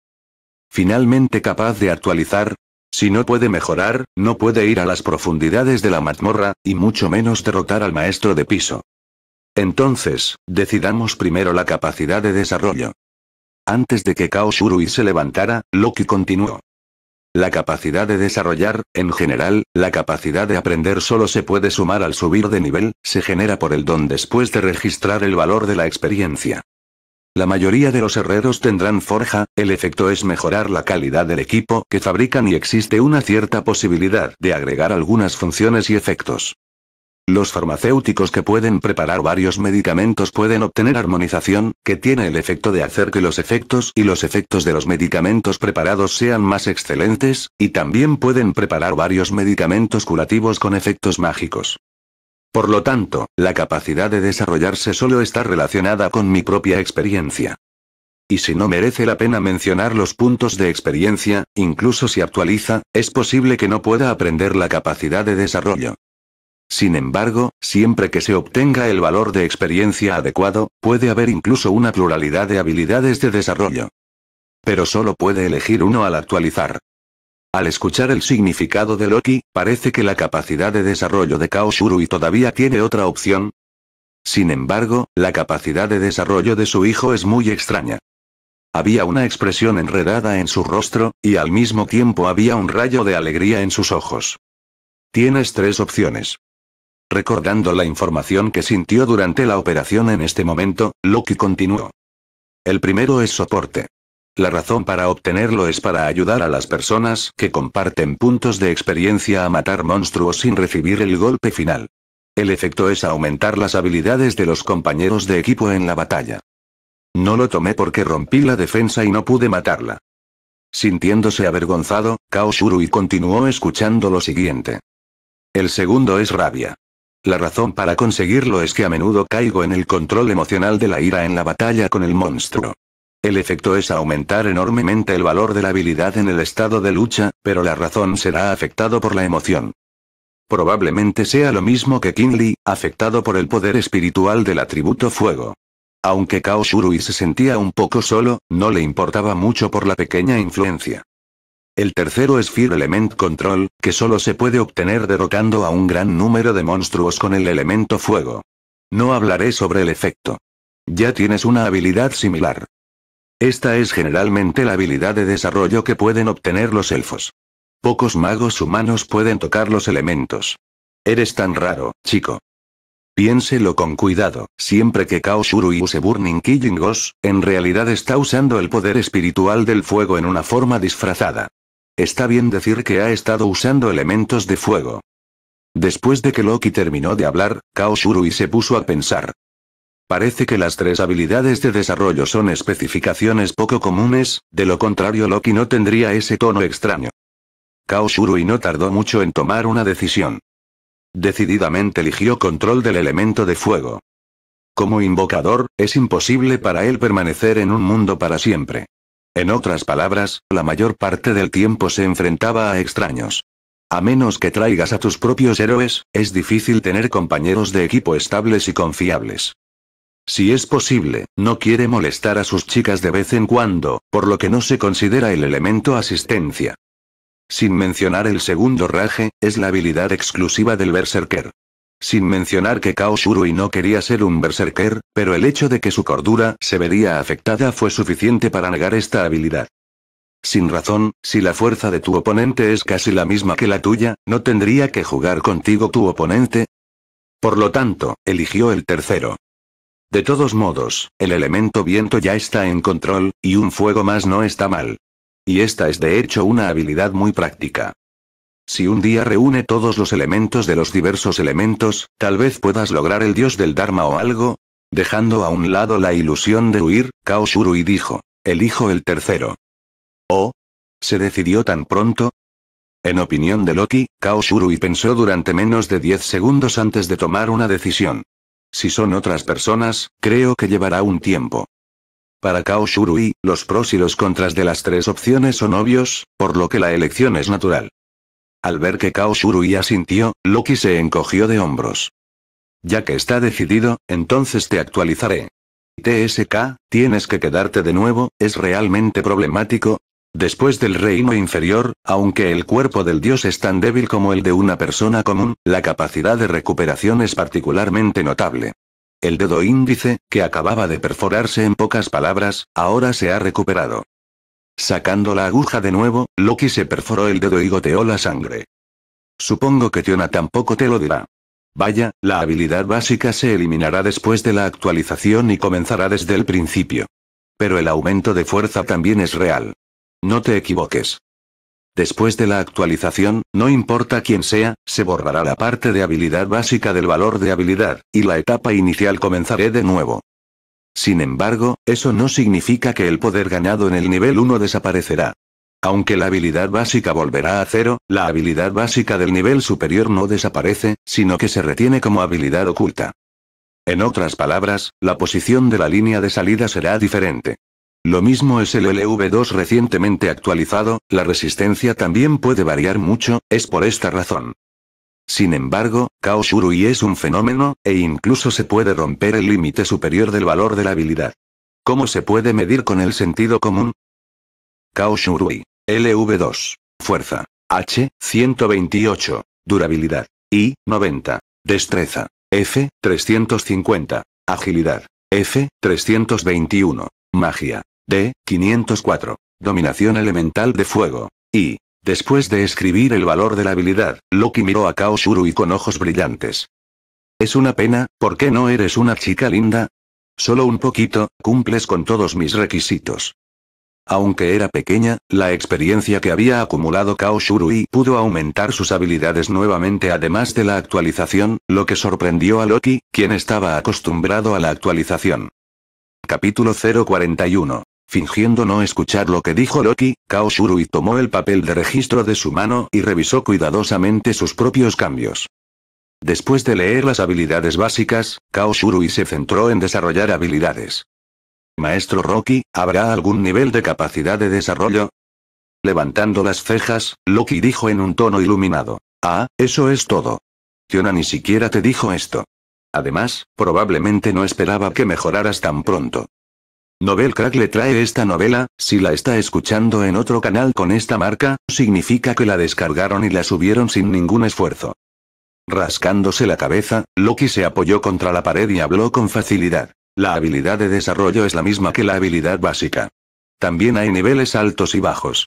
Finalmente capaz de actualizar, si no puede mejorar, no puede ir a las profundidades de la mazmorra, y mucho menos derrotar al maestro de piso. Entonces, decidamos primero la capacidad de desarrollo. Antes de que Kaoshuru se levantara, Loki continuó. La capacidad de desarrollar, en general, la capacidad de aprender solo se puede sumar al subir de nivel, se genera por el don después de registrar el valor de la experiencia. La mayoría de los herreros tendrán forja, el efecto es mejorar la calidad del equipo que fabrican y existe una cierta posibilidad de agregar algunas funciones y efectos. Los farmacéuticos que pueden preparar varios medicamentos pueden obtener armonización, que tiene el efecto de hacer que los efectos y los efectos de los medicamentos preparados sean más excelentes, y también pueden preparar varios medicamentos curativos con efectos mágicos. Por lo tanto, la capacidad de desarrollarse solo está relacionada con mi propia experiencia. Y si no merece la pena mencionar los puntos de experiencia, incluso si actualiza, es posible que no pueda aprender la capacidad de desarrollo. Sin embargo, siempre que se obtenga el valor de experiencia adecuado, puede haber incluso una pluralidad de habilidades de desarrollo. Pero solo puede elegir uno al actualizar. Al escuchar el significado de Loki, parece que la capacidad de desarrollo de Kaoshuru y todavía tiene otra opción. Sin embargo, la capacidad de desarrollo de su hijo es muy extraña. Había una expresión enredada en su rostro, y al mismo tiempo había un rayo de alegría en sus ojos. Tienes tres opciones. Recordando la información que sintió durante la operación en este momento, Loki continuó. El primero es soporte. La razón para obtenerlo es para ayudar a las personas que comparten puntos de experiencia a matar monstruos sin recibir el golpe final. El efecto es aumentar las habilidades de los compañeros de equipo en la batalla. No lo tomé porque rompí la defensa y no pude matarla. Sintiéndose avergonzado, Kaoshuru continuó escuchando lo siguiente. El segundo es rabia. La razón para conseguirlo es que a menudo caigo en el control emocional de la ira en la batalla con el monstruo. El efecto es aumentar enormemente el valor de la habilidad en el estado de lucha, pero la razón será afectado por la emoción. Probablemente sea lo mismo que Kinley, afectado por el poder espiritual del atributo fuego. Aunque Kaoshuru se sentía un poco solo, no le importaba mucho por la pequeña influencia. El tercero es Fear Element Control, que solo se puede obtener derrotando a un gran número de monstruos con el elemento fuego. No hablaré sobre el efecto. Ya tienes una habilidad similar. Esta es generalmente la habilidad de desarrollo que pueden obtener los elfos. Pocos magos humanos pueden tocar los elementos. Eres tan raro, chico. Piénselo con cuidado, siempre que Kao use Burning Killing en realidad está usando el poder espiritual del fuego en una forma disfrazada. Está bien decir que ha estado usando elementos de fuego. Después de que Loki terminó de hablar, Kao se puso a pensar. Parece que las tres habilidades de desarrollo son especificaciones poco comunes, de lo contrario Loki no tendría ese tono extraño. Kao y no tardó mucho en tomar una decisión. Decididamente eligió control del elemento de fuego. Como invocador, es imposible para él permanecer en un mundo para siempre. En otras palabras, la mayor parte del tiempo se enfrentaba a extraños. A menos que traigas a tus propios héroes, es difícil tener compañeros de equipo estables y confiables. Si es posible, no quiere molestar a sus chicas de vez en cuando, por lo que no se considera el elemento asistencia. Sin mencionar el segundo raje, es la habilidad exclusiva del berserker. Sin mencionar que Kao no quería ser un berserker, pero el hecho de que su cordura se vería afectada fue suficiente para negar esta habilidad. Sin razón, si la fuerza de tu oponente es casi la misma que la tuya, ¿no tendría que jugar contigo tu oponente? Por lo tanto, eligió el tercero. De todos modos, el elemento viento ya está en control, y un fuego más no está mal. Y esta es de hecho una habilidad muy práctica. Si un día reúne todos los elementos de los diversos elementos, tal vez puedas lograr el dios del Dharma o algo. Dejando a un lado la ilusión de huir, Kao y dijo, elijo el tercero. ¿Oh? ¿Se decidió tan pronto? En opinión de Loki, Kao y pensó durante menos de 10 segundos antes de tomar una decisión. Si son otras personas, creo que llevará un tiempo. Para Kao Shurui, los pros y los contras de las tres opciones son obvios, por lo que la elección es natural. Al ver que Kao Shurui asintió, Loki se encogió de hombros. Ya que está decidido, entonces te actualizaré. TSK, tienes que quedarte de nuevo, es realmente problemático, Después del reino inferior, aunque el cuerpo del dios es tan débil como el de una persona común, la capacidad de recuperación es particularmente notable. El dedo índice, que acababa de perforarse en pocas palabras, ahora se ha recuperado. Sacando la aguja de nuevo, Loki se perforó el dedo y goteó la sangre. Supongo que Tiona tampoco te lo dirá. Vaya, la habilidad básica se eliminará después de la actualización y comenzará desde el principio. Pero el aumento de fuerza también es real. No te equivoques. Después de la actualización, no importa quién sea, se borrará la parte de habilidad básica del valor de habilidad, y la etapa inicial comenzaré de nuevo. Sin embargo, eso no significa que el poder ganado en el nivel 1 desaparecerá. Aunque la habilidad básica volverá a cero, la habilidad básica del nivel superior no desaparece, sino que se retiene como habilidad oculta. En otras palabras, la posición de la línea de salida será diferente. Lo mismo es el LV2 recientemente actualizado, la resistencia también puede variar mucho, es por esta razón. Sin embargo, Kao es un fenómeno, e incluso se puede romper el límite superior del valor de la habilidad. ¿Cómo se puede medir con el sentido común? Kao LV2. Fuerza. H, 128. Durabilidad. I, 90. Destreza. F, 350. Agilidad. F, 321. Magia. D. 504. Dominación elemental de fuego. Y, después de escribir el valor de la habilidad, Loki miró a Kao Shurui con ojos brillantes. Es una pena, ¿por qué no eres una chica linda? Solo un poquito, cumples con todos mis requisitos. Aunque era pequeña, la experiencia que había acumulado Kao Shurui pudo aumentar sus habilidades nuevamente además de la actualización, lo que sorprendió a Loki, quien estaba acostumbrado a la actualización. Capítulo 041 Fingiendo no escuchar lo que dijo Loki, Kao tomó el papel de registro de su mano y revisó cuidadosamente sus propios cambios. Después de leer las habilidades básicas, Kao se centró en desarrollar habilidades. Maestro Rocky, ¿habrá algún nivel de capacidad de desarrollo? Levantando las cejas, Loki dijo en un tono iluminado. Ah, eso es todo. Tiona ni siquiera te dijo esto. Además, probablemente no esperaba que mejoraras tan pronto. Novel Crack le trae esta novela, si la está escuchando en otro canal con esta marca, significa que la descargaron y la subieron sin ningún esfuerzo. Rascándose la cabeza, Loki se apoyó contra la pared y habló con facilidad. La habilidad de desarrollo es la misma que la habilidad básica. También hay niveles altos y bajos.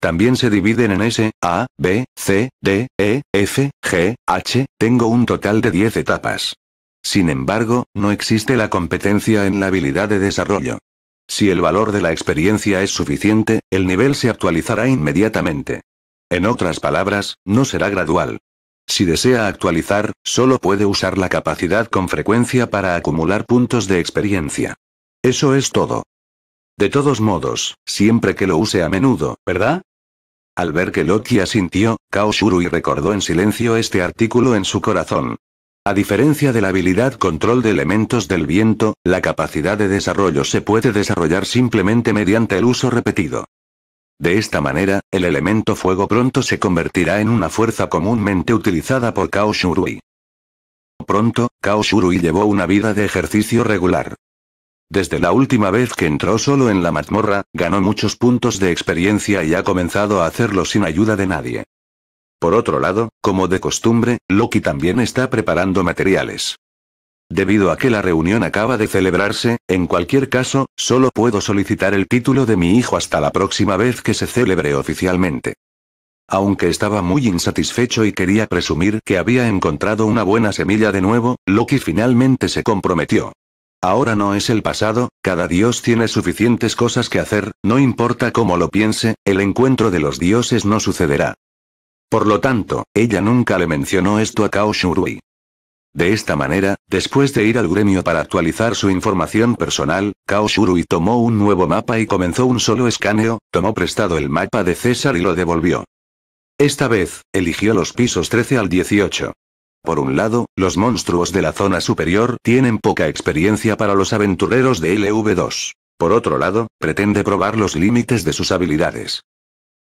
También se dividen en S, A, B, C, D, E, F, G, H, tengo un total de 10 etapas. Sin embargo, no existe la competencia en la habilidad de desarrollo. Si el valor de la experiencia es suficiente, el nivel se actualizará inmediatamente. En otras palabras, no será gradual. Si desea actualizar, solo puede usar la capacidad con frecuencia para acumular puntos de experiencia. Eso es todo. De todos modos, siempre que lo use a menudo, ¿verdad? Al ver que Loki asintió, y recordó en silencio este artículo en su corazón. A diferencia de la habilidad control de elementos del viento, la capacidad de desarrollo se puede desarrollar simplemente mediante el uso repetido. De esta manera, el elemento fuego pronto se convertirá en una fuerza comúnmente utilizada por Kao Shurui. Pronto, Kao Shurui llevó una vida de ejercicio regular. Desde la última vez que entró solo en la mazmorra, ganó muchos puntos de experiencia y ha comenzado a hacerlo sin ayuda de nadie. Por otro lado, como de costumbre, Loki también está preparando materiales. Debido a que la reunión acaba de celebrarse, en cualquier caso, solo puedo solicitar el título de mi hijo hasta la próxima vez que se celebre oficialmente. Aunque estaba muy insatisfecho y quería presumir que había encontrado una buena semilla de nuevo, Loki finalmente se comprometió. Ahora no es el pasado, cada dios tiene suficientes cosas que hacer, no importa cómo lo piense, el encuentro de los dioses no sucederá. Por lo tanto, ella nunca le mencionó esto a Kaoshurui. De esta manera, después de ir al gremio para actualizar su información personal, Kaoshurui tomó un nuevo mapa y comenzó un solo escaneo, tomó prestado el mapa de César y lo devolvió. Esta vez, eligió los pisos 13 al 18. Por un lado, los monstruos de la zona superior tienen poca experiencia para los aventureros de LV2. Por otro lado, pretende probar los límites de sus habilidades.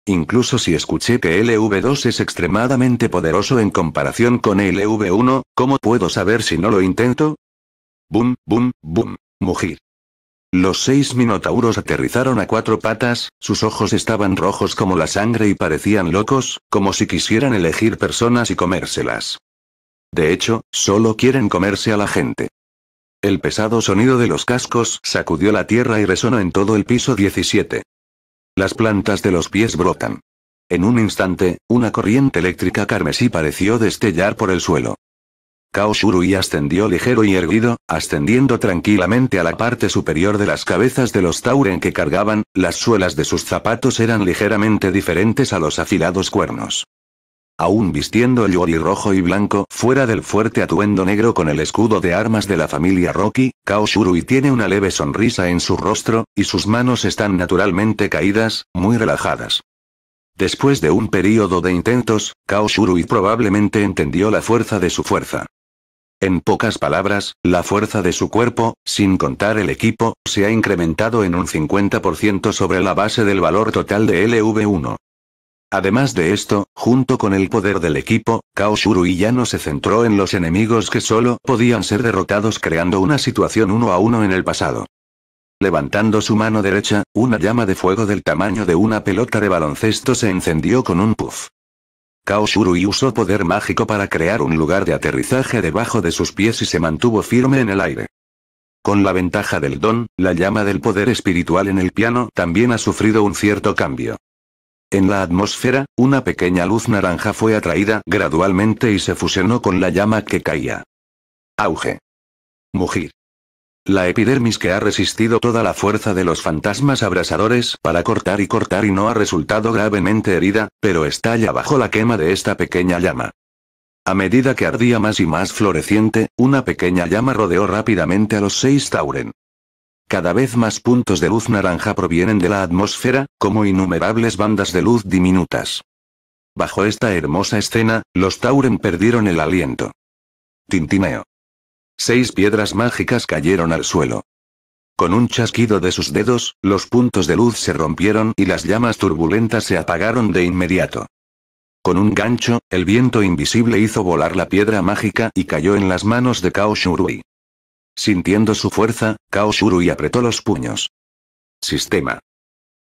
Incluso si escuché que LV2 es extremadamente poderoso en comparación con LV1, ¿cómo puedo saber si no lo intento? Bum, bum, bum, mugir. Los seis minotauros aterrizaron a cuatro patas, sus ojos estaban rojos como la sangre y parecían locos, como si quisieran elegir personas y comérselas. De hecho, solo quieren comerse a la gente. El pesado sonido de los cascos sacudió la tierra y resonó en todo el piso 17. Las plantas de los pies brotan. En un instante, una corriente eléctrica carmesí pareció destellar por el suelo. Kaoshuru y ascendió ligero y erguido, ascendiendo tranquilamente a la parte superior de las cabezas de los Tauren que cargaban, las suelas de sus zapatos eran ligeramente diferentes a los afilados cuernos aún vistiendo yori rojo y blanco fuera del fuerte atuendo negro con el escudo de armas de la familia Rocky, Kaoshurui tiene una leve sonrisa en su rostro, y sus manos están naturalmente caídas, muy relajadas. Después de un período de intentos, Kaoshurui probablemente entendió la fuerza de su fuerza. En pocas palabras, la fuerza de su cuerpo, sin contar el equipo, se ha incrementado en un 50% sobre la base del valor total de LV1. Además de esto, junto con el poder del equipo, Kaoshuru ya no se centró en los enemigos que solo podían ser derrotados creando una situación uno a uno en el pasado. Levantando su mano derecha, una llama de fuego del tamaño de una pelota de baloncesto se encendió con un puff. Kao usó poder mágico para crear un lugar de aterrizaje debajo de sus pies y se mantuvo firme en el aire. Con la ventaja del don, la llama del poder espiritual en el piano también ha sufrido un cierto cambio. En la atmósfera, una pequeña luz naranja fue atraída gradualmente y se fusionó con la llama que caía. Auge. Mugir. La epidermis que ha resistido toda la fuerza de los fantasmas abrasadores para cortar y cortar y no ha resultado gravemente herida, pero estalla bajo la quema de esta pequeña llama. A medida que ardía más y más floreciente, una pequeña llama rodeó rápidamente a los seis Tauren. Cada vez más puntos de luz naranja provienen de la atmósfera, como innumerables bandas de luz diminutas. Bajo esta hermosa escena, los Tauren perdieron el aliento. Tintineo. Seis piedras mágicas cayeron al suelo. Con un chasquido de sus dedos, los puntos de luz se rompieron y las llamas turbulentas se apagaron de inmediato. Con un gancho, el viento invisible hizo volar la piedra mágica y cayó en las manos de Cao Shurui. Sintiendo su fuerza, Kaoshuru y apretó los puños. Sistema.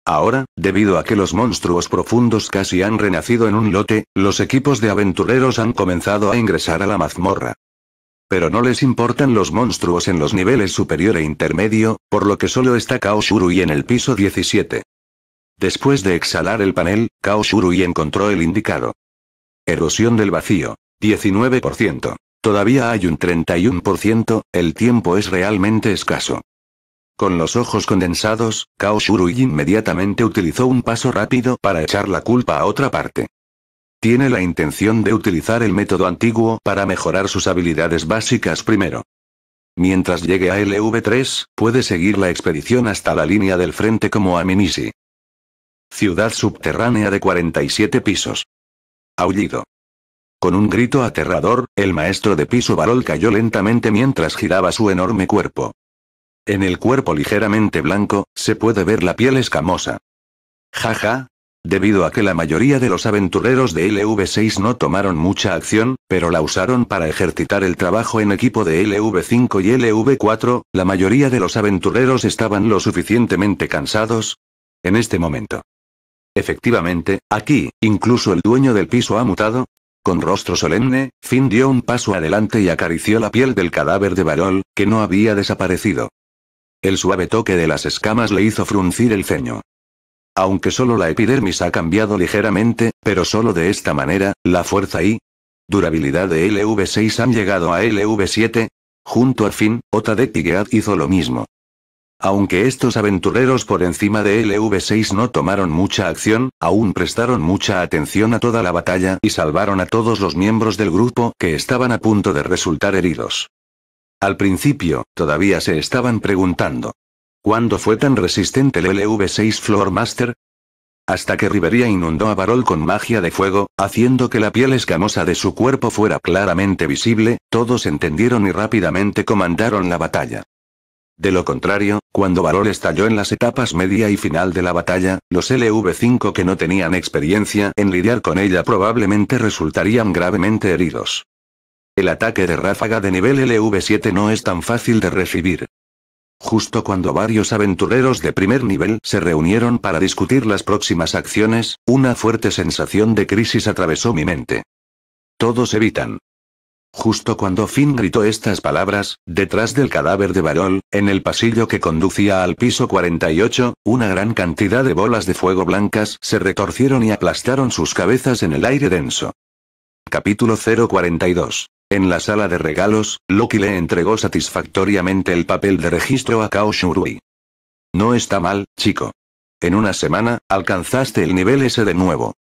Ahora, debido a que los monstruos profundos casi han renacido en un lote, los equipos de aventureros han comenzado a ingresar a la mazmorra. Pero no les importan los monstruos en los niveles superior e intermedio, por lo que solo está Kaoshuru y en el piso 17. Después de exhalar el panel, Kaoshuru encontró el indicado. Erosión del vacío. 19%. Todavía hay un 31%, el tiempo es realmente escaso. Con los ojos condensados, Kao Shurui inmediatamente utilizó un paso rápido para echar la culpa a otra parte. Tiene la intención de utilizar el método antiguo para mejorar sus habilidades básicas primero. Mientras llegue a LV3, puede seguir la expedición hasta la línea del frente como a Minisi. Ciudad subterránea de 47 pisos. Aullido. Con un grito aterrador, el maestro de piso Barol cayó lentamente mientras giraba su enorme cuerpo. En el cuerpo ligeramente blanco, se puede ver la piel escamosa. Jaja. Debido a que la mayoría de los aventureros de LV6 no tomaron mucha acción, pero la usaron para ejercitar el trabajo en equipo de LV5 y LV4, la mayoría de los aventureros estaban lo suficientemente cansados. En este momento. Efectivamente, aquí, incluso el dueño del piso ha mutado, con rostro solemne, Finn dio un paso adelante y acarició la piel del cadáver de Barol, que no había desaparecido. El suave toque de las escamas le hizo fruncir el ceño. Aunque solo la epidermis ha cambiado ligeramente, pero solo de esta manera, la fuerza y durabilidad de LV6 han llegado a LV7. Junto a Finn, Ota de Piguead hizo lo mismo. Aunque estos aventureros por encima de LV6 no tomaron mucha acción, aún prestaron mucha atención a toda la batalla y salvaron a todos los miembros del grupo que estaban a punto de resultar heridos. Al principio, todavía se estaban preguntando. ¿Cuándo fue tan resistente el LV6 Floor Master? Hasta que Riveria inundó a Barol con magia de fuego, haciendo que la piel escamosa de su cuerpo fuera claramente visible, todos entendieron y rápidamente comandaron la batalla. De lo contrario, cuando Valor estalló en las etapas media y final de la batalla, los LV5 que no tenían experiencia en lidiar con ella probablemente resultarían gravemente heridos. El ataque de ráfaga de nivel LV7 no es tan fácil de recibir. Justo cuando varios aventureros de primer nivel se reunieron para discutir las próximas acciones, una fuerte sensación de crisis atravesó mi mente. Todos evitan. Justo cuando Finn gritó estas palabras, detrás del cadáver de Barol, en el pasillo que conducía al piso 48, una gran cantidad de bolas de fuego blancas se retorcieron y aplastaron sus cabezas en el aire denso. Capítulo 042. En la sala de regalos, Loki le entregó satisfactoriamente el papel de registro a Kao Shurui. No está mal, chico. En una semana, alcanzaste el nivel S de nuevo.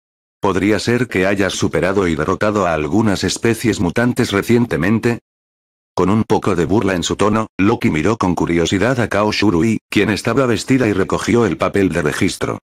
¿Podría ser que hayas superado y derrotado a algunas especies mutantes recientemente? Con un poco de burla en su tono, Loki miró con curiosidad a Kaoshurui, quien estaba vestida y recogió el papel de registro.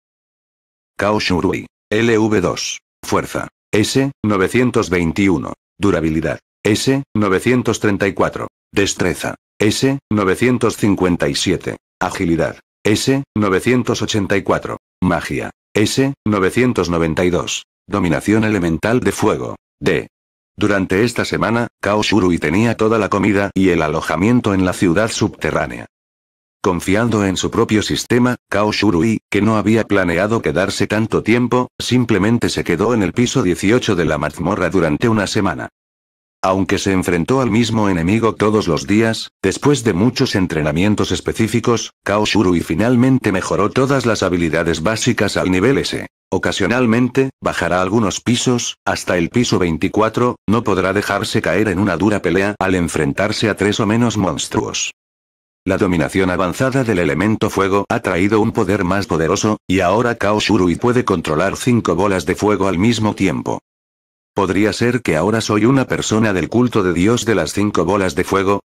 Kaoshurui, LV2. Fuerza. S. 921. Durabilidad. S. 934. Destreza. S. 957. Agilidad. S. 984. Magia. S. 992. Dominación elemental de fuego. D. Durante esta semana, Kaoshurui tenía toda la comida y el alojamiento en la ciudad subterránea. Confiando en su propio sistema, Kaoshurui, que no había planeado quedarse tanto tiempo, simplemente se quedó en el piso 18 de la mazmorra durante una semana. Aunque se enfrentó al mismo enemigo todos los días, después de muchos entrenamientos específicos, Kao finalmente mejoró todas las habilidades básicas al nivel S. Ocasionalmente, bajará algunos pisos, hasta el piso 24, no podrá dejarse caer en una dura pelea al enfrentarse a tres o menos monstruos. La dominación avanzada del elemento fuego ha traído un poder más poderoso, y ahora Kao puede controlar cinco bolas de fuego al mismo tiempo. ¿Podría ser que ahora soy una persona del culto de Dios de las cinco bolas de fuego?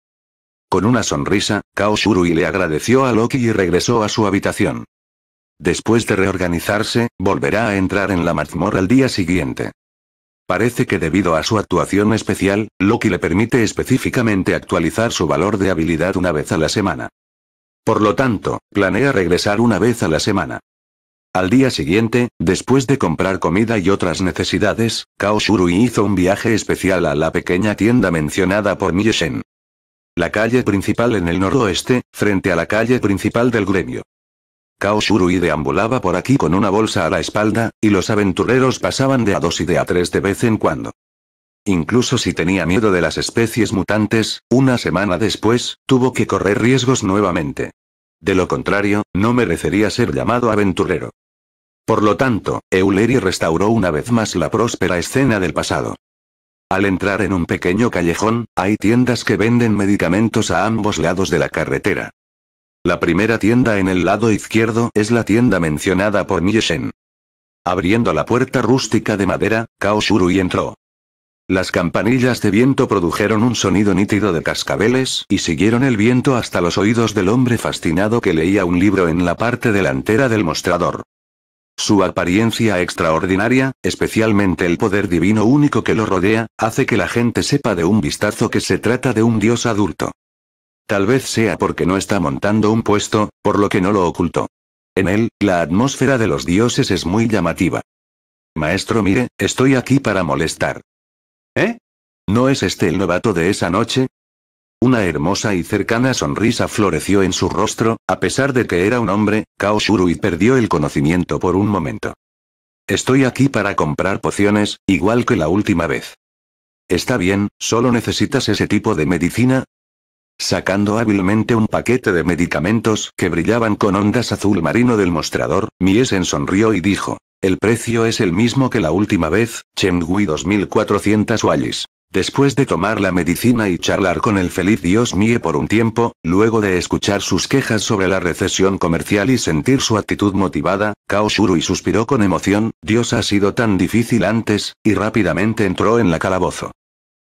Con una sonrisa, Kaoshuru le agradeció a Loki y regresó a su habitación. Después de reorganizarse, volverá a entrar en la mazmorra al día siguiente. Parece que debido a su actuación especial, Loki le permite específicamente actualizar su valor de habilidad una vez a la semana. Por lo tanto, planea regresar una vez a la semana. Al día siguiente, después de comprar comida y otras necesidades, Kaoshuru hizo un viaje especial a la pequeña tienda mencionada por Mieshen. La calle principal en el noroeste, frente a la calle principal del gremio. Kaoshuru deambulaba por aquí con una bolsa a la espalda, y los aventureros pasaban de a dos y de a tres de vez en cuando. Incluso si tenía miedo de las especies mutantes, una semana después, tuvo que correr riesgos nuevamente. De lo contrario, no merecería ser llamado aventurero. Por lo tanto, Euleri restauró una vez más la próspera escena del pasado. Al entrar en un pequeño callejón, hay tiendas que venden medicamentos a ambos lados de la carretera. La primera tienda en el lado izquierdo es la tienda mencionada por Nyeshen. Abriendo la puerta rústica de madera, Kao entró. Las campanillas de viento produjeron un sonido nítido de cascabeles y siguieron el viento hasta los oídos del hombre fascinado que leía un libro en la parte delantera del mostrador. Su apariencia extraordinaria, especialmente el poder divino único que lo rodea, hace que la gente sepa de un vistazo que se trata de un dios adulto. Tal vez sea porque no está montando un puesto, por lo que no lo ocultó. En él, la atmósfera de los dioses es muy llamativa. Maestro, mire, estoy aquí para molestar. ¿Eh? ¿No es este el novato de esa noche? Una hermosa y cercana sonrisa floreció en su rostro, a pesar de que era un hombre, Kaoshuru y perdió el conocimiento por un momento. Estoy aquí para comprar pociones, igual que la última vez. Está bien, solo necesitas ese tipo de medicina. Sacando hábilmente un paquete de medicamentos que brillaban con ondas azul marino del mostrador, Miesen sonrió y dijo, el precio es el mismo que la última vez, Chengui 2400 wallis. Después de tomar la medicina y charlar con el feliz Dios Mie por un tiempo, luego de escuchar sus quejas sobre la recesión comercial y sentir su actitud motivada, Kaoshuru y suspiró con emoción, Dios ha sido tan difícil antes, y rápidamente entró en la calabozo.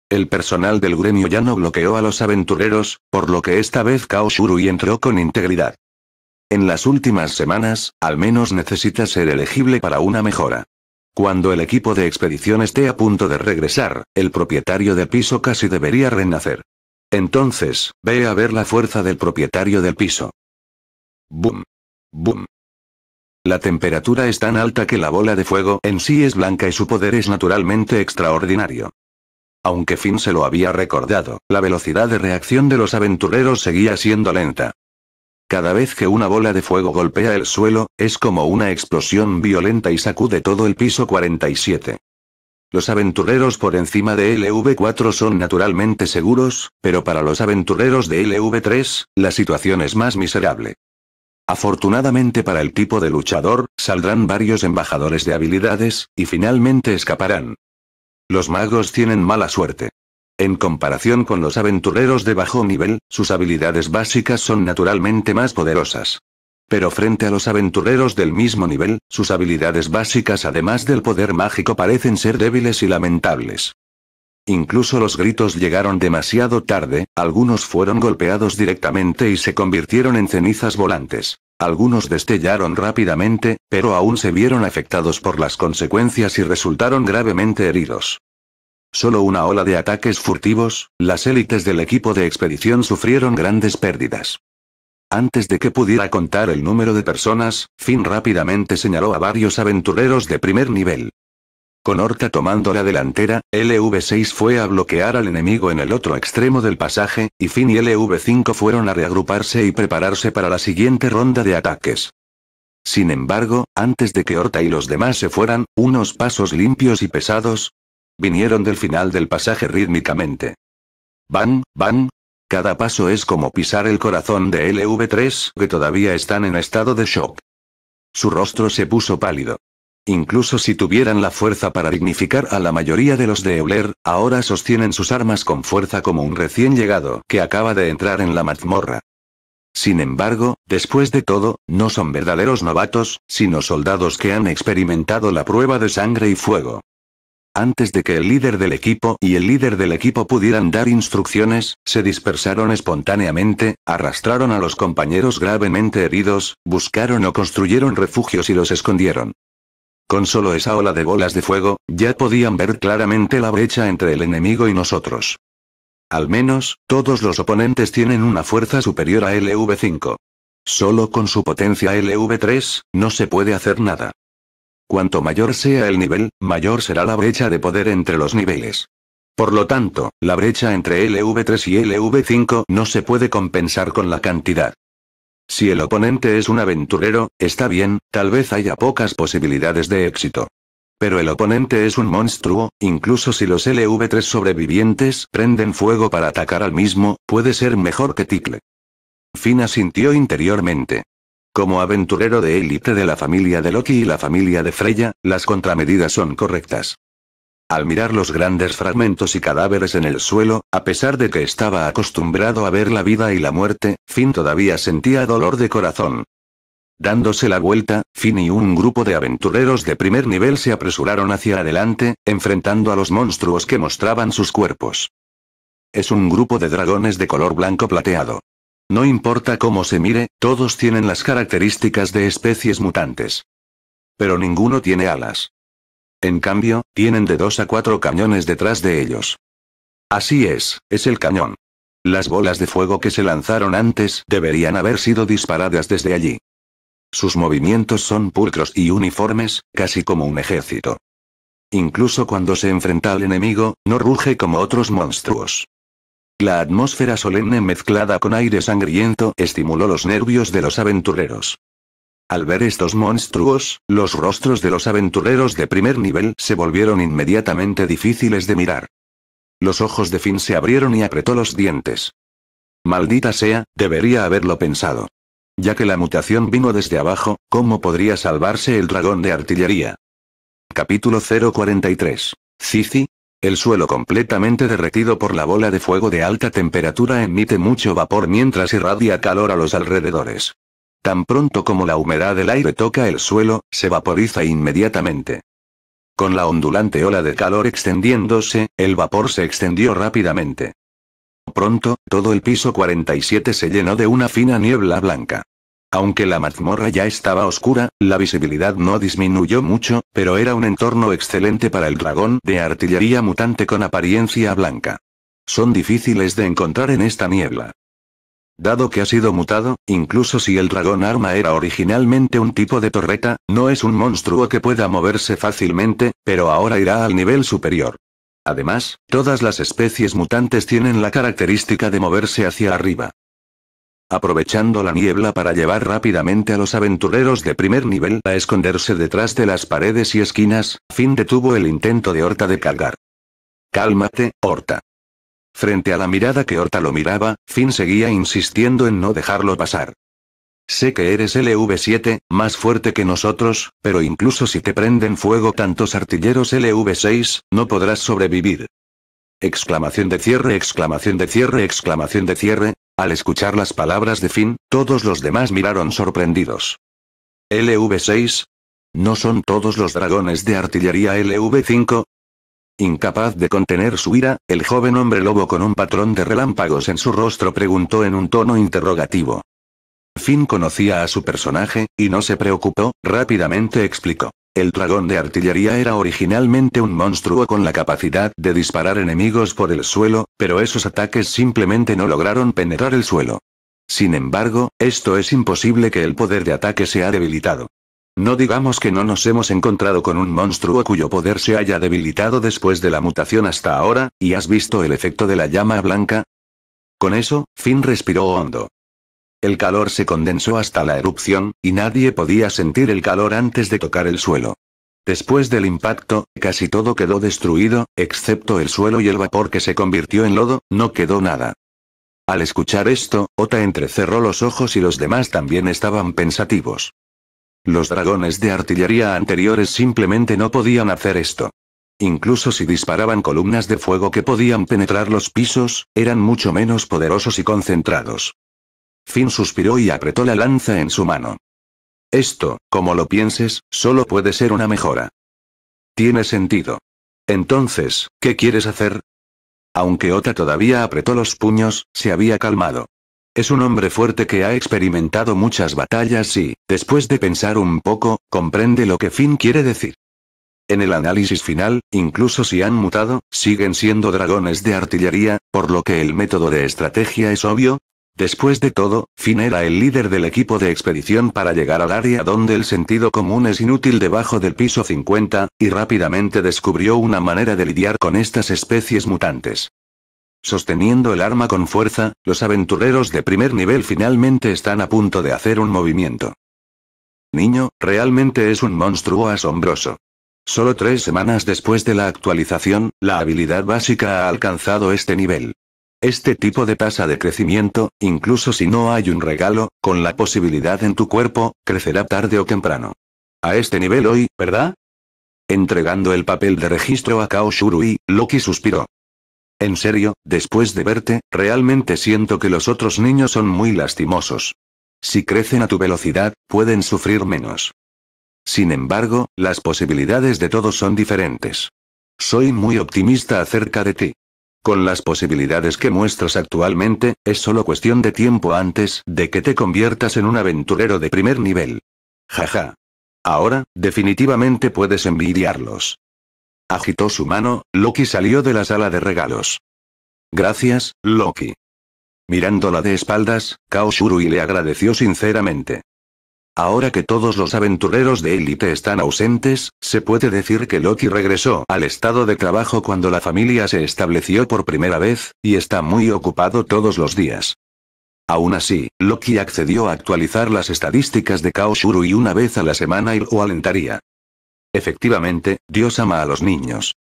El personal del gremio ya no bloqueó a los aventureros, por lo que esta vez Kaoshuru y entró con integridad. En las últimas semanas, al menos necesita ser elegible para una mejora. Cuando el equipo de expedición esté a punto de regresar, el propietario del piso casi debería renacer. Entonces, ve a ver la fuerza del propietario del piso. Boom. ¡Bum! La temperatura es tan alta que la bola de fuego en sí es blanca y su poder es naturalmente extraordinario. Aunque Finn se lo había recordado, la velocidad de reacción de los aventureros seguía siendo lenta. Cada vez que una bola de fuego golpea el suelo, es como una explosión violenta y sacude todo el piso 47. Los aventureros por encima de LV4 son naturalmente seguros, pero para los aventureros de LV3, la situación es más miserable. Afortunadamente para el tipo de luchador, saldrán varios embajadores de habilidades, y finalmente escaparán. Los magos tienen mala suerte. En comparación con los aventureros de bajo nivel, sus habilidades básicas son naturalmente más poderosas. Pero frente a los aventureros del mismo nivel, sus habilidades básicas además del poder mágico parecen ser débiles y lamentables. Incluso los gritos llegaron demasiado tarde, algunos fueron golpeados directamente y se convirtieron en cenizas volantes. Algunos destellaron rápidamente, pero aún se vieron afectados por las consecuencias y resultaron gravemente heridos. Solo una ola de ataques furtivos, las élites del equipo de expedición sufrieron grandes pérdidas. Antes de que pudiera contar el número de personas, Finn rápidamente señaló a varios aventureros de primer nivel. Con Horta tomando la delantera, LV6 fue a bloquear al enemigo en el otro extremo del pasaje, y Finn y LV5 fueron a reagruparse y prepararse para la siguiente ronda de ataques. Sin embargo, antes de que Horta y los demás se fueran, unos pasos limpios y pesados, vinieron del final del pasaje rítmicamente. Van, van. Cada paso es como pisar el corazón de LV3, que todavía están en estado de shock. Su rostro se puso pálido. Incluso si tuvieran la fuerza para dignificar a la mayoría de los de Euler, ahora sostienen sus armas con fuerza como un recién llegado que acaba de entrar en la mazmorra. Sin embargo, después de todo, no son verdaderos novatos, sino soldados que han experimentado la prueba de sangre y fuego. Antes de que el líder del equipo y el líder del equipo pudieran dar instrucciones, se dispersaron espontáneamente, arrastraron a los compañeros gravemente heridos, buscaron o construyeron refugios y los escondieron. Con solo esa ola de bolas de fuego, ya podían ver claramente la brecha entre el enemigo y nosotros. Al menos, todos los oponentes tienen una fuerza superior a LV5. Solo con su potencia LV3, no se puede hacer nada. Cuanto mayor sea el nivel, mayor será la brecha de poder entre los niveles. Por lo tanto, la brecha entre LV3 y LV5 no se puede compensar con la cantidad. Si el oponente es un aventurero, está bien, tal vez haya pocas posibilidades de éxito. Pero el oponente es un monstruo, incluso si los LV3 sobrevivientes prenden fuego para atacar al mismo, puede ser mejor que Tickle. Fina sintió interiormente. Como aventurero de élite de la familia de Loki y la familia de Freya, las contramedidas son correctas. Al mirar los grandes fragmentos y cadáveres en el suelo, a pesar de que estaba acostumbrado a ver la vida y la muerte, Finn todavía sentía dolor de corazón. Dándose la vuelta, Finn y un grupo de aventureros de primer nivel se apresuraron hacia adelante, enfrentando a los monstruos que mostraban sus cuerpos. Es un grupo de dragones de color blanco plateado. No importa cómo se mire, todos tienen las características de especies mutantes. Pero ninguno tiene alas. En cambio, tienen de dos a cuatro cañones detrás de ellos. Así es, es el cañón. Las bolas de fuego que se lanzaron antes deberían haber sido disparadas desde allí. Sus movimientos son pulcros y uniformes, casi como un ejército. Incluso cuando se enfrenta al enemigo, no ruge como otros monstruos. La atmósfera solemne mezclada con aire sangriento estimuló los nervios de los aventureros. Al ver estos monstruos, los rostros de los aventureros de primer nivel se volvieron inmediatamente difíciles de mirar. Los ojos de Finn se abrieron y apretó los dientes. Maldita sea, debería haberlo pensado. Ya que la mutación vino desde abajo, ¿cómo podría salvarse el dragón de artillería? Capítulo 043. Cici, el suelo completamente derretido por la bola de fuego de alta temperatura emite mucho vapor mientras irradia calor a los alrededores. Tan pronto como la humedad del aire toca el suelo, se vaporiza inmediatamente. Con la ondulante ola de calor extendiéndose, el vapor se extendió rápidamente. Pronto, todo el piso 47 se llenó de una fina niebla blanca. Aunque la mazmorra ya estaba oscura, la visibilidad no disminuyó mucho, pero era un entorno excelente para el dragón de artillería mutante con apariencia blanca. Son difíciles de encontrar en esta niebla. Dado que ha sido mutado, incluso si el dragón arma era originalmente un tipo de torreta, no es un monstruo que pueda moverse fácilmente, pero ahora irá al nivel superior. Además, todas las especies mutantes tienen la característica de moverse hacia arriba aprovechando la niebla para llevar rápidamente a los aventureros de primer nivel a esconderse detrás de las paredes y esquinas, Finn detuvo el intento de Horta de cargar. Cálmate, Horta. Frente a la mirada que Horta lo miraba, Finn seguía insistiendo en no dejarlo pasar. Sé que eres LV7, más fuerte que nosotros, pero incluso si te prenden fuego tantos artilleros LV6, no podrás sobrevivir. Exclamación de cierre, exclamación de cierre, exclamación de cierre, al escuchar las palabras de Finn, todos los demás miraron sorprendidos. LV6, ¿No son todos los dragones de artillería LV5? Incapaz de contener su ira, el joven hombre lobo con un patrón de relámpagos en su rostro preguntó en un tono interrogativo. Finn conocía a su personaje, y no se preocupó, rápidamente explicó. El dragón de artillería era originalmente un monstruo con la capacidad de disparar enemigos por el suelo, pero esos ataques simplemente no lograron penetrar el suelo. Sin embargo, esto es imposible que el poder de ataque se ha debilitado. No digamos que no nos hemos encontrado con un monstruo cuyo poder se haya debilitado después de la mutación hasta ahora, y has visto el efecto de la llama blanca. Con eso, Finn respiró hondo. El calor se condensó hasta la erupción, y nadie podía sentir el calor antes de tocar el suelo. Después del impacto, casi todo quedó destruido, excepto el suelo y el vapor que se convirtió en lodo, no quedó nada. Al escuchar esto, Ota entrecerró los ojos y los demás también estaban pensativos. Los dragones de artillería anteriores simplemente no podían hacer esto. Incluso si disparaban columnas de fuego que podían penetrar los pisos, eran mucho menos poderosos y concentrados. Finn suspiró y apretó la lanza en su mano. Esto, como lo pienses, solo puede ser una mejora. Tiene sentido. Entonces, ¿qué quieres hacer? Aunque Ota todavía apretó los puños, se había calmado. Es un hombre fuerte que ha experimentado muchas batallas y, después de pensar un poco, comprende lo que Finn quiere decir. En el análisis final, incluso si han mutado, siguen siendo dragones de artillería, por lo que el método de estrategia es obvio, Después de todo, Finn era el líder del equipo de expedición para llegar al área donde el sentido común es inútil debajo del piso 50, y rápidamente descubrió una manera de lidiar con estas especies mutantes. Sosteniendo el arma con fuerza, los aventureros de primer nivel finalmente están a punto de hacer un movimiento. Niño, realmente es un monstruo asombroso. Solo tres semanas después de la actualización, la habilidad básica ha alcanzado este nivel. Este tipo de tasa de crecimiento, incluso si no hay un regalo, con la posibilidad en tu cuerpo, crecerá tarde o temprano. A este nivel hoy, ¿verdad? Entregando el papel de registro a Kao Loki suspiró. En serio, después de verte, realmente siento que los otros niños son muy lastimosos. Si crecen a tu velocidad, pueden sufrir menos. Sin embargo, las posibilidades de todos son diferentes. Soy muy optimista acerca de ti. Con las posibilidades que muestras actualmente, es solo cuestión de tiempo antes de que te conviertas en un aventurero de primer nivel. Jaja. Ahora, definitivamente puedes envidiarlos. Agitó su mano, Loki salió de la sala de regalos. Gracias, Loki. Mirándola de espaldas, Kaoshuru y le agradeció sinceramente. Ahora que todos los aventureros de élite están ausentes, se puede decir que Loki regresó al estado de trabajo cuando la familia se estableció por primera vez, y está muy ocupado todos los días. Aún así, Loki accedió a actualizar las estadísticas de Kaoshuru y una vez a la semana y lo alentaría. Efectivamente, Dios ama a los niños.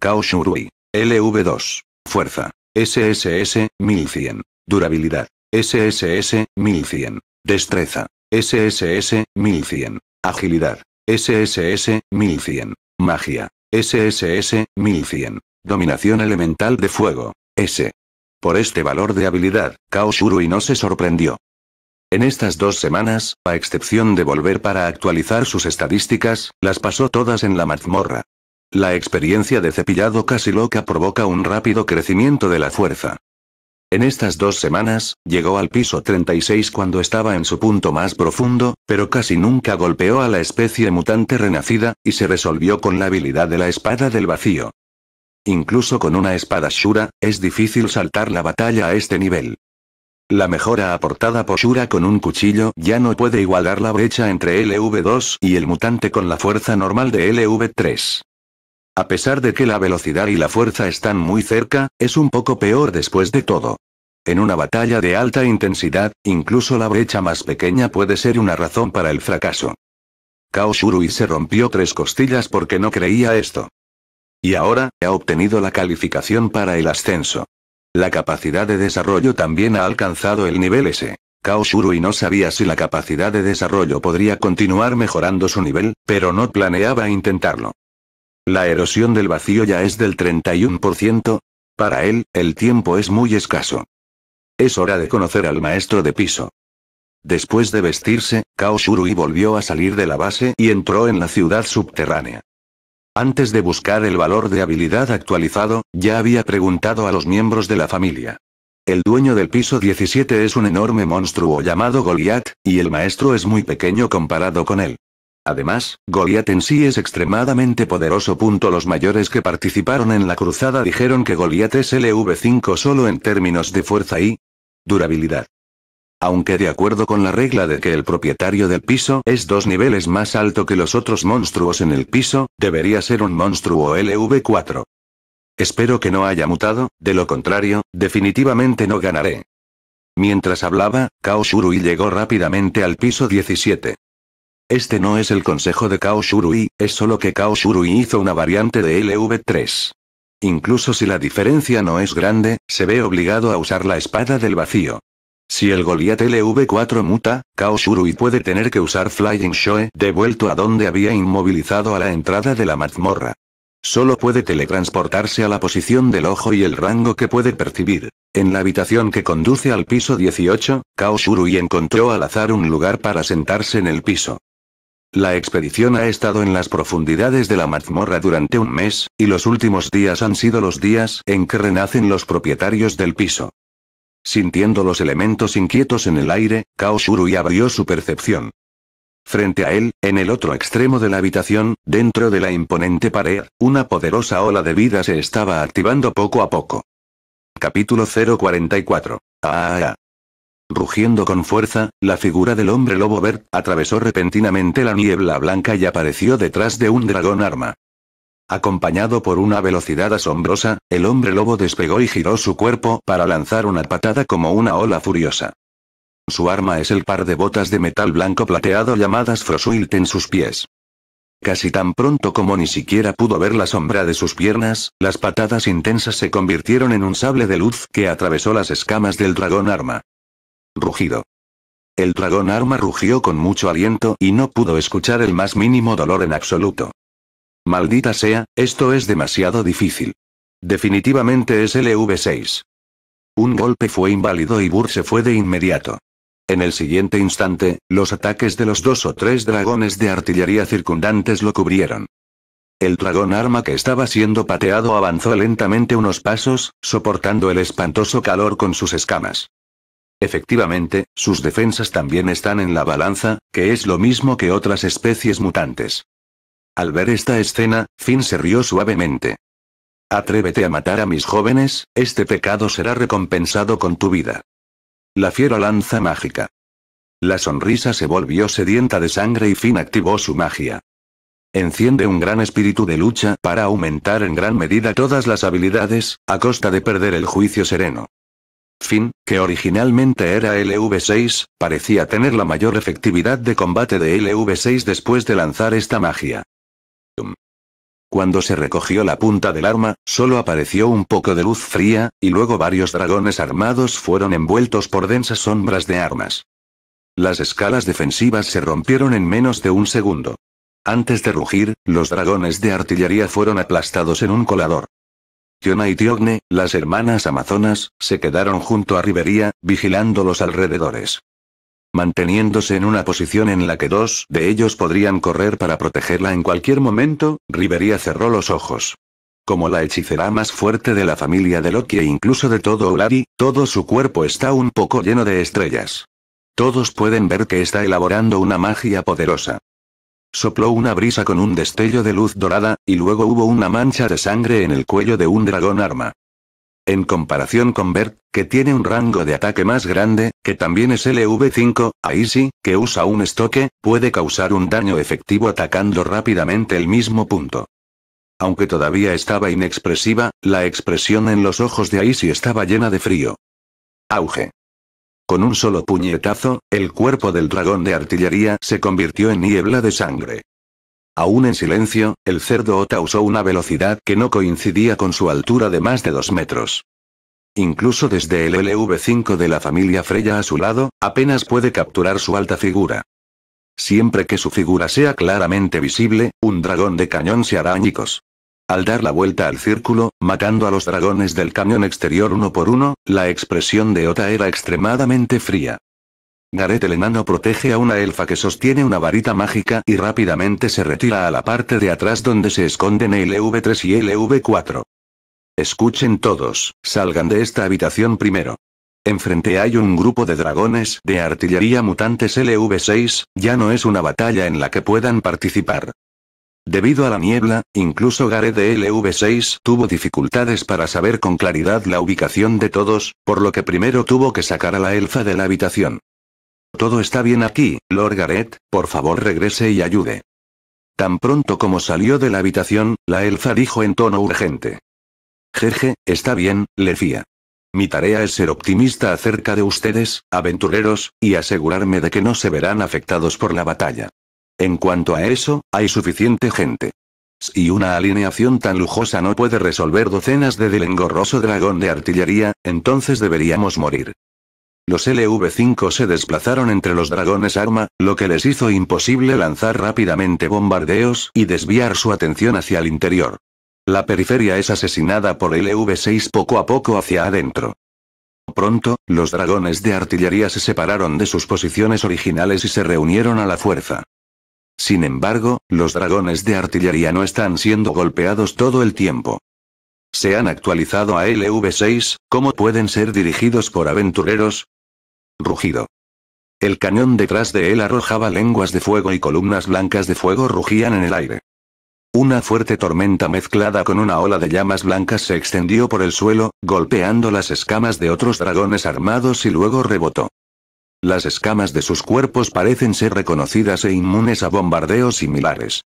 Kaoshurui. LV2. Fuerza. SSS, 1100. Durabilidad. SSS, 1100. Destreza. SSS, 1100. Agilidad. SSS, 1100. Magia. SSS, 1100. Dominación elemental de fuego. S. Por este valor de habilidad, Kao Shurui no se sorprendió. En estas dos semanas, a excepción de volver para actualizar sus estadísticas, las pasó todas en la mazmorra. La experiencia de cepillado casi loca provoca un rápido crecimiento de la fuerza. En estas dos semanas, llegó al piso 36 cuando estaba en su punto más profundo, pero casi nunca golpeó a la especie mutante renacida, y se resolvió con la habilidad de la espada del vacío. Incluso con una espada Shura, es difícil saltar la batalla a este nivel. La mejora aportada por Shura con un cuchillo ya no puede igualar la brecha entre LV2 y el mutante con la fuerza normal de LV3. A pesar de que la velocidad y la fuerza están muy cerca, es un poco peor después de todo. En una batalla de alta intensidad, incluso la brecha más pequeña puede ser una razón para el fracaso. Kao Shurui se rompió tres costillas porque no creía esto. Y ahora, ha obtenido la calificación para el ascenso. La capacidad de desarrollo también ha alcanzado el nivel S. Kao Shurui no sabía si la capacidad de desarrollo podría continuar mejorando su nivel, pero no planeaba intentarlo. La erosión del vacío ya es del 31%. Para él, el tiempo es muy escaso. Es hora de conocer al maestro de piso. Después de vestirse, Kao Shurui volvió a salir de la base y entró en la ciudad subterránea. Antes de buscar el valor de habilidad actualizado, ya había preguntado a los miembros de la familia. El dueño del piso 17 es un enorme monstruo llamado Goliath, y el maestro es muy pequeño comparado con él. Además, Goliat en sí es extremadamente poderoso. Los mayores que participaron en la cruzada dijeron que Goliat es LV5 solo en términos de fuerza y durabilidad. Aunque de acuerdo con la regla de que el propietario del piso es dos niveles más alto que los otros monstruos en el piso, debería ser un monstruo LV4. Espero que no haya mutado, de lo contrario, definitivamente no ganaré. Mientras hablaba, Kaoshuru llegó rápidamente al piso 17. Este no es el consejo de Kao es solo que Kao hizo una variante de LV3. Incluso si la diferencia no es grande, se ve obligado a usar la espada del vacío. Si el goliat LV4 muta, Kao puede tener que usar Flying Shoe devuelto a donde había inmovilizado a la entrada de la mazmorra. Solo puede teletransportarse a la posición del ojo y el rango que puede percibir. En la habitación que conduce al piso 18, Kao encontró al azar un lugar para sentarse en el piso. La expedición ha estado en las profundidades de la mazmorra durante un mes, y los últimos días han sido los días en que renacen los propietarios del piso. Sintiendo los elementos inquietos en el aire, Kaoshuru Shurui abrió su percepción. Frente a él, en el otro extremo de la habitación, dentro de la imponente pared, una poderosa ola de vida se estaba activando poco a poco. Capítulo 044. ah. ah, ah. Rugiendo con fuerza, la figura del hombre lobo Bert atravesó repentinamente la niebla blanca y apareció detrás de un dragón arma. Acompañado por una velocidad asombrosa, el hombre lobo despegó y giró su cuerpo para lanzar una patada como una ola furiosa. Su arma es el par de botas de metal blanco plateado llamadas Frosuilt en sus pies. Casi tan pronto como ni siquiera pudo ver la sombra de sus piernas, las patadas intensas se convirtieron en un sable de luz que atravesó las escamas del dragón arma rugido. El dragón arma rugió con mucho aliento y no pudo escuchar el más mínimo dolor en absoluto. Maldita sea, esto es demasiado difícil. Definitivamente es LV6. Un golpe fue inválido y Burr se fue de inmediato. En el siguiente instante, los ataques de los dos o tres dragones de artillería circundantes lo cubrieron. El dragón arma que estaba siendo pateado avanzó lentamente unos pasos, soportando el espantoso calor con sus escamas. Efectivamente, sus defensas también están en la balanza, que es lo mismo que otras especies mutantes. Al ver esta escena, Finn se rió suavemente. Atrévete a matar a mis jóvenes, este pecado será recompensado con tu vida. La fiera lanza mágica. La sonrisa se volvió sedienta de sangre y Finn activó su magia. Enciende un gran espíritu de lucha para aumentar en gran medida todas las habilidades, a costa de perder el juicio sereno fin, que originalmente era LV6, parecía tener la mayor efectividad de combate de LV6 después de lanzar esta magia. Cuando se recogió la punta del arma, solo apareció un poco de luz fría, y luego varios dragones armados fueron envueltos por densas sombras de armas. Las escalas defensivas se rompieron en menos de un segundo. Antes de rugir, los dragones de artillería fueron aplastados en un colador. Tiona y Tiogne, las hermanas amazonas, se quedaron junto a Rivería, vigilando los alrededores. Manteniéndose en una posición en la que dos de ellos podrían correr para protegerla en cualquier momento, Rivería cerró los ojos. Como la hechicera más fuerte de la familia de Loki e incluso de todo Olari, todo su cuerpo está un poco lleno de estrellas. Todos pueden ver que está elaborando una magia poderosa. Sopló una brisa con un destello de luz dorada, y luego hubo una mancha de sangre en el cuello de un dragón arma. En comparación con Bert, que tiene un rango de ataque más grande, que también es LV5, Aisi, que usa un estoque, puede causar un daño efectivo atacando rápidamente el mismo punto. Aunque todavía estaba inexpresiva, la expresión en los ojos de Aisi estaba llena de frío. Auge. Con un solo puñetazo, el cuerpo del dragón de artillería se convirtió en niebla de sangre. Aún en silencio, el cerdo Ota usó una velocidad que no coincidía con su altura de más de dos metros. Incluso desde el LV5 de la familia Freya a su lado, apenas puede capturar su alta figura. Siempre que su figura sea claramente visible, un dragón de cañón se hará añicos. Al dar la vuelta al círculo, matando a los dragones del camión exterior uno por uno, la expresión de Ota era extremadamente fría. Gareth el enano protege a una elfa que sostiene una varita mágica y rápidamente se retira a la parte de atrás donde se esconden LV3 y LV4. Escuchen todos, salgan de esta habitación primero. Enfrente hay un grupo de dragones de artillería mutantes LV6, ya no es una batalla en la que puedan participar. Debido a la niebla, incluso Gareth de LV6 tuvo dificultades para saber con claridad la ubicación de todos, por lo que primero tuvo que sacar a la elfa de la habitación. Todo está bien aquí, Lord Gareth, por favor regrese y ayude. Tan pronto como salió de la habitación, la elfa dijo en tono urgente. Jeje, está bien, le fía. Mi tarea es ser optimista acerca de ustedes, aventureros, y asegurarme de que no se verán afectados por la batalla. En cuanto a eso, hay suficiente gente. Si una alineación tan lujosa no puede resolver docenas de del engorroso dragón de artillería, entonces deberíamos morir. Los LV-5 se desplazaron entre los dragones arma, lo que les hizo imposible lanzar rápidamente bombardeos y desviar su atención hacia el interior. La periferia es asesinada por LV-6 poco a poco hacia adentro. Pronto, los dragones de artillería se separaron de sus posiciones originales y se reunieron a la fuerza. Sin embargo, los dragones de artillería no están siendo golpeados todo el tiempo. Se han actualizado a LV6, ¿cómo pueden ser dirigidos por aventureros? Rugido. El cañón detrás de él arrojaba lenguas de fuego y columnas blancas de fuego rugían en el aire. Una fuerte tormenta mezclada con una ola de llamas blancas se extendió por el suelo, golpeando las escamas de otros dragones armados y luego rebotó. Las escamas de sus cuerpos parecen ser reconocidas e inmunes a bombardeos similares.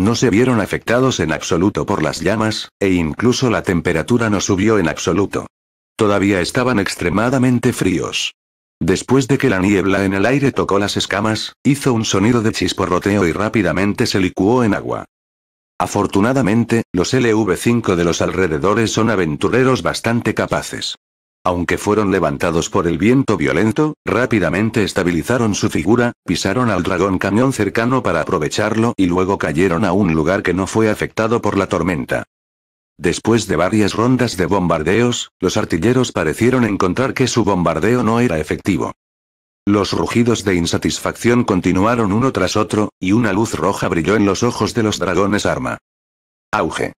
No se vieron afectados en absoluto por las llamas, e incluso la temperatura no subió en absoluto. Todavía estaban extremadamente fríos. Después de que la niebla en el aire tocó las escamas, hizo un sonido de chisporroteo y rápidamente se licuó en agua. Afortunadamente, los LV5 de los alrededores son aventureros bastante capaces. Aunque fueron levantados por el viento violento, rápidamente estabilizaron su figura, pisaron al dragón camión cercano para aprovecharlo y luego cayeron a un lugar que no fue afectado por la tormenta. Después de varias rondas de bombardeos, los artilleros parecieron encontrar que su bombardeo no era efectivo. Los rugidos de insatisfacción continuaron uno tras otro, y una luz roja brilló en los ojos de los dragones arma. Auge.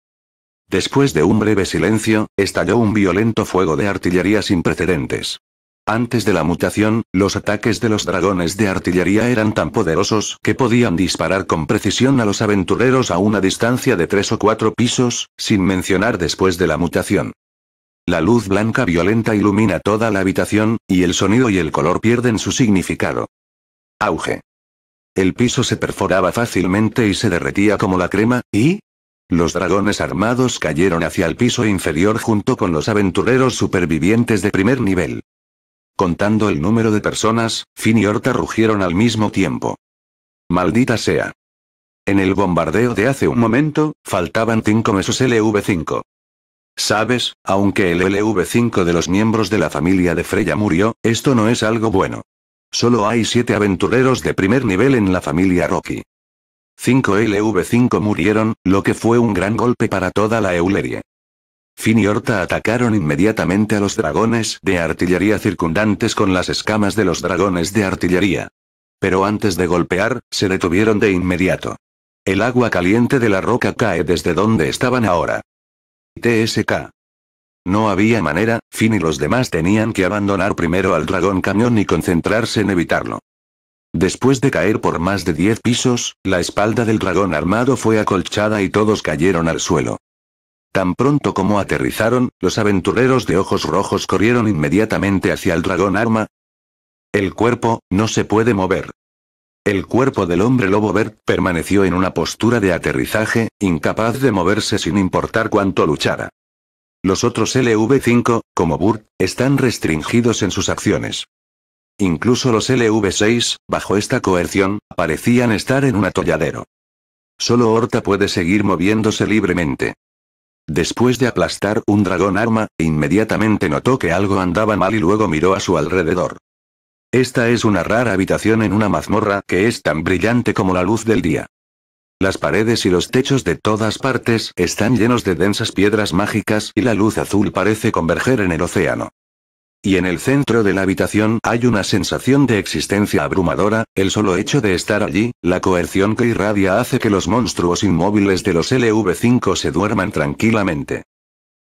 Después de un breve silencio, estalló un violento fuego de artillería sin precedentes. Antes de la mutación, los ataques de los dragones de artillería eran tan poderosos que podían disparar con precisión a los aventureros a una distancia de tres o cuatro pisos, sin mencionar después de la mutación. La luz blanca violenta ilumina toda la habitación, y el sonido y el color pierden su significado. Auge. El piso se perforaba fácilmente y se derretía como la crema, y, los dragones armados cayeron hacia el piso inferior junto con los aventureros supervivientes de primer nivel. Contando el número de personas, Finn y Horta rugieron al mismo tiempo. Maldita sea. En el bombardeo de hace un momento, faltaban 5 mesos LV5. Sabes, aunque el LV5 de los miembros de la familia de Freya murió, esto no es algo bueno. Solo hay siete aventureros de primer nivel en la familia Rocky. 5 LV5 murieron, lo que fue un gran golpe para toda la Eulerie. Fin y Horta atacaron inmediatamente a los dragones de artillería circundantes con las escamas de los dragones de artillería. Pero antes de golpear, se detuvieron de inmediato. El agua caliente de la roca cae desde donde estaban ahora. TSK. No había manera, Finn y los demás tenían que abandonar primero al dragón camión y concentrarse en evitarlo. Después de caer por más de diez pisos, la espalda del dragón armado fue acolchada y todos cayeron al suelo. Tan pronto como aterrizaron, los aventureros de ojos rojos corrieron inmediatamente hacia el dragón arma. El cuerpo, no se puede mover. El cuerpo del hombre lobo Bert permaneció en una postura de aterrizaje, incapaz de moverse sin importar cuánto luchara. Los otros LV5, como Burt, están restringidos en sus acciones. Incluso los LV6, bajo esta coerción, parecían estar en un atolladero. Solo Horta puede seguir moviéndose libremente. Después de aplastar un dragón arma, inmediatamente notó que algo andaba mal y luego miró a su alrededor. Esta es una rara habitación en una mazmorra que es tan brillante como la luz del día. Las paredes y los techos de todas partes están llenos de densas piedras mágicas y la luz azul parece converger en el océano. Y en el centro de la habitación hay una sensación de existencia abrumadora, el solo hecho de estar allí, la coerción que irradia hace que los monstruos inmóviles de los LV5 se duerman tranquilamente.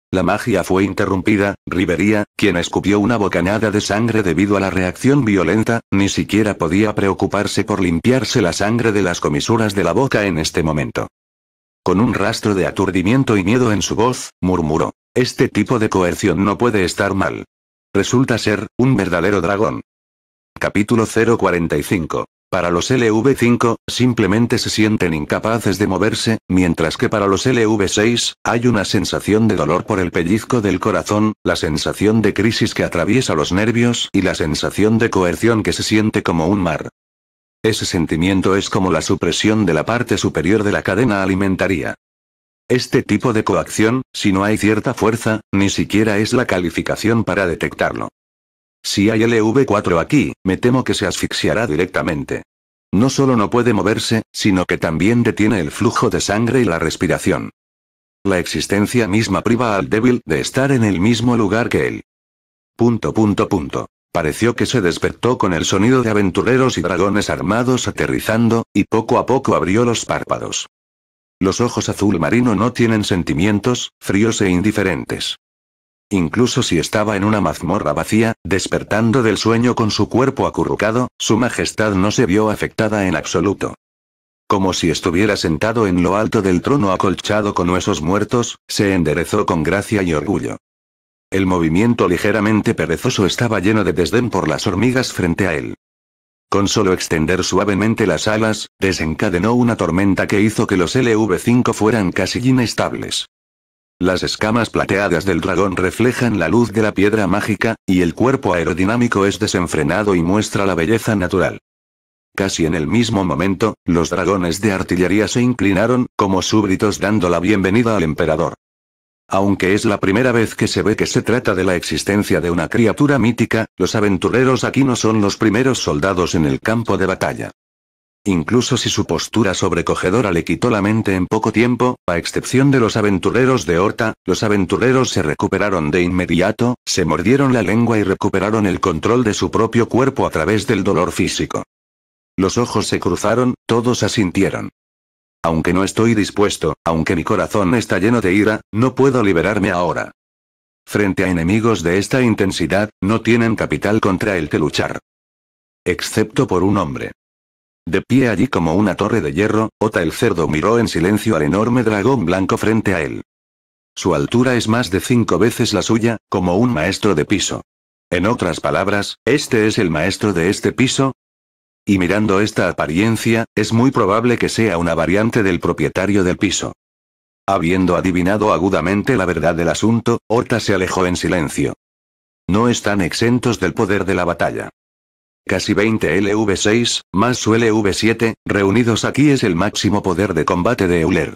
La magia fue interrumpida, Rivería, quien escupió una bocanada de sangre debido a la reacción violenta, ni siquiera podía preocuparse por limpiarse la sangre de las comisuras de la boca en este momento. Con un rastro de aturdimiento y miedo en su voz, murmuró, Este tipo de coerción no puede estar mal. Resulta ser, un verdadero dragón. Capítulo 045. Para los LV5, simplemente se sienten incapaces de moverse, mientras que para los LV6, hay una sensación de dolor por el pellizco del corazón, la sensación de crisis que atraviesa los nervios y la sensación de coerción que se siente como un mar. Ese sentimiento es como la supresión de la parte superior de la cadena alimentaria. Este tipo de coacción, si no hay cierta fuerza, ni siquiera es la calificación para detectarlo. Si hay LV4 aquí, me temo que se asfixiará directamente. No solo no puede moverse, sino que también detiene el flujo de sangre y la respiración. La existencia misma priva al débil de estar en el mismo lugar que él. Punto punto punto. Pareció que se despertó con el sonido de aventureros y dragones armados aterrizando, y poco a poco abrió los párpados. Los ojos azul marino no tienen sentimientos, fríos e indiferentes. Incluso si estaba en una mazmorra vacía, despertando del sueño con su cuerpo acurrucado, su majestad no se vio afectada en absoluto. Como si estuviera sentado en lo alto del trono acolchado con huesos muertos, se enderezó con gracia y orgullo. El movimiento ligeramente perezoso estaba lleno de desdén por las hormigas frente a él. Con solo extender suavemente las alas, desencadenó una tormenta que hizo que los LV5 fueran casi inestables. Las escamas plateadas del dragón reflejan la luz de la piedra mágica, y el cuerpo aerodinámico es desenfrenado y muestra la belleza natural. Casi en el mismo momento, los dragones de artillería se inclinaron, como súbditos dando la bienvenida al emperador. Aunque es la primera vez que se ve que se trata de la existencia de una criatura mítica, los aventureros aquí no son los primeros soldados en el campo de batalla. Incluso si su postura sobrecogedora le quitó la mente en poco tiempo, a excepción de los aventureros de Horta, los aventureros se recuperaron de inmediato, se mordieron la lengua y recuperaron el control de su propio cuerpo a través del dolor físico. Los ojos se cruzaron, todos asintieron. Aunque no estoy dispuesto, aunque mi corazón está lleno de ira, no puedo liberarme ahora. Frente a enemigos de esta intensidad, no tienen capital contra el que luchar. Excepto por un hombre. De pie allí como una torre de hierro, Ota el cerdo miró en silencio al enorme dragón blanco frente a él. Su altura es más de cinco veces la suya, como un maestro de piso. En otras palabras, este es el maestro de este piso, y mirando esta apariencia, es muy probable que sea una variante del propietario del piso. Habiendo adivinado agudamente la verdad del asunto, Horta se alejó en silencio. No están exentos del poder de la batalla. Casi 20 LV6, más su LV7, reunidos aquí es el máximo poder de combate de Euler.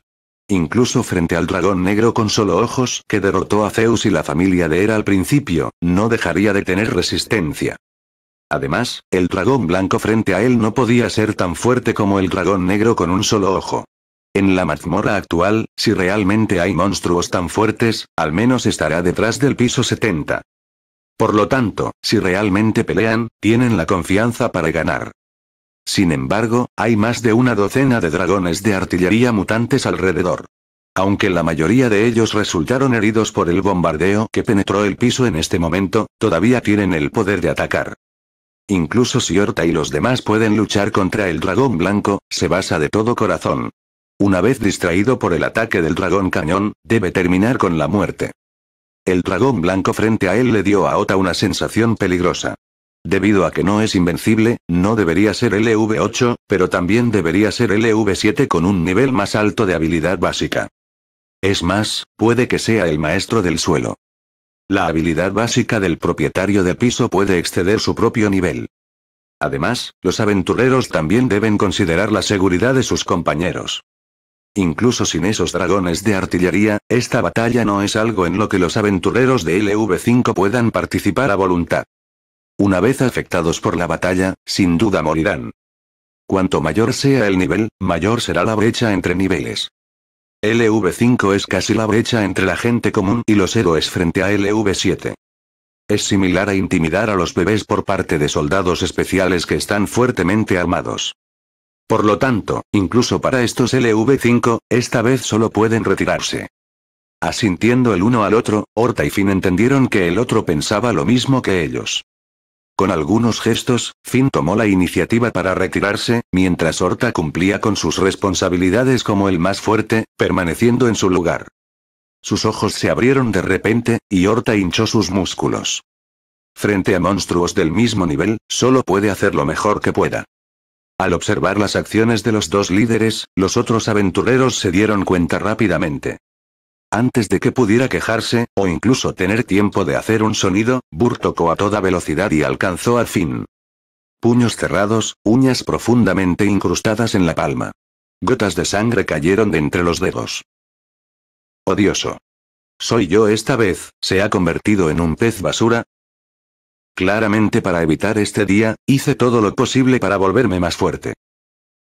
Incluso frente al dragón negro con solo ojos que derrotó a Zeus y la familia de Hera al principio, no dejaría de tener resistencia. Además, el dragón blanco frente a él no podía ser tan fuerte como el dragón negro con un solo ojo. En la mazmorra actual, si realmente hay monstruos tan fuertes, al menos estará detrás del piso 70. Por lo tanto, si realmente pelean, tienen la confianza para ganar. Sin embargo, hay más de una docena de dragones de artillería mutantes alrededor. Aunque la mayoría de ellos resultaron heridos por el bombardeo que penetró el piso en este momento, todavía tienen el poder de atacar. Incluso si Horta y los demás pueden luchar contra el dragón blanco, se basa de todo corazón. Una vez distraído por el ataque del dragón cañón, debe terminar con la muerte. El dragón blanco frente a él le dio a Ota una sensación peligrosa. Debido a que no es invencible, no debería ser LV8, pero también debería ser LV7 con un nivel más alto de habilidad básica. Es más, puede que sea el maestro del suelo. La habilidad básica del propietario de piso puede exceder su propio nivel. Además, los aventureros también deben considerar la seguridad de sus compañeros. Incluso sin esos dragones de artillería, esta batalla no es algo en lo que los aventureros de LV5 puedan participar a voluntad. Una vez afectados por la batalla, sin duda morirán. Cuanto mayor sea el nivel, mayor será la brecha entre niveles. LV5 es casi la brecha entre la gente común y los héroes frente a LV7. Es similar a intimidar a los bebés por parte de soldados especiales que están fuertemente armados. Por lo tanto, incluso para estos LV5, esta vez solo pueden retirarse. Asintiendo el uno al otro, Horta y Finn entendieron que el otro pensaba lo mismo que ellos. Con algunos gestos, Finn tomó la iniciativa para retirarse, mientras Horta cumplía con sus responsabilidades como el más fuerte, permaneciendo en su lugar. Sus ojos se abrieron de repente, y Horta hinchó sus músculos. Frente a monstruos del mismo nivel, solo puede hacer lo mejor que pueda. Al observar las acciones de los dos líderes, los otros aventureros se dieron cuenta rápidamente. Antes de que pudiera quejarse, o incluso tener tiempo de hacer un sonido, Burr tocó a toda velocidad y alcanzó al fin. Puños cerrados, uñas profundamente incrustadas en la palma. Gotas de sangre cayeron de entre los dedos. Odioso. Soy yo esta vez, se ha convertido en un pez basura, Claramente para evitar este día, hice todo lo posible para volverme más fuerte.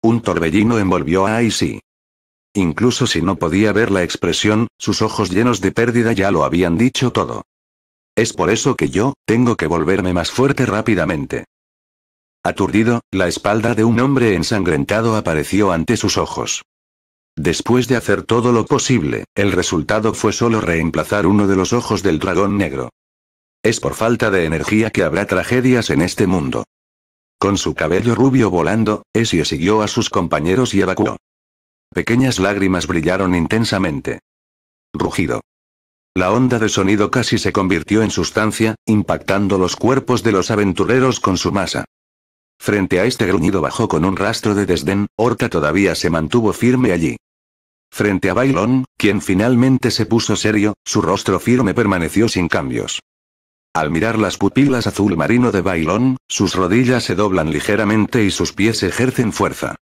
Un torbellino envolvió a Icy. Incluso si no podía ver la expresión, sus ojos llenos de pérdida ya lo habían dicho todo. Es por eso que yo, tengo que volverme más fuerte rápidamente. Aturdido, la espalda de un hombre ensangrentado apareció ante sus ojos. Después de hacer todo lo posible, el resultado fue solo reemplazar uno de los ojos del dragón negro. Es por falta de energía que habrá tragedias en este mundo. Con su cabello rubio volando, Esio siguió a sus compañeros y evacuó. Pequeñas lágrimas brillaron intensamente. Rugido. La onda de sonido casi se convirtió en sustancia, impactando los cuerpos de los aventureros con su masa. Frente a este gruñido bajó con un rastro de desdén, Horta todavía se mantuvo firme allí. Frente a Bailón, quien finalmente se puso serio, su rostro firme permaneció sin cambios. Al mirar las pupilas azul marino de Bailón, sus rodillas se doblan ligeramente y sus pies ejercen fuerza.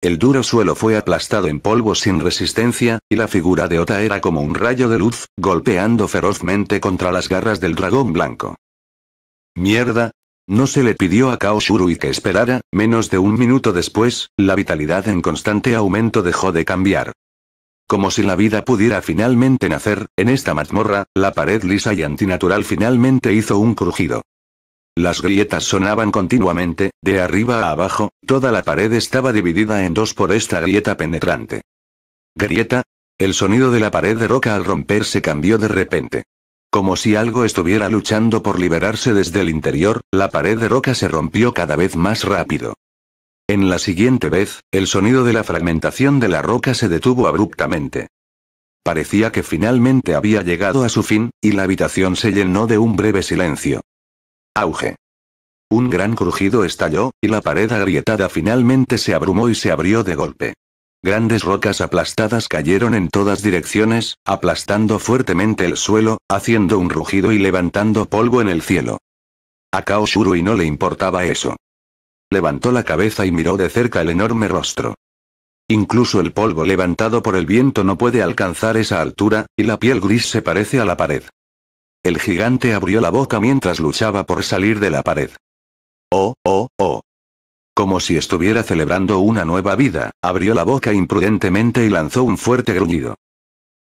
El duro suelo fue aplastado en polvo sin resistencia, y la figura de Ota era como un rayo de luz, golpeando ferozmente contra las garras del dragón blanco. Mierda. No se le pidió a Kaoshuru y que esperara, menos de un minuto después, la vitalidad en constante aumento dejó de cambiar. Como si la vida pudiera finalmente nacer, en esta mazmorra, la pared lisa y antinatural finalmente hizo un crujido. Las grietas sonaban continuamente, de arriba a abajo, toda la pared estaba dividida en dos por esta grieta penetrante. ¿Grieta? El sonido de la pared de roca al romperse cambió de repente. Como si algo estuviera luchando por liberarse desde el interior, la pared de roca se rompió cada vez más rápido. En la siguiente vez, el sonido de la fragmentación de la roca se detuvo abruptamente. Parecía que finalmente había llegado a su fin, y la habitación se llenó de un breve silencio. Auge. Un gran crujido estalló, y la pared agrietada finalmente se abrumó y se abrió de golpe. Grandes rocas aplastadas cayeron en todas direcciones, aplastando fuertemente el suelo, haciendo un rugido y levantando polvo en el cielo. A Kao y no le importaba eso. Levantó la cabeza y miró de cerca el enorme rostro. Incluso el polvo levantado por el viento no puede alcanzar esa altura, y la piel gris se parece a la pared. El gigante abrió la boca mientras luchaba por salir de la pared. Oh, oh, oh. Como si estuviera celebrando una nueva vida, abrió la boca imprudentemente y lanzó un fuerte gruñido.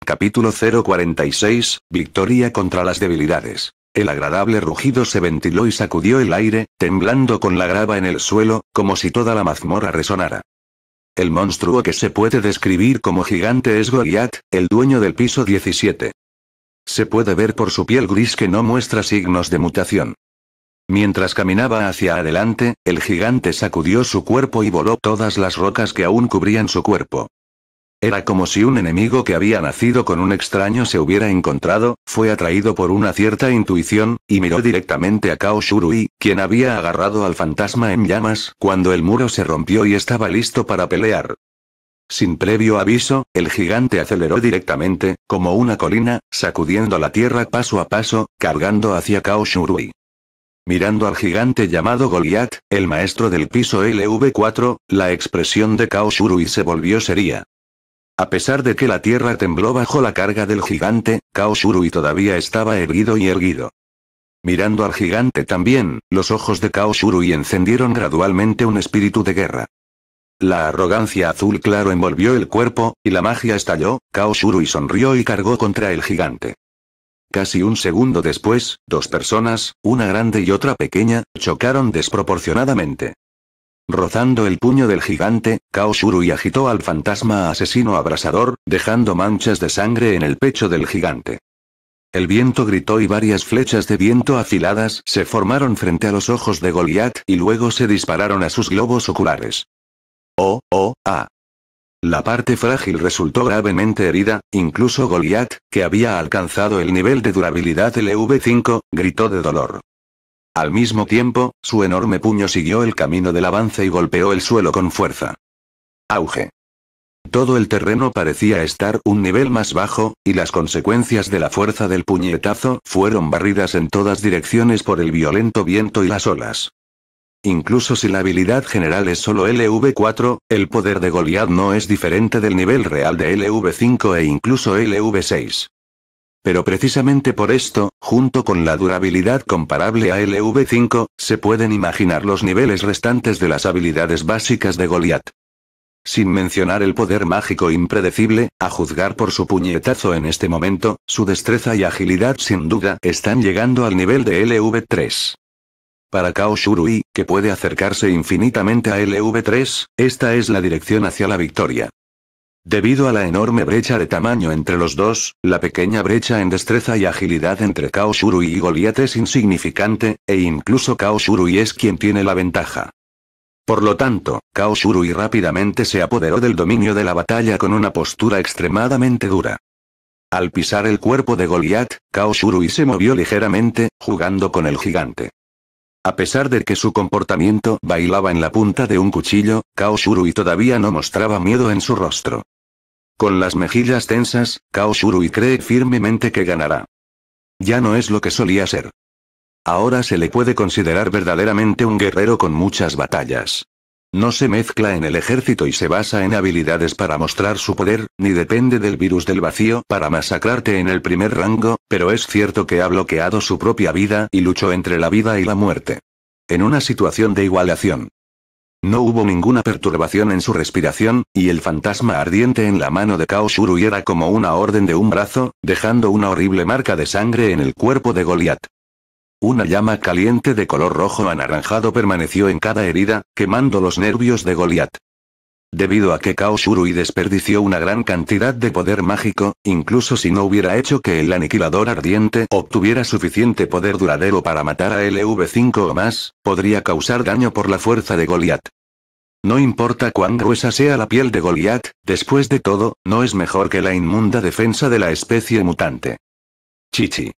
Capítulo 046, Victoria contra las debilidades. El agradable rugido se ventiló y sacudió el aire, temblando con la grava en el suelo, como si toda la mazmorra resonara. El monstruo que se puede describir como gigante es Goliath, el dueño del piso 17. Se puede ver por su piel gris que no muestra signos de mutación. Mientras caminaba hacia adelante, el gigante sacudió su cuerpo y voló todas las rocas que aún cubrían su cuerpo. Era como si un enemigo que había nacido con un extraño se hubiera encontrado, fue atraído por una cierta intuición, y miró directamente a Kao Shurui, quien había agarrado al fantasma en llamas cuando el muro se rompió y estaba listo para pelear. Sin previo aviso, el gigante aceleró directamente, como una colina, sacudiendo la tierra paso a paso, cargando hacia Kaoshurui. Mirando al gigante llamado Goliat, el maestro del piso LV4, la expresión de Kaoshurui se volvió seria. A pesar de que la tierra tembló bajo la carga del gigante, Kaoshurui todavía estaba erguido y erguido. Mirando al gigante también, los ojos de Kaoshurui encendieron gradualmente un espíritu de guerra. La arrogancia azul claro envolvió el cuerpo, y la magia estalló, Kaoshuru sonrió y cargó contra el gigante. Casi un segundo después, dos personas, una grande y otra pequeña, chocaron desproporcionadamente. Rozando el puño del gigante, Kaoshuru agitó al fantasma asesino abrasador, dejando manchas de sangre en el pecho del gigante. El viento gritó y varias flechas de viento afiladas se formaron frente a los ojos de Goliath y luego se dispararon a sus globos oculares. Oh, oh, ah. La parte frágil resultó gravemente herida, incluso Goliath, que había alcanzado el nivel de durabilidad LV5, e gritó de dolor. Al mismo tiempo, su enorme puño siguió el camino del avance y golpeó el suelo con fuerza. Auge. Todo el terreno parecía estar un nivel más bajo, y las consecuencias de la fuerza del puñetazo fueron barridas en todas direcciones por el violento viento y las olas. Incluso si la habilidad general es solo LV4, el poder de Goliath no es diferente del nivel real de LV5 e incluso LV6. Pero precisamente por esto, junto con la durabilidad comparable a LV5, se pueden imaginar los niveles restantes de las habilidades básicas de Goliath. Sin mencionar el poder mágico impredecible, a juzgar por su puñetazo en este momento, su destreza y agilidad sin duda están llegando al nivel de LV3. Para Kaoshurui, que puede acercarse infinitamente a LV3, esta es la dirección hacia la victoria. Debido a la enorme brecha de tamaño entre los dos, la pequeña brecha en destreza y agilidad entre Kaoshurui y Goliat es insignificante, e incluso Kaoshurui es quien tiene la ventaja. Por lo tanto, Kaoshurui rápidamente se apoderó del dominio de la batalla con una postura extremadamente dura. Al pisar el cuerpo de Goliath, Kaoshurui se movió ligeramente, jugando con el gigante. A pesar de que su comportamiento bailaba en la punta de un cuchillo, Kaoshurui todavía no mostraba miedo en su rostro. Con las mejillas tensas, Kaoshurui cree firmemente que ganará. Ya no es lo que solía ser. Ahora se le puede considerar verdaderamente un guerrero con muchas batallas. No se mezcla en el ejército y se basa en habilidades para mostrar su poder, ni depende del virus del vacío para masacrarte en el primer rango, pero es cierto que ha bloqueado su propia vida y luchó entre la vida y la muerte. En una situación de igualación. No hubo ninguna perturbación en su respiración, y el fantasma ardiente en la mano de Kao era como una orden de un brazo, dejando una horrible marca de sangre en el cuerpo de Goliath. Una llama caliente de color rojo anaranjado permaneció en cada herida, quemando los nervios de Goliat. Debido a que Kaoshuru y desperdició una gran cantidad de poder mágico, incluso si no hubiera hecho que el aniquilador ardiente obtuviera suficiente poder duradero para matar a LV5 o más, podría causar daño por la fuerza de Goliath. No importa cuán gruesa sea la piel de Goliath, después de todo, no es mejor que la inmunda defensa de la especie mutante. Chichi.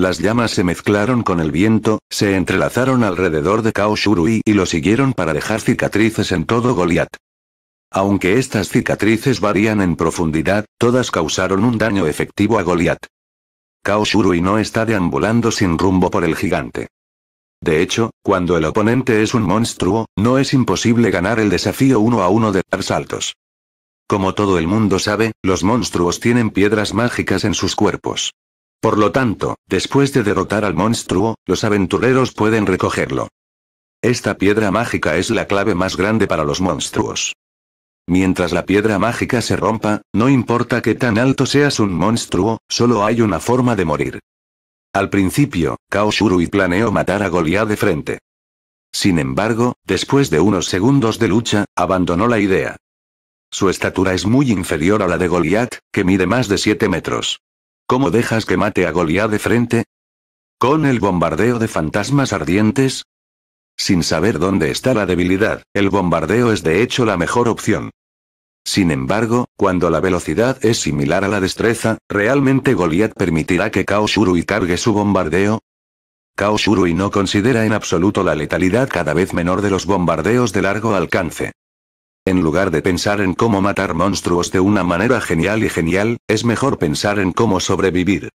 Las llamas se mezclaron con el viento, se entrelazaron alrededor de Kao y lo siguieron para dejar cicatrices en todo Goliat. Aunque estas cicatrices varían en profundidad, todas causaron un daño efectivo a Goliat. Kao no está deambulando sin rumbo por el gigante. De hecho, cuando el oponente es un monstruo, no es imposible ganar el desafío uno a uno de dar saltos. Como todo el mundo sabe, los monstruos tienen piedras mágicas en sus cuerpos. Por lo tanto, después de derrotar al monstruo, los aventureros pueden recogerlo. Esta piedra mágica es la clave más grande para los monstruos. Mientras la piedra mágica se rompa, no importa que tan alto seas un monstruo, solo hay una forma de morir. Al principio, Kaoshuru planeó matar a Goliath de frente. Sin embargo, después de unos segundos de lucha, abandonó la idea. Su estatura es muy inferior a la de Goliath, que mide más de 7 metros. ¿Cómo dejas que mate a Goliat de frente? ¿Con el bombardeo de fantasmas ardientes? Sin saber dónde está la debilidad, el bombardeo es de hecho la mejor opción. Sin embargo, cuando la velocidad es similar a la destreza, ¿realmente Goliath permitirá que Kaoshurui cargue su bombardeo? Kaoshurui no considera en absoluto la letalidad cada vez menor de los bombardeos de largo alcance en lugar de pensar en cómo matar monstruos de una manera genial y genial, es mejor pensar en cómo sobrevivir.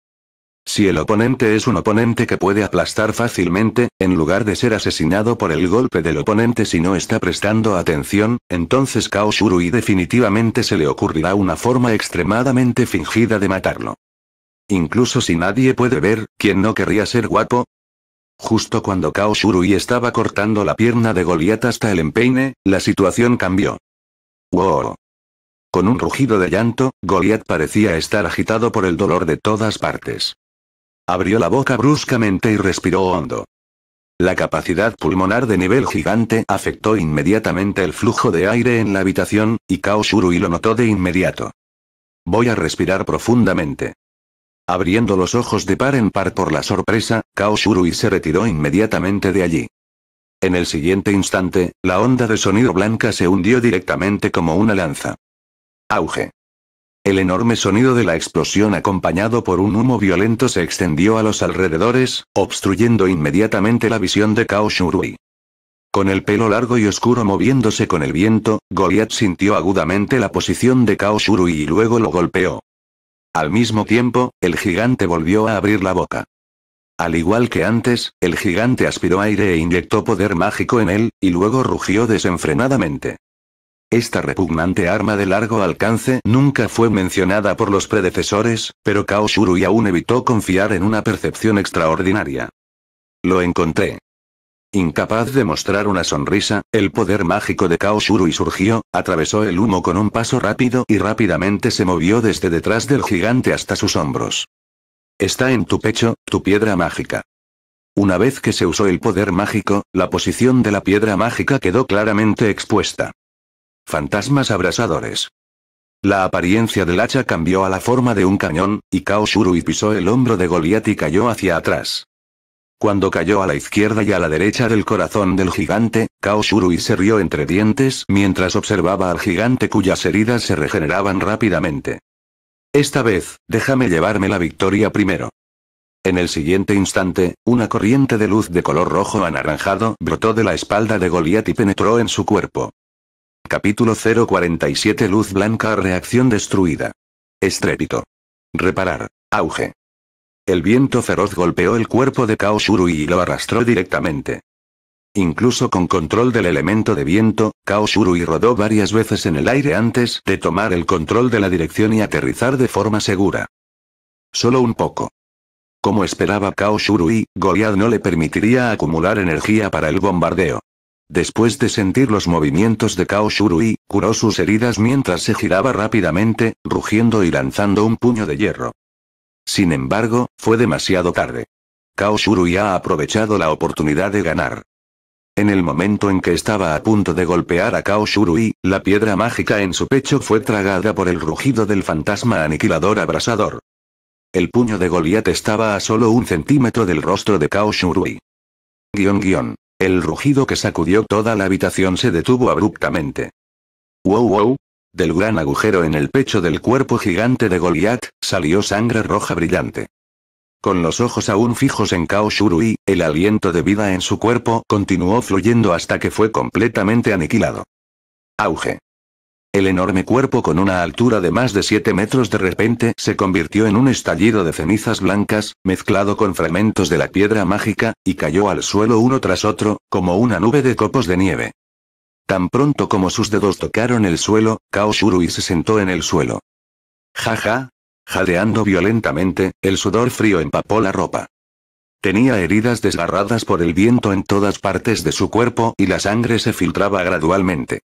Si el oponente es un oponente que puede aplastar fácilmente, en lugar de ser asesinado por el golpe del oponente si no está prestando atención, entonces Kaoshuru y definitivamente se le ocurrirá una forma extremadamente fingida de matarlo. Incluso si nadie puede ver, ¿quién no querría ser guapo? Justo cuando Kaoshurui estaba cortando la pierna de Goliath hasta el empeine, la situación cambió. ¡Wow! Con un rugido de llanto, Goliath parecía estar agitado por el dolor de todas partes. Abrió la boca bruscamente y respiró hondo. La capacidad pulmonar de nivel gigante afectó inmediatamente el flujo de aire en la habitación, y Kaoshurui lo notó de inmediato. Voy a respirar profundamente. Abriendo los ojos de par en par por la sorpresa, Kao Shurui se retiró inmediatamente de allí. En el siguiente instante, la onda de sonido blanca se hundió directamente como una lanza. Auge. El enorme sonido de la explosión acompañado por un humo violento se extendió a los alrededores, obstruyendo inmediatamente la visión de Kao Con el pelo largo y oscuro moviéndose con el viento, Goliath sintió agudamente la posición de Kao y luego lo golpeó. Al mismo tiempo, el gigante volvió a abrir la boca. Al igual que antes, el gigante aspiró aire e inyectó poder mágico en él, y luego rugió desenfrenadamente. Esta repugnante arma de largo alcance nunca fue mencionada por los predecesores, pero Kaoshuru Shurui aún evitó confiar en una percepción extraordinaria. Lo encontré. Incapaz de mostrar una sonrisa, el poder mágico de Kao surgió, atravesó el humo con un paso rápido y rápidamente se movió desde detrás del gigante hasta sus hombros. Está en tu pecho, tu piedra mágica. Una vez que se usó el poder mágico, la posición de la piedra mágica quedó claramente expuesta. Fantasmas abrasadores. La apariencia del hacha cambió a la forma de un cañón, y Kao pisó el hombro de Goliat y cayó hacia atrás. Cuando cayó a la izquierda y a la derecha del corazón del gigante, Kaoshuru Shurui se rió entre dientes mientras observaba al gigante cuyas heridas se regeneraban rápidamente. Esta vez, déjame llevarme la victoria primero. En el siguiente instante, una corriente de luz de color rojo anaranjado brotó de la espalda de Goliat y penetró en su cuerpo. Capítulo 047 Luz blanca Reacción destruida. Estrépito. Reparar. Auge. El viento feroz golpeó el cuerpo de Kao y lo arrastró directamente. Incluso con control del elemento de viento, Kao rodó varias veces en el aire antes de tomar el control de la dirección y aterrizar de forma segura. Solo un poco. Como esperaba Kao Shurui, Goliath no le permitiría acumular energía para el bombardeo. Después de sentir los movimientos de Kao curó sus heridas mientras se giraba rápidamente, rugiendo y lanzando un puño de hierro. Sin embargo, fue demasiado tarde. Kao ha aprovechado la oportunidad de ganar. En el momento en que estaba a punto de golpear a Kao la piedra mágica en su pecho fue tragada por el rugido del fantasma aniquilador abrasador. El puño de Goliat estaba a solo un centímetro del rostro de Kao Guión El rugido que sacudió toda la habitación se detuvo abruptamente. Wow wow, del gran agujero en el pecho del cuerpo gigante de Goliat, salió sangre roja brillante. Con los ojos aún fijos en Kao Shurui, el aliento de vida en su cuerpo continuó fluyendo hasta que fue completamente aniquilado. Auge. El enorme cuerpo con una altura de más de 7 metros de repente se convirtió en un estallido de cenizas blancas, mezclado con fragmentos de la piedra mágica, y cayó al suelo uno tras otro, como una nube de copos de nieve. Tan pronto como sus dedos tocaron el suelo, Kaoshuru se sentó en el suelo. Jaja. Jadeando violentamente, el sudor frío empapó la ropa. Tenía heridas desgarradas por el viento en todas partes de su cuerpo y la sangre se filtraba gradualmente.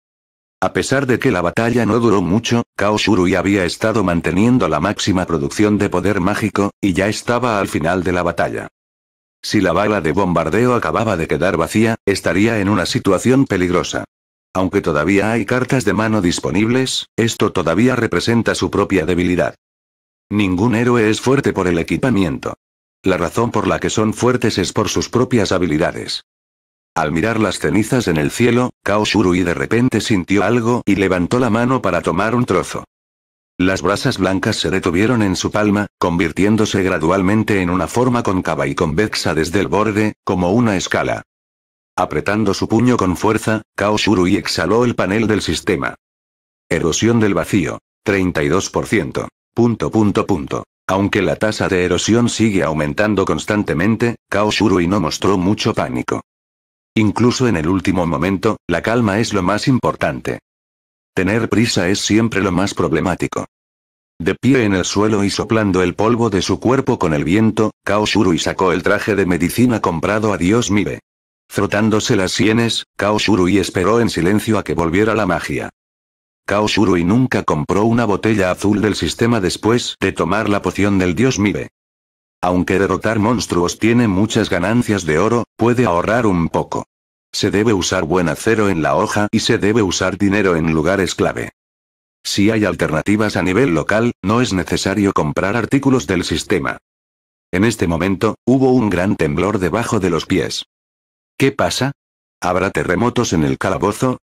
A pesar de que la batalla no duró mucho, Kaoshuru había estado manteniendo la máxima producción de poder mágico, y ya estaba al final de la batalla. Si la bala de bombardeo acababa de quedar vacía, estaría en una situación peligrosa. Aunque todavía hay cartas de mano disponibles, esto todavía representa su propia debilidad. Ningún héroe es fuerte por el equipamiento. La razón por la que son fuertes es por sus propias habilidades. Al mirar las cenizas en el cielo, Kaoshuru Shurui de repente sintió algo y levantó la mano para tomar un trozo. Las brasas blancas se detuvieron en su palma, convirtiéndose gradualmente en una forma cóncava y convexa desde el borde, como una escala. Apretando su puño con fuerza, Kaoshuru y exhaló el panel del sistema. Erosión del vacío. 32%. Punto punto punto. Aunque la tasa de erosión sigue aumentando constantemente, Kaoshuru y no mostró mucho pánico. Incluso en el último momento, la calma es lo más importante. Tener prisa es siempre lo más problemático. De pie en el suelo y soplando el polvo de su cuerpo con el viento, Kaoshuru y sacó el traje de medicina comprado a Dios Mibe. Frotándose las sienes, Kaoshuru y esperó en silencio a que volviera la magia. Kaoshuru nunca compró una botella azul del sistema después de tomar la poción del dios Mibe. Aunque derrotar monstruos tiene muchas ganancias de oro, puede ahorrar un poco. Se debe usar buen acero en la hoja y se debe usar dinero en lugares clave. Si hay alternativas a nivel local, no es necesario comprar artículos del sistema. En este momento, hubo un gran temblor debajo de los pies. ¿Qué pasa? ¿Habrá terremotos en el calabozo?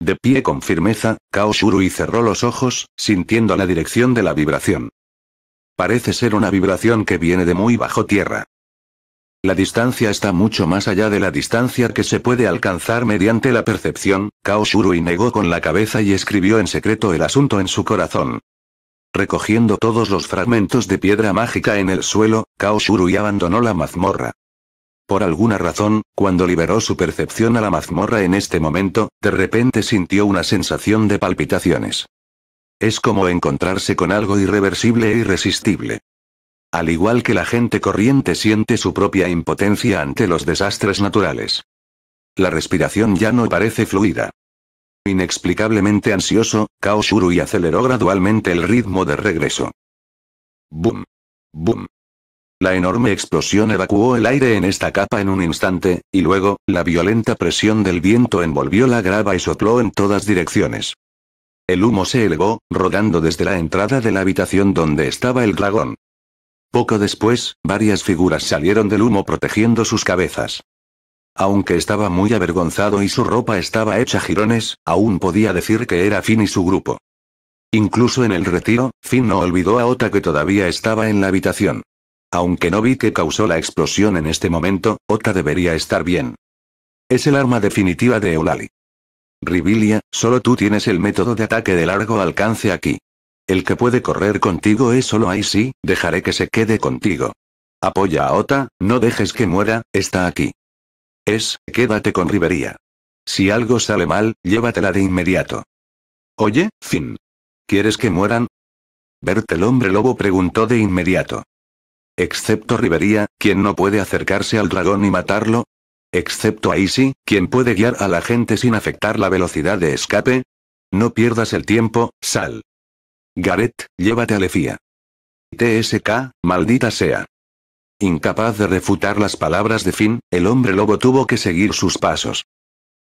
De pie con firmeza, Kaoshuru y cerró los ojos, sintiendo la dirección de la vibración. Parece ser una vibración que viene de muy bajo tierra. La distancia está mucho más allá de la distancia que se puede alcanzar mediante la percepción, Kaoshuru negó con la cabeza y escribió en secreto el asunto en su corazón. Recogiendo todos los fragmentos de piedra mágica en el suelo, Kaoshuru abandonó la mazmorra. Por alguna razón, cuando liberó su percepción a la mazmorra en este momento, de repente sintió una sensación de palpitaciones. Es como encontrarse con algo irreversible e irresistible. Al igual que la gente corriente siente su propia impotencia ante los desastres naturales. La respiración ya no parece fluida. Inexplicablemente ansioso, Kaoshuru y aceleró gradualmente el ritmo de regreso. Boom. Boom. La enorme explosión evacuó el aire en esta capa en un instante, y luego, la violenta presión del viento envolvió la grava y sopló en todas direcciones. El humo se elevó, rodando desde la entrada de la habitación donde estaba el dragón. Poco después, varias figuras salieron del humo protegiendo sus cabezas. Aunque estaba muy avergonzado y su ropa estaba hecha jirones, aún podía decir que era Finn y su grupo. Incluso en el retiro, Finn no olvidó a Ota que todavía estaba en la habitación. Aunque no vi que causó la explosión en este momento, Ota debería estar bien. Es el arma definitiva de Eulali. Rivilia, solo tú tienes el método de ataque de largo alcance aquí. El que puede correr contigo es solo ahí sí, dejaré que se quede contigo. Apoya a Ota, no dejes que muera, está aquí. Es, quédate con Riveria. Si algo sale mal, llévatela de inmediato. Oye, Finn. ¿Quieres que mueran? Bert el hombre lobo preguntó de inmediato excepto Rivería, quien no puede acercarse al dragón y matarlo, excepto Aisy, quien puede guiar a la gente sin afectar la velocidad de escape. No pierdas el tiempo, sal. Gareth, llévate a Lefía. TSK, maldita sea. Incapaz de refutar las palabras de Finn, el hombre lobo tuvo que seguir sus pasos.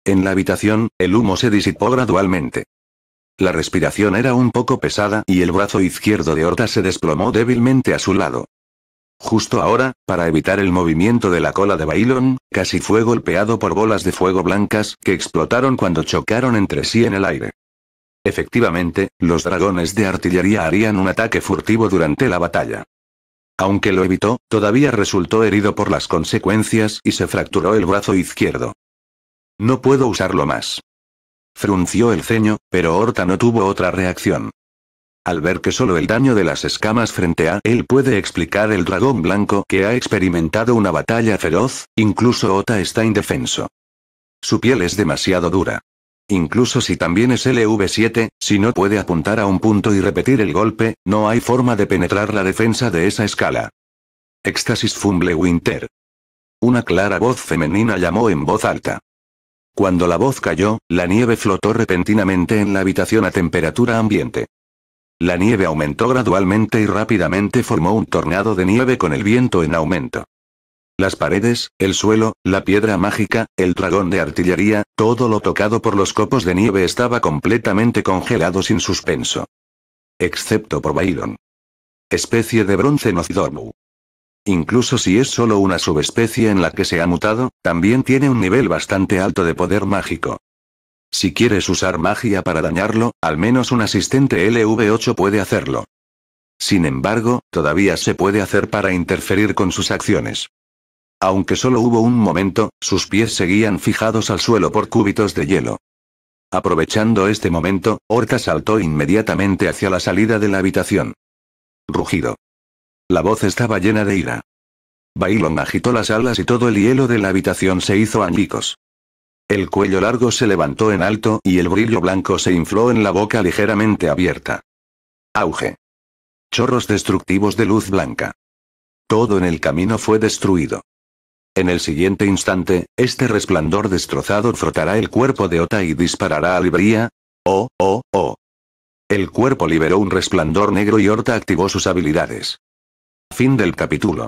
En la habitación, el humo se disipó gradualmente. La respiración era un poco pesada y el brazo izquierdo de Horta se desplomó débilmente a su lado. Justo ahora, para evitar el movimiento de la cola de Bailon, casi fue golpeado por bolas de fuego blancas que explotaron cuando chocaron entre sí en el aire. Efectivamente, los dragones de artillería harían un ataque furtivo durante la batalla. Aunque lo evitó, todavía resultó herido por las consecuencias y se fracturó el brazo izquierdo. No puedo usarlo más. Frunció el ceño, pero Horta no tuvo otra reacción al ver que solo el daño de las escamas frente a él puede explicar el dragón blanco que ha experimentado una batalla feroz, incluso Ota está indefenso. Su piel es demasiado dura. Incluso si también es LV7, si no puede apuntar a un punto y repetir el golpe, no hay forma de penetrar la defensa de esa escala. Éxtasis Fumble Winter. Una clara voz femenina llamó en voz alta. Cuando la voz cayó, la nieve flotó repentinamente en la habitación a temperatura ambiente. La nieve aumentó gradualmente y rápidamente formó un tornado de nieve con el viento en aumento. Las paredes, el suelo, la piedra mágica, el dragón de artillería, todo lo tocado por los copos de nieve estaba completamente congelado sin suspenso. Excepto por Byron. Especie de bronce Nozidormu. Incluso si es solo una subespecie en la que se ha mutado, también tiene un nivel bastante alto de poder mágico. Si quieres usar magia para dañarlo, al menos un asistente LV8 puede hacerlo. Sin embargo, todavía se puede hacer para interferir con sus acciones. Aunque solo hubo un momento, sus pies seguían fijados al suelo por cúbitos de hielo. Aprovechando este momento, Horta saltó inmediatamente hacia la salida de la habitación. Rugido. La voz estaba llena de ira. Bailon agitó las alas y todo el hielo de la habitación se hizo añicos. El cuello largo se levantó en alto y el brillo blanco se infló en la boca ligeramente abierta. Auge. Chorros destructivos de luz blanca. Todo en el camino fue destruido. En el siguiente instante, este resplandor destrozado frotará el cuerpo de Ota y disparará a Libría. Oh, oh, oh. El cuerpo liberó un resplandor negro y Ota activó sus habilidades. Fin del capítulo.